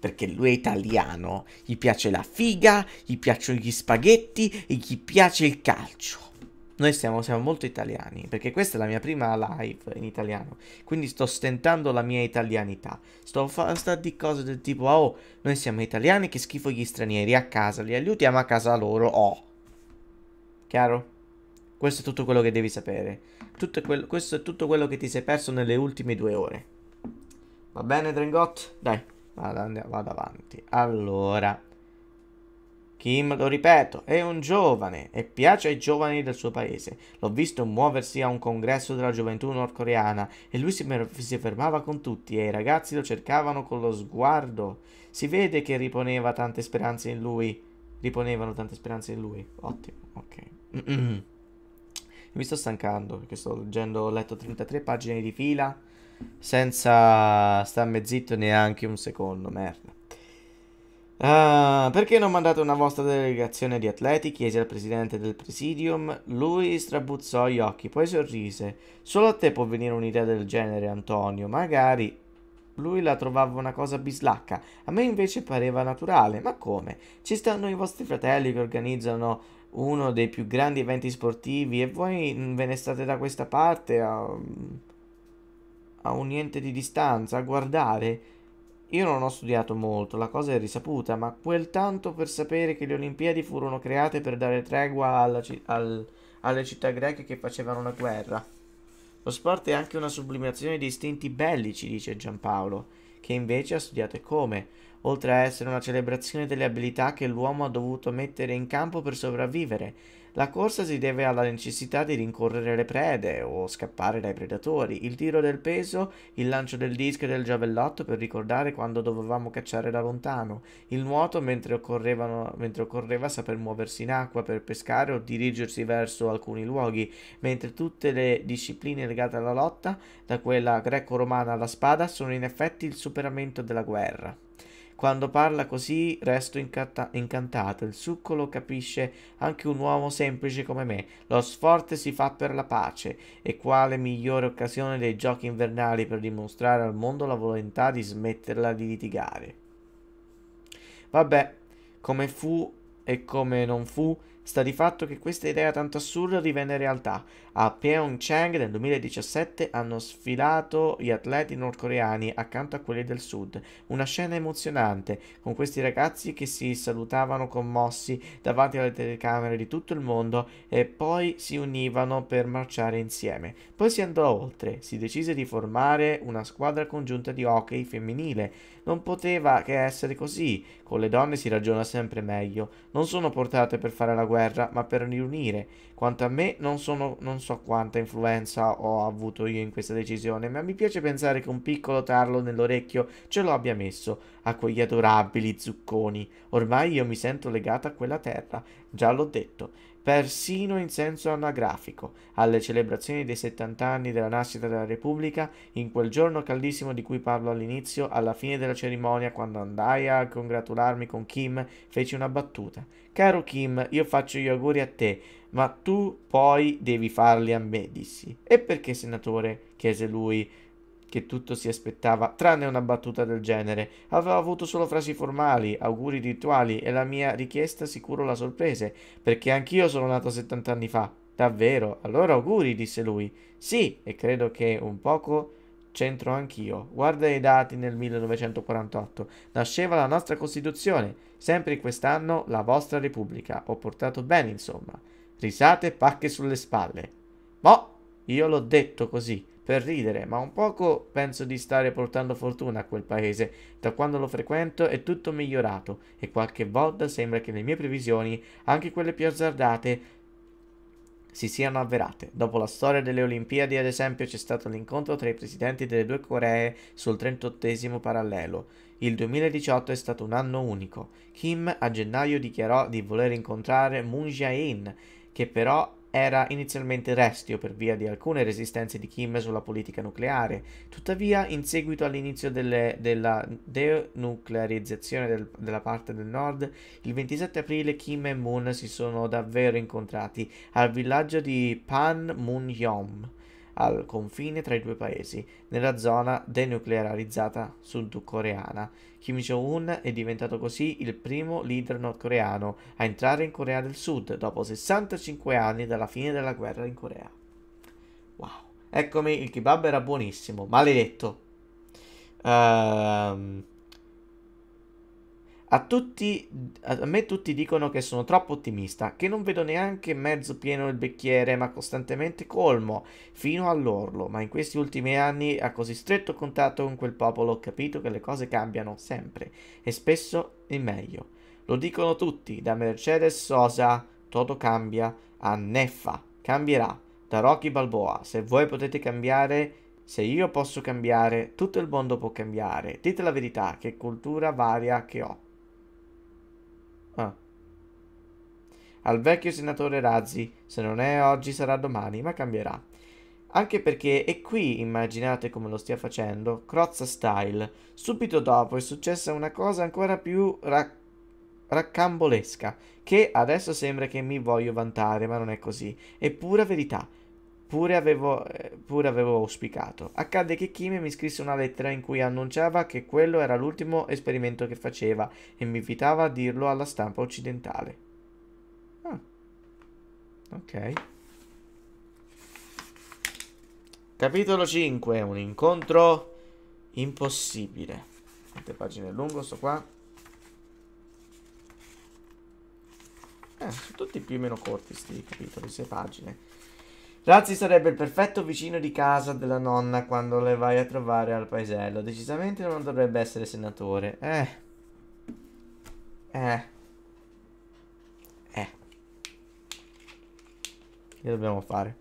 Perché lui è italiano, gli piace la figa, gli piacciono gli spaghetti e gli piace il calcio. Noi siamo, siamo molto italiani, perché questa è la mia prima live in italiano, quindi sto stentando la mia italianità. Sto facendo di cose del tipo, ah, oh, noi siamo italiani, che schifo gli stranieri a casa, li aiutiamo a casa loro, oh. Chiaro? Questo è tutto quello che devi sapere. Tutto quello, questo è tutto quello che ti sei perso nelle ultime due ore. Va bene, Drengot? Dai, vado, vado avanti. Allora, Kim, lo ripeto, è un giovane e piace ai giovani del suo paese. L'ho visto muoversi a un congresso della gioventù nordcoreana e lui si, si, fermava con tutti e i ragazzi lo cercavano con lo sguardo. Si vede che riponeva tante speranze in lui. Riponevano tante speranze in lui. Ottimo, ok. [clears throat] mi sto stancando perché sto leggendo, ho letto 33 pagine di fila senza starmi zitto neanche un secondo, merda. Uh, perché non mandate una vostra delegazione di atleti? chiese al presidente del presidium. Lui strabuzzò gli occhi, poi sorrise. Solo a te può venire un'idea del genere, Antonio. Magari lui la trovava una cosa bislacca. A me invece pareva naturale. Ma come? Ci stanno i vostri fratelli che organizzano uno dei più grandi eventi sportivi e voi mm, ve ne state da questa parte a, mm, a un niente di distanza a guardare. Io non ho studiato molto, la cosa è risaputa, ma quel tanto per sapere che le Olimpiadi furono create per dare tregua ci- al- alle città greche che facevano la guerra. Lo sport è anche una sublimazione di istinti bellici, dice Giampaolo, che invece ha studiato come oltre a essere una celebrazione delle abilità che l'uomo ha dovuto mettere in campo per sopravvivere. La corsa si deve alla necessità di rincorrere le prede o scappare dai predatori, il tiro del peso, il lancio del disco e del giavellotto per ricordare quando dovevamo cacciare da lontano, il nuoto mentre, mentre occorreva saper muoversi in acqua per pescare o dirigersi verso alcuni luoghi, mentre tutte le discipline legate alla lotta, da quella greco-romana alla spada, sono in effetti il superamento della guerra. Quando parla così resto incanta- incantato. Il succo lo capisce anche un uomo semplice come me. Lo sforzo si fa per la pace. E quale migliore occasione dei giochi invernali per dimostrare al mondo la volontà di smetterla di litigare. Vabbè, come fu e come non fu, Sta di fatto che questa idea tanto assurda divenne realtà. A Pyeongchang nel 2017 hanno sfilato gli atleti nordcoreani accanto a quelli del sud. Una scena emozionante, con questi ragazzi che si salutavano commossi davanti alle telecamere di tutto il mondo e poi si univano per marciare insieme. Poi si andò oltre, si decise di formare una squadra congiunta di hockey femminile. Non poteva che essere così, con le donne si ragiona sempre meglio. Non sono portate per fare la guerra, ma per riunire. Quanto a me, non, sono, non so quanta influenza ho avuto io in questa decisione, ma mi piace pensare che un piccolo tarlo nell'orecchio ce lo abbia messo a quegli adorabili zucconi. Ormai io mi sento legata a quella terra, già l'ho detto persino in senso anagrafico, alle celebrazioni dei 70 anni della nascita della Repubblica, in quel giorno caldissimo di cui parlo all'inizio, alla fine della cerimonia, quando andai a congratularmi con Kim, feci una battuta. Caro Kim, io faccio gli auguri a te, ma tu poi devi farli a me, dissi. E perché, senatore? chiese lui che tutto si aspettava, tranne una battuta del genere. Aveva avuto solo frasi formali, auguri rituali e la mia richiesta sicuro la sorprese, perché anch'io sono nato 70 anni fa. Davvero? Allora auguri, disse lui. Sì, e credo che un poco c'entro anch'io. Guarda i dati nel 1948. Nasceva la nostra Costituzione. Sempre quest'anno la vostra Repubblica. Ho portato bene, insomma. Risate e pacche sulle spalle. Ma io l'ho detto così per ridere, ma un poco penso di stare portando fortuna a quel paese. Da quando lo frequento è tutto migliorato e qualche volta sembra che le mie previsioni, anche quelle più azzardate, si siano avverate. Dopo la storia delle Olimpiadi, ad esempio, c'è stato l'incontro tra i presidenti delle due Coree sul 38 parallelo. Il 2018 è stato un anno unico. Kim a gennaio dichiarò di voler incontrare Moon Jae-in, che però era inizialmente restio per via di alcune resistenze di Kim sulla politica nucleare, tuttavia in seguito all'inizio delle, della denuclearizzazione del, della parte del nord, il 27 aprile Kim e Moon si sono davvero incontrati al villaggio di Pan Yom al confine tra i due paesi, nella zona denuclearizzata sudcoreana. Kim Jong-un è diventato così il primo leader nordcoreano a entrare in Corea del Sud dopo 65 anni dalla fine della guerra in Corea. Wow, eccomi, il kebab era buonissimo, maledetto. Ehm... Um... A, tutti, a me tutti dicono che sono troppo ottimista, che non vedo neanche mezzo pieno il bicchiere, ma costantemente colmo, fino all'orlo. Ma in questi ultimi anni, a così stretto contatto con quel popolo, ho capito che le cose cambiano sempre, e spesso in meglio. Lo dicono tutti, da Mercedes Sosa, tutto cambia, a Neffa, cambierà, da Rocky Balboa. Se voi potete cambiare, se io posso cambiare, tutto il mondo può cambiare. Dite la verità, che cultura varia che ho. al vecchio senatore Razzi, se non è oggi sarà domani, ma cambierà. Anche perché, e qui immaginate come lo stia facendo, Crozza Style, subito dopo è successa una cosa ancora più raccontata raccambolesca, che adesso sembra che mi voglio vantare, ma non è così. È pura verità. Pure avevo, eh, pure avevo auspicato. Accadde che Kim mi scrisse una lettera in cui annunciava che quello era l'ultimo esperimento che faceva e mi invitava a dirlo alla stampa occidentale. Ok. Capitolo 5. Un incontro impossibile. Quante pagine è lungo sto qua? Eh, sono tutti più o meno corti sti capitoli, 6 pagine. Razzi sarebbe il perfetto vicino di casa della nonna quando le vai a trovare al paesello. Decisamente non dovrebbe essere senatore. Eh. Eh. Che dobbiamo fare?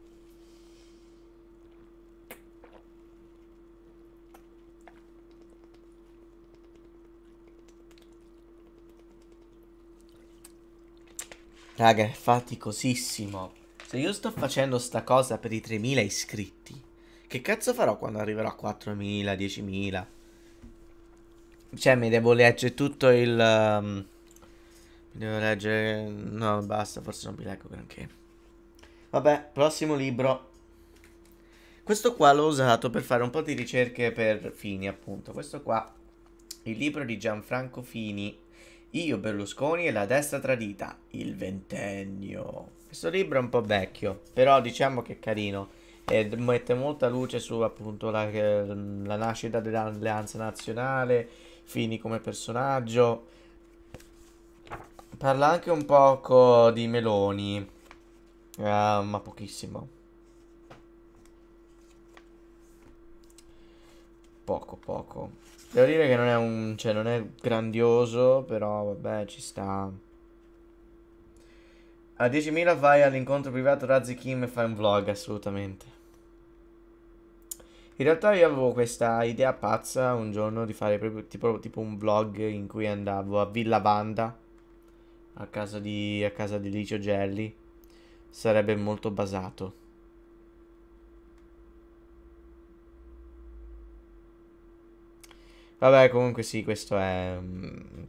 Raga, è faticosissimo. Se io sto facendo sta cosa per i 3.000 iscritti, che cazzo farò quando arriverò a 4.000, 10.000? Cioè, mi devo leggere tutto il... Um, mi devo leggere... No, basta, forse non mi leggo granché. Vabbè, prossimo libro. Questo qua l'ho usato per fare un po' di ricerche per Fini, appunto. Questo qua, il libro di Gianfranco Fini, Io Berlusconi e la destra tradita, il ventennio. Questo libro è un po' vecchio, però diciamo che è carino e mette molta luce su appunto la, ehm, la nascita dell'alleanza nazionale, Fini come personaggio. Parla anche un poco di Meloni Uh, ma pochissimo. Poco, poco. Devo dire che non è un... Cioè, non è grandioso, però vabbè, ci sta. A 10.000 vai all'incontro privato Razzi Kim e fai un vlog, assolutamente. In realtà io avevo questa idea pazza un giorno di fare proprio tipo, tipo un vlog in cui andavo a Villa Vanda, a casa di, a casa di Licio Gelli sarebbe molto basato. Vabbè, comunque sì, questo è... Mm,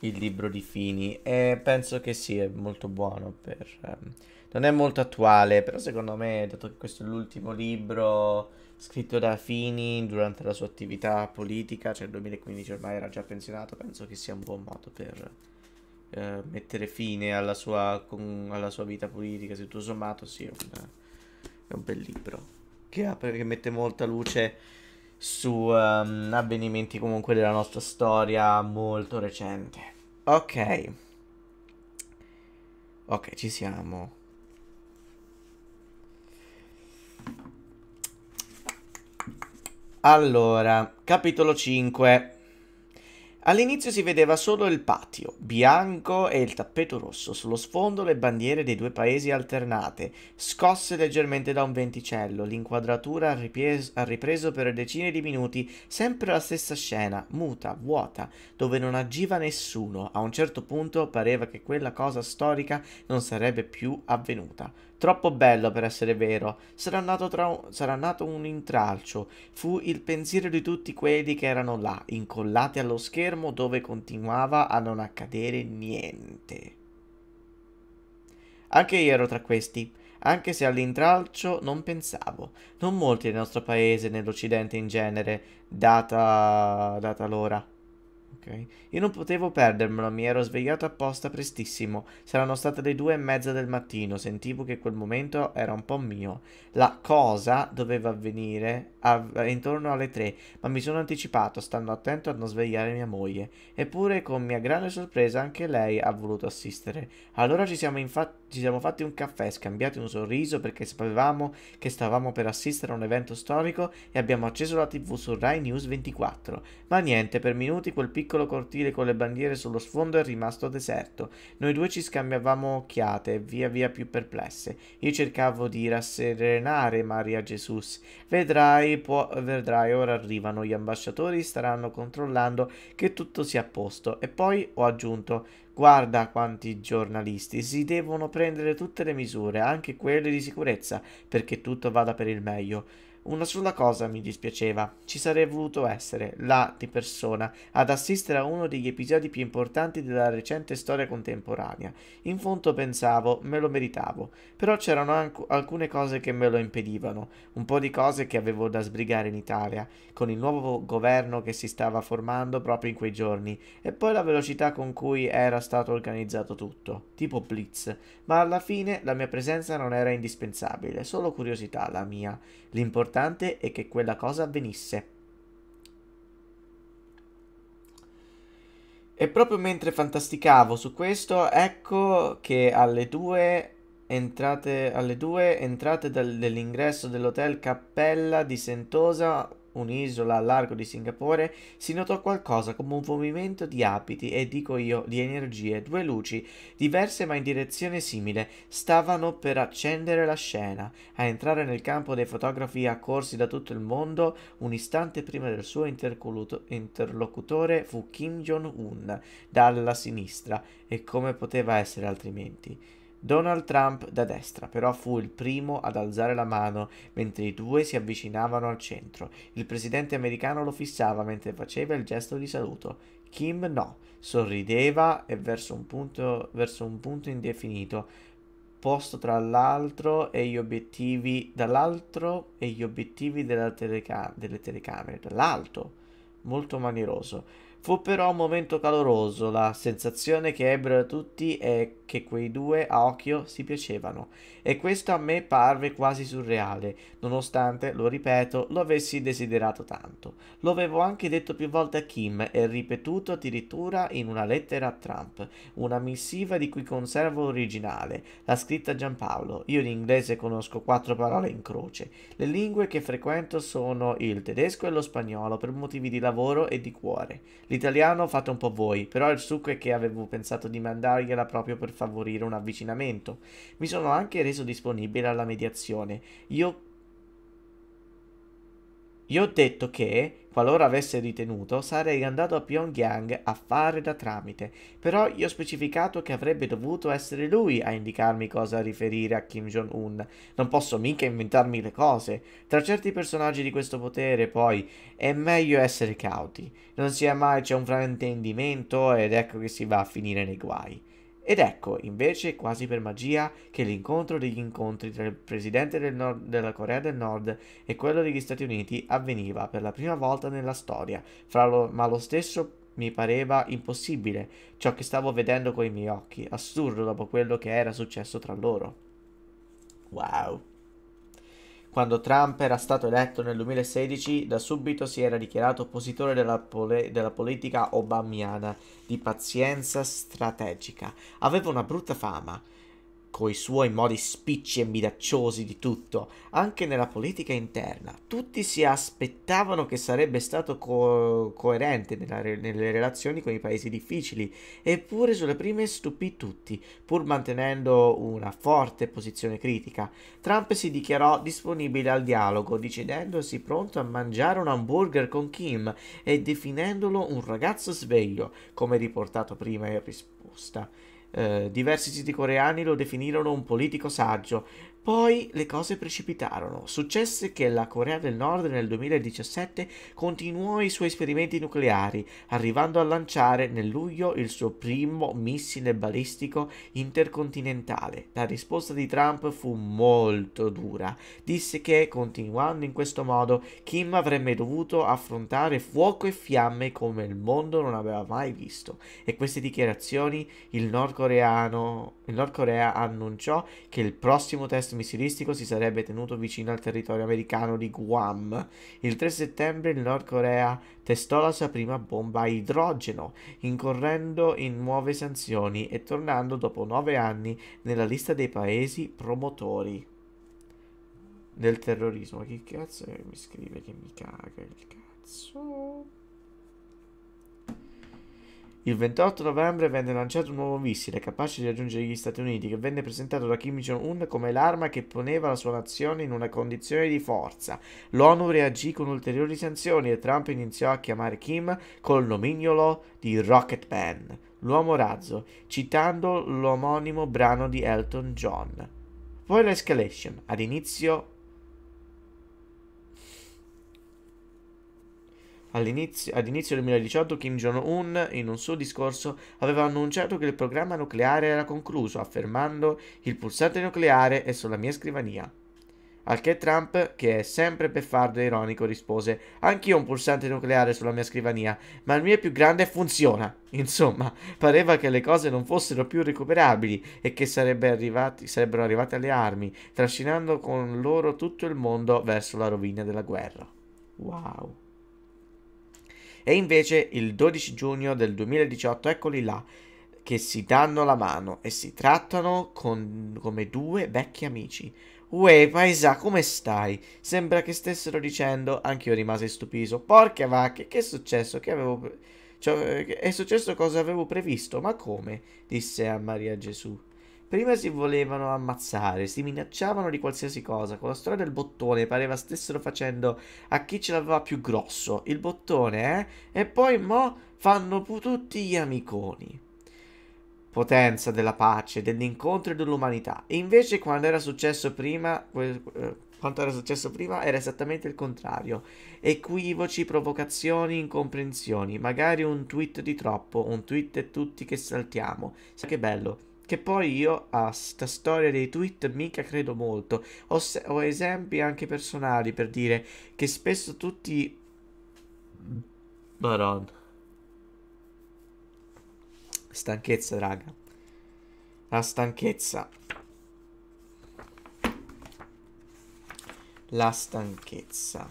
il libro di Fini e penso che sia sì, molto buono per... Ehm, non è molto attuale, però secondo me, dato che questo è l'ultimo libro scritto da Fini durante la sua attività politica, cioè il 2015 ormai era già pensionato, penso che sia un buon modo per eh, mettere fine alla sua, con, alla sua, vita politica, se tutto sommato sì, è un, è un bel libro che, apre, che mette molta luce su um, avvenimenti comunque della nostra storia molto recente. Ok. Ok, ci siamo. Allora, capitolo 5. All'inizio si vedeva solo il patio, bianco e il tappeto rosso, sullo sfondo le bandiere dei due paesi alternate, scosse leggermente da un venticello, l'inquadratura ha, ripres ha ripreso per decine di minuti sempre la stessa scena, muta, vuota, dove non agiva nessuno, a un certo punto pareva che quella cosa storica non sarebbe più avvenuta. Troppo bello per essere vero. Sarà nato, un... Sarà nato, un intralcio. Fu il pensiero di tutti quelli che erano là, incollati allo schermo dove continuava a non accadere niente. Anche io ero tra questi, anche se all'intralcio non pensavo. Non molti nel nostro paese, nell'Occidente in genere, data, data l'ora. Ok. Io non potevo perdermelo, mi ero svegliato apposta prestissimo. Saranno state le due e mezza del mattino, sentivo che quel momento era un po' mio. La cosa doveva avvenire av intorno alle tre, ma mi sono anticipato, stando attento a non svegliare mia moglie. Eppure, con mia grande sorpresa, anche lei ha voluto assistere. Allora ci siamo, ci siamo fatti un caffè, scambiati un sorriso perché sapevamo che stavamo per assistere a un evento storico e abbiamo acceso la tv su Rai News 24. Ma niente, per minuti quel piccolo piccolo cortile con le bandiere sullo sfondo è rimasto deserto. Noi due ci scambiavamo occhiate, via via più perplesse. Io cercavo di rasserenare Maria Gesù. Vedrai, può, vedrai, ora arrivano gli ambasciatori, staranno controllando che tutto sia a posto. E poi ho aggiunto, Guarda quanti giornalisti, si devono prendere tutte le misure, anche quelle di sicurezza, perché tutto vada per il meglio. Una sola cosa mi dispiaceva, ci sarei voluto essere, là di persona, ad assistere a uno degli episodi più importanti della recente storia contemporanea. In fondo pensavo, me lo meritavo, però c'erano alcune cose che me lo impedivano, un po' di cose che avevo da sbrigare in Italia, con il nuovo governo che si stava formando proprio in quei giorni, e poi la velocità con cui era stato organizzato tutto, tipo blitz, ma alla fine la mia presenza non era indispensabile, solo curiosità la mia, l'importanza importante è che quella cosa avvenisse. E proprio mentre fantasticavo su questo, ecco che alle due entrate, alle due entrate dal, dell'ingresso dell'hotel Cappella di Sentosa, un'isola al largo di Singapore, si notò qualcosa come un movimento di abiti e dico io di energie, due luci, diverse ma in direzione simile, stavano per accendere la scena. A entrare nel campo dei fotografi accorsi da tutto il mondo, un istante prima del suo interlocutore fu Kim Jong-un, dalla sinistra, e come poteva essere altrimenti. Donald Trump da destra però fu il primo ad alzare la mano mentre i due si avvicinavano al centro. Il presidente americano lo fissava mentre faceva il gesto di saluto. Kim no, sorrideva e verso un punto, verso un punto indefinito, posto tra l'altro e gli obiettivi dall'altro e gli obiettivi teleca delle telecamere, dall'alto, molto manieroso. Fu però un momento caloroso, la sensazione che ebbero tutti è che quei due a occhio si piacevano e questo a me parve quasi surreale, nonostante, lo ripeto, lo avessi desiderato tanto. Lo avevo anche detto più volte a Kim e ripetuto addirittura in una lettera a Trump, una missiva di cui conservo l'originale, la scritta a Giampaolo. Io in inglese conosco quattro parole in croce. Le lingue che frequento sono il tedesco e lo spagnolo per motivi di lavoro e di cuore. L'italiano fate un po' voi, però il succo è che avevo pensato di mandargliela proprio per farlo favorire un avvicinamento. Mi sono anche reso disponibile alla mediazione. Io gli ho detto che, qualora avesse ritenuto, sarei andato a Pyongyang a fare da tramite, però gli ho specificato che avrebbe dovuto essere lui a indicarmi cosa riferire a Kim Jong-un. Non posso mica inventarmi le cose. Tra certi personaggi di questo potere, poi, è meglio essere cauti. Non sia mai c'è un fraintendimento ed ecco che si va a finire nei guai. Ed ecco, invece, quasi per magia, che l'incontro degli incontri tra il presidente del nord, della Corea del Nord e quello degli Stati Uniti avveniva per la prima volta nella storia, lo, ma lo stesso mi pareva impossibile ciò che stavo vedendo coi miei occhi, assurdo dopo quello che era successo tra loro. Wow. Quando Trump era stato eletto nel 2016, da subito si era dichiarato oppositore della, pole- della politica obamiana di pazienza strategica. Aveva una brutta fama coi suoi modi spicci e minacciosi di tutto, anche nella politica interna. Tutti si aspettavano che sarebbe stato co coerente nella, nelle relazioni con i paesi difficili, eppure sulle prime stupì tutti, pur mantenendo una forte posizione critica. Trump si dichiarò disponibile al dialogo, dicendosi pronto a mangiare un hamburger con Kim e definendolo un ragazzo sveglio, come riportato prima in risposta. Eh, diversi siti coreani lo definirono un politico saggio, poi le cose precipitarono. Successe che la Corea del Nord nel 2017 continuò i suoi esperimenti nucleari, arrivando a lanciare nel luglio il suo primo missile balistico intercontinentale. La risposta di Trump fu molto dura. Disse che continuando in questo modo Kim avrebbe dovuto affrontare fuoco e fiamme come il mondo non aveva mai visto. E queste dichiarazioni il nordcoreano il Nord Corea annunciò che il prossimo test missilistico si sarebbe tenuto vicino al territorio americano di Guam. Il 3 settembre il Nord Corea testò la sua prima bomba a idrogeno, incorrendo in nuove sanzioni e tornando dopo nove anni nella lista dei paesi promotori del terrorismo. Che cazzo che mi scrive che mi caga il cazzo? Il 28 novembre venne lanciato un nuovo missile capace di raggiungere gli Stati Uniti che venne presentato da Kim Jong-un come l'arma che poneva la sua nazione in una condizione di forza. L'ONU reagì con ulteriori sanzioni e Trump iniziò a chiamare Kim col nomignolo di Rocket Man, l'uomo razzo, citando l'omonimo brano di Elton John. Poi l'escalation, ad inizio All'inizio, all'inizio del 2018 Kim Jong-un, in un suo discorso, aveva annunciato che il programma nucleare era concluso, affermando il pulsante nucleare è sulla mia scrivania. Al che Trump, che è sempre beffardo e ironico, rispose Anch'io ho un pulsante nucleare sulla mia scrivania, ma il mio è più grande e funziona. [laughs] Insomma, pareva che le cose non fossero più recuperabili e che sarebbe arrivati, sarebbero arrivate alle armi, trascinando con loro tutto il mondo verso la rovina della guerra. Wow. E invece il 12 giugno del 2018 eccoli là, che si danno la mano e si trattano con, come due vecchi amici. Uè, paesà, come stai? Sembra che stessero dicendo, anche io rimasi stupito. Porca vacca, che è successo? Che avevo... Cioè, è successo cosa avevo previsto, ma come? disse a Maria Gesù. Prima si volevano ammazzare, si minacciavano di qualsiasi cosa. Con la storia del bottone pareva stessero facendo a chi ce l'aveva più grosso. Il bottone, eh? E poi mo fanno tutti gli amiconi. Potenza della pace, dell'incontro e dell'umanità. E invece quando era successo prima... Eh, quanto era successo prima era esattamente il contrario. Equivoci, provocazioni, incomprensioni, magari un tweet di troppo, un tweet e tutti che saltiamo. Sai che bello. Che poi io a sta storia dei tweet mica credo molto. Ho, ho esempi anche personali per dire che spesso tutti... Madonna. Stanchezza, raga. La stanchezza. La stanchezza.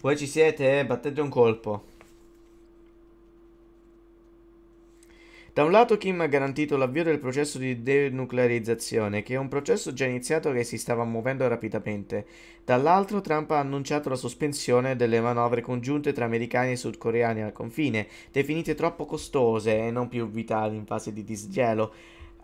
Voi ci siete? Battete un colpo. Da un lato Kim ha garantito l'avvio del processo di denuclearizzazione, che è un processo già iniziato che si stava muovendo rapidamente. Dall'altro Trump ha annunciato la sospensione delle manovre congiunte tra americani e sudcoreani al confine, definite troppo costose e non più vitali in fase di disgelo.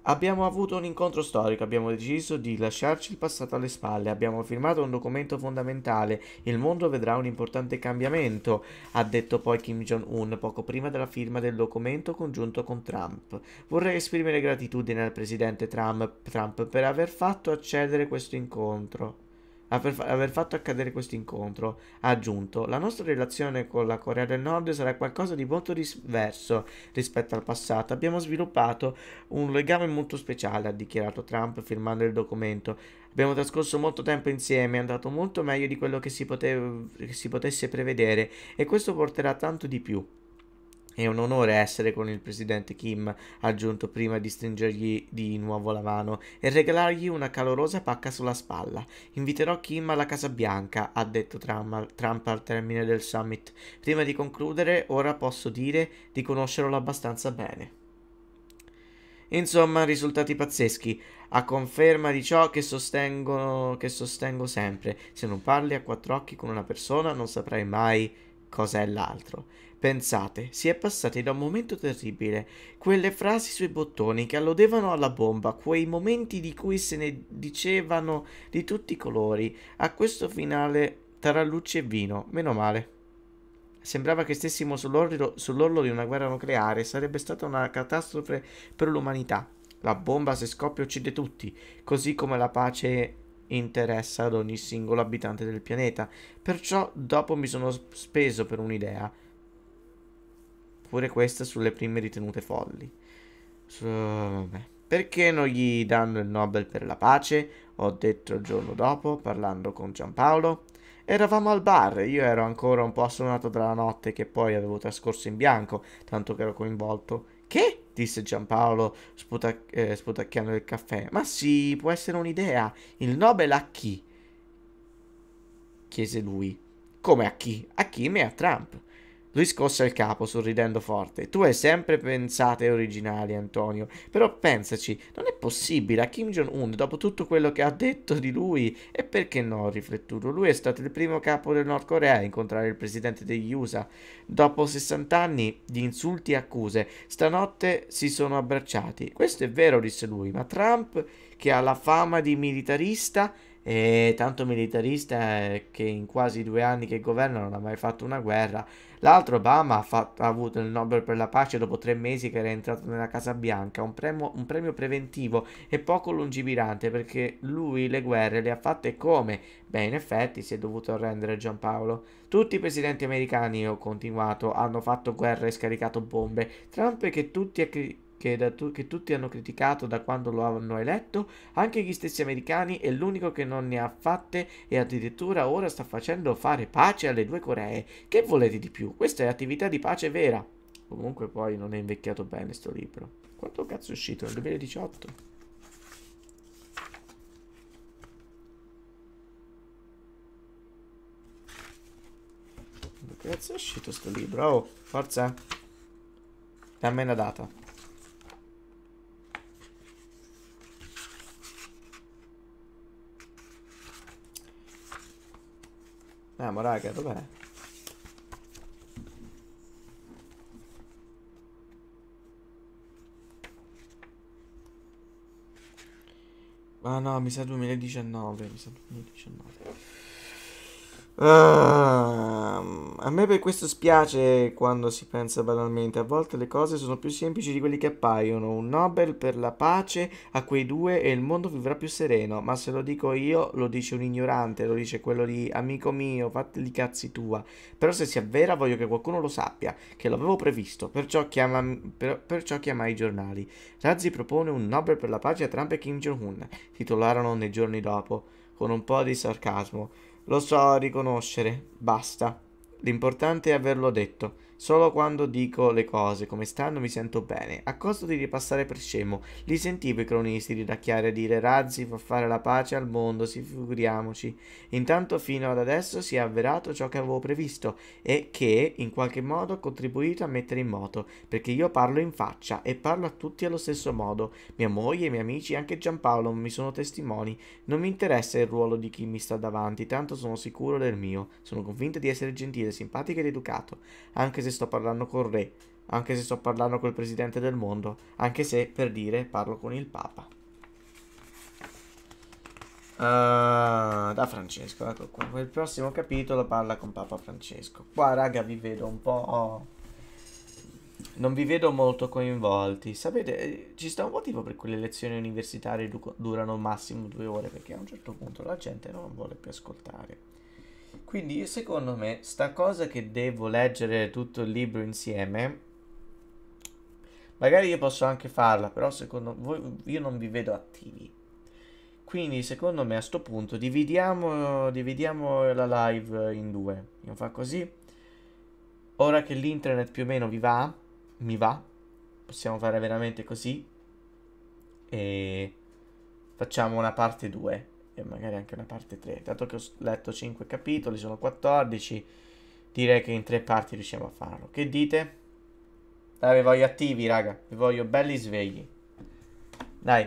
Abbiamo avuto un incontro storico, abbiamo deciso di lasciarci il passato alle spalle, abbiamo firmato un documento fondamentale, il mondo vedrà un importante cambiamento, ha detto poi Kim Jong-un poco prima della firma del documento congiunto con Trump. Vorrei esprimere gratitudine al presidente Trump, Trump per aver fatto accedere questo incontro aver fatto accadere questo incontro. Ha aggiunto: La nostra relazione con la Corea del Nord sarà qualcosa di molto diverso rispetto al passato. Abbiamo sviluppato un legame molto speciale, ha dichiarato Trump firmando il documento. Abbiamo trascorso molto tempo insieme, è andato molto meglio di quello che si, potev- che si potesse prevedere e questo porterà tanto di più. È un onore essere con il presidente Kim, ha aggiunto prima di stringergli di nuovo la mano, e regalargli una calorosa pacca sulla spalla. Inviterò Kim alla Casa Bianca, ha detto Trump al termine del summit. Prima di concludere, ora posso dire di conoscerlo abbastanza bene. Insomma, risultati pazzeschi, a conferma di ciò che, che sostengo sempre. Se non parli a quattro occhi con una persona, non saprai mai cosa è l'altro. Pensate, si è passati da un momento terribile, quelle frasi sui bottoni che alludevano alla bomba, quei momenti di cui se ne dicevano di tutti i colori, a questo finale tra luce e vino, meno male. Sembrava che stessimo sull'orlo, sull di una guerra nucleare, sarebbe stata una catastrofe per l'umanità. La bomba se scoppia uccide tutti, così come la pace interessa ad ogni singolo abitante del pianeta. Perciò dopo mi sono speso per un'idea. Pure questa sulle prime ritenute folli. Su... Perché non gli danno il Nobel per la pace? Ho detto il giorno dopo, parlando con Giampaolo. Eravamo al bar, io ero ancora un po' assonnato dalla notte che poi avevo trascorso in bianco, tanto che ero coinvolto. Che? disse Giampaolo sputac eh, sputacchiando il caffè. Ma sì, può essere un'idea. Il Nobel a chi? chiese lui. Come a chi? A Kim e a Trump. Lui scosse il capo, sorridendo forte. Tu hai sempre pensate originali, Antonio. Però pensaci, non è possibile. A Kim Jong-un, dopo tutto quello che ha detto di lui, e perché no, ho riflettuto, lui è stato il primo capo del Nord Corea a incontrare il presidente degli USA. Dopo 60 anni di insulti e accuse, stanotte si sono abbracciati. Questo è vero, disse lui, ma Trump, che ha la fama di militarista, e tanto militarista che in quasi due anni che governa non ha mai fatto una guerra, L'altro Obama ha, fatto, ha, avuto il Nobel per la pace dopo tre mesi che era entrato nella Casa Bianca, un premio, un premio preventivo e poco lungimirante perché lui le guerre le ha fatte come? Beh, in effetti si è dovuto arrendere Giampaolo. Tutti i presidenti americani, ho continuato, hanno fatto guerra e scaricato bombe. Trump è che tutti ha criticato che, tu che tutti hanno criticato da quando lo hanno eletto, anche gli stessi americani è l'unico che non ne ha fatte e addirittura ora sta facendo fare pace alle due Coree. Che volete di più? Questa è attività di pace vera. Comunque poi non è invecchiato bene sto libro. Quanto cazzo è uscito? Nel 2018? Cazzo è uscito sto libro? Oh, forza. Dammi una data. Andiamo raga, dov'è? Ah no, mi sa 2019, mi sa 2019. Ah. Ehm, a me per questo spiace quando si pensa banalmente, a volte le cose sono più semplici di quelli che appaiono. Un Nobel per la pace a quei due e il mondo vivrà più sereno, ma se lo dico io lo dice un ignorante, lo dice quello di amico mio, fateli cazzi tua. Però se si avvera voglio che qualcuno lo sappia, che l'avevo previsto, perciò, chiama, per, perciò chiamai i giornali. Razzi propone un Nobel per la pace a Trump e Kim Jong-un, titolarono nei giorni dopo, con un po' di sarcasmo. Lo so riconoscere, basta. L'importante è averlo detto. Solo quando dico le cose come stanno mi sento bene, a costo di ripassare per scemo. Li sentivo i cronisti ridacchiare e dire Razzi fa fare la pace al mondo, si figuriamoci. Intanto fino ad adesso si è avverato ciò che avevo previsto e che in qualche modo ho contribuito a mettere in moto, perché io parlo in faccia e parlo a tutti allo stesso modo. Mia moglie, i miei amici e anche Giampaolo mi sono testimoni. Non mi interessa il ruolo di chi mi sta davanti, tanto sono sicuro del mio. Sono convinto di essere gentile, simpatico ed educato, anche se se sto parlando col re, anche se sto parlando col presidente del mondo, anche se, per dire, parlo con il papa. Uh, da Francesco, ecco qua. Il prossimo capitolo parla con Papa Francesco. Qua, raga, vi vedo un po'. Oh, non vi vedo molto coinvolti. Sapete, eh, ci sta un motivo per cui le lezioni universitarie du durano massimo due ore. Perché a un certo punto la gente non vuole più ascoltare. Quindi secondo me sta cosa che devo leggere tutto il libro insieme, magari io posso anche farla, però secondo voi io non vi vedo attivi. Quindi secondo me a questo punto dividiamo, dividiamo la live in due. Io fa così. Ora che l'internet più o meno vi va, mi va, possiamo fare veramente così. E facciamo una parte 2 e magari anche una parte 3. Dato che ho letto 5 capitoli, sono 14, direi che in 3 parti riusciamo a farlo. Che dite? Dai, vi voglio attivi, raga. Vi voglio belli svegli. Dai,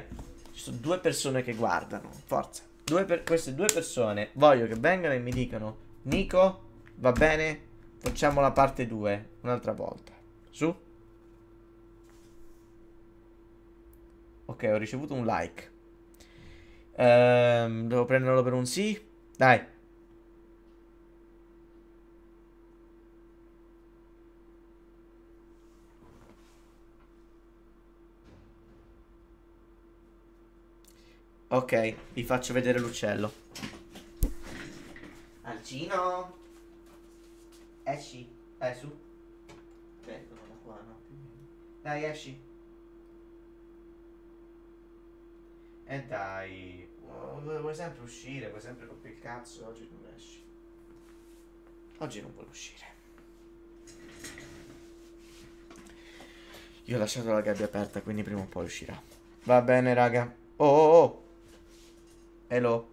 ci sono due persone che guardano. Forza. Due per... queste due persone voglio che vengano e mi dicano Nico, va bene? Facciamo la parte 2 un'altra volta. Su. Ok, ho ricevuto un like. Ehm, devo prenderlo per un sì? Dai. Ok, vi faccio vedere l'uccello. Alcino. Esci. Dai, su. Dai, esci. E dai. Vuoi sempre uscire, vuoi sempre rompere il cazzo oggi non esci. Oggi non vuoi uscire. Io ho lasciato la gabbia aperta, quindi prima o poi uscirà. Va bene, raga. Oh, oh, oh. Hello.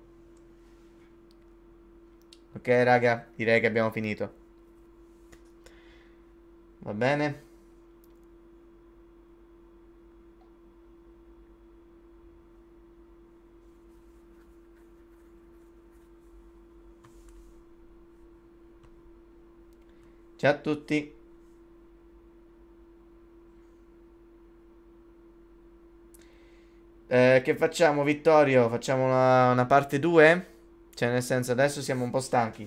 Ok, raga, direi che abbiamo finito. Va bene. Ciao a tutti. Eh, che facciamo, Vittorio? Facciamo una, una parte 2? Cioè, nel senso, adesso siamo un po' stanchi.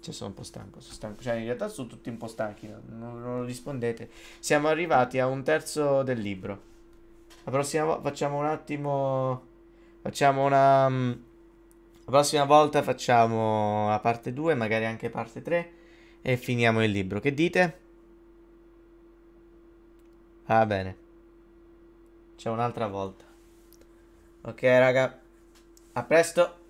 Cioè, sono un po' stanco, sono stanco. Cioè, in realtà sono tutti un po' stanchi, non, non rispondete. Siamo arrivati a un terzo del libro. La prossima volta facciamo un attimo... Facciamo una... Mm, la prossima volta facciamo la parte 2, magari anche parte 3 e finiamo il libro. Che dite? Va ah, bene. C'è un'altra volta. Ok, raga. A presto.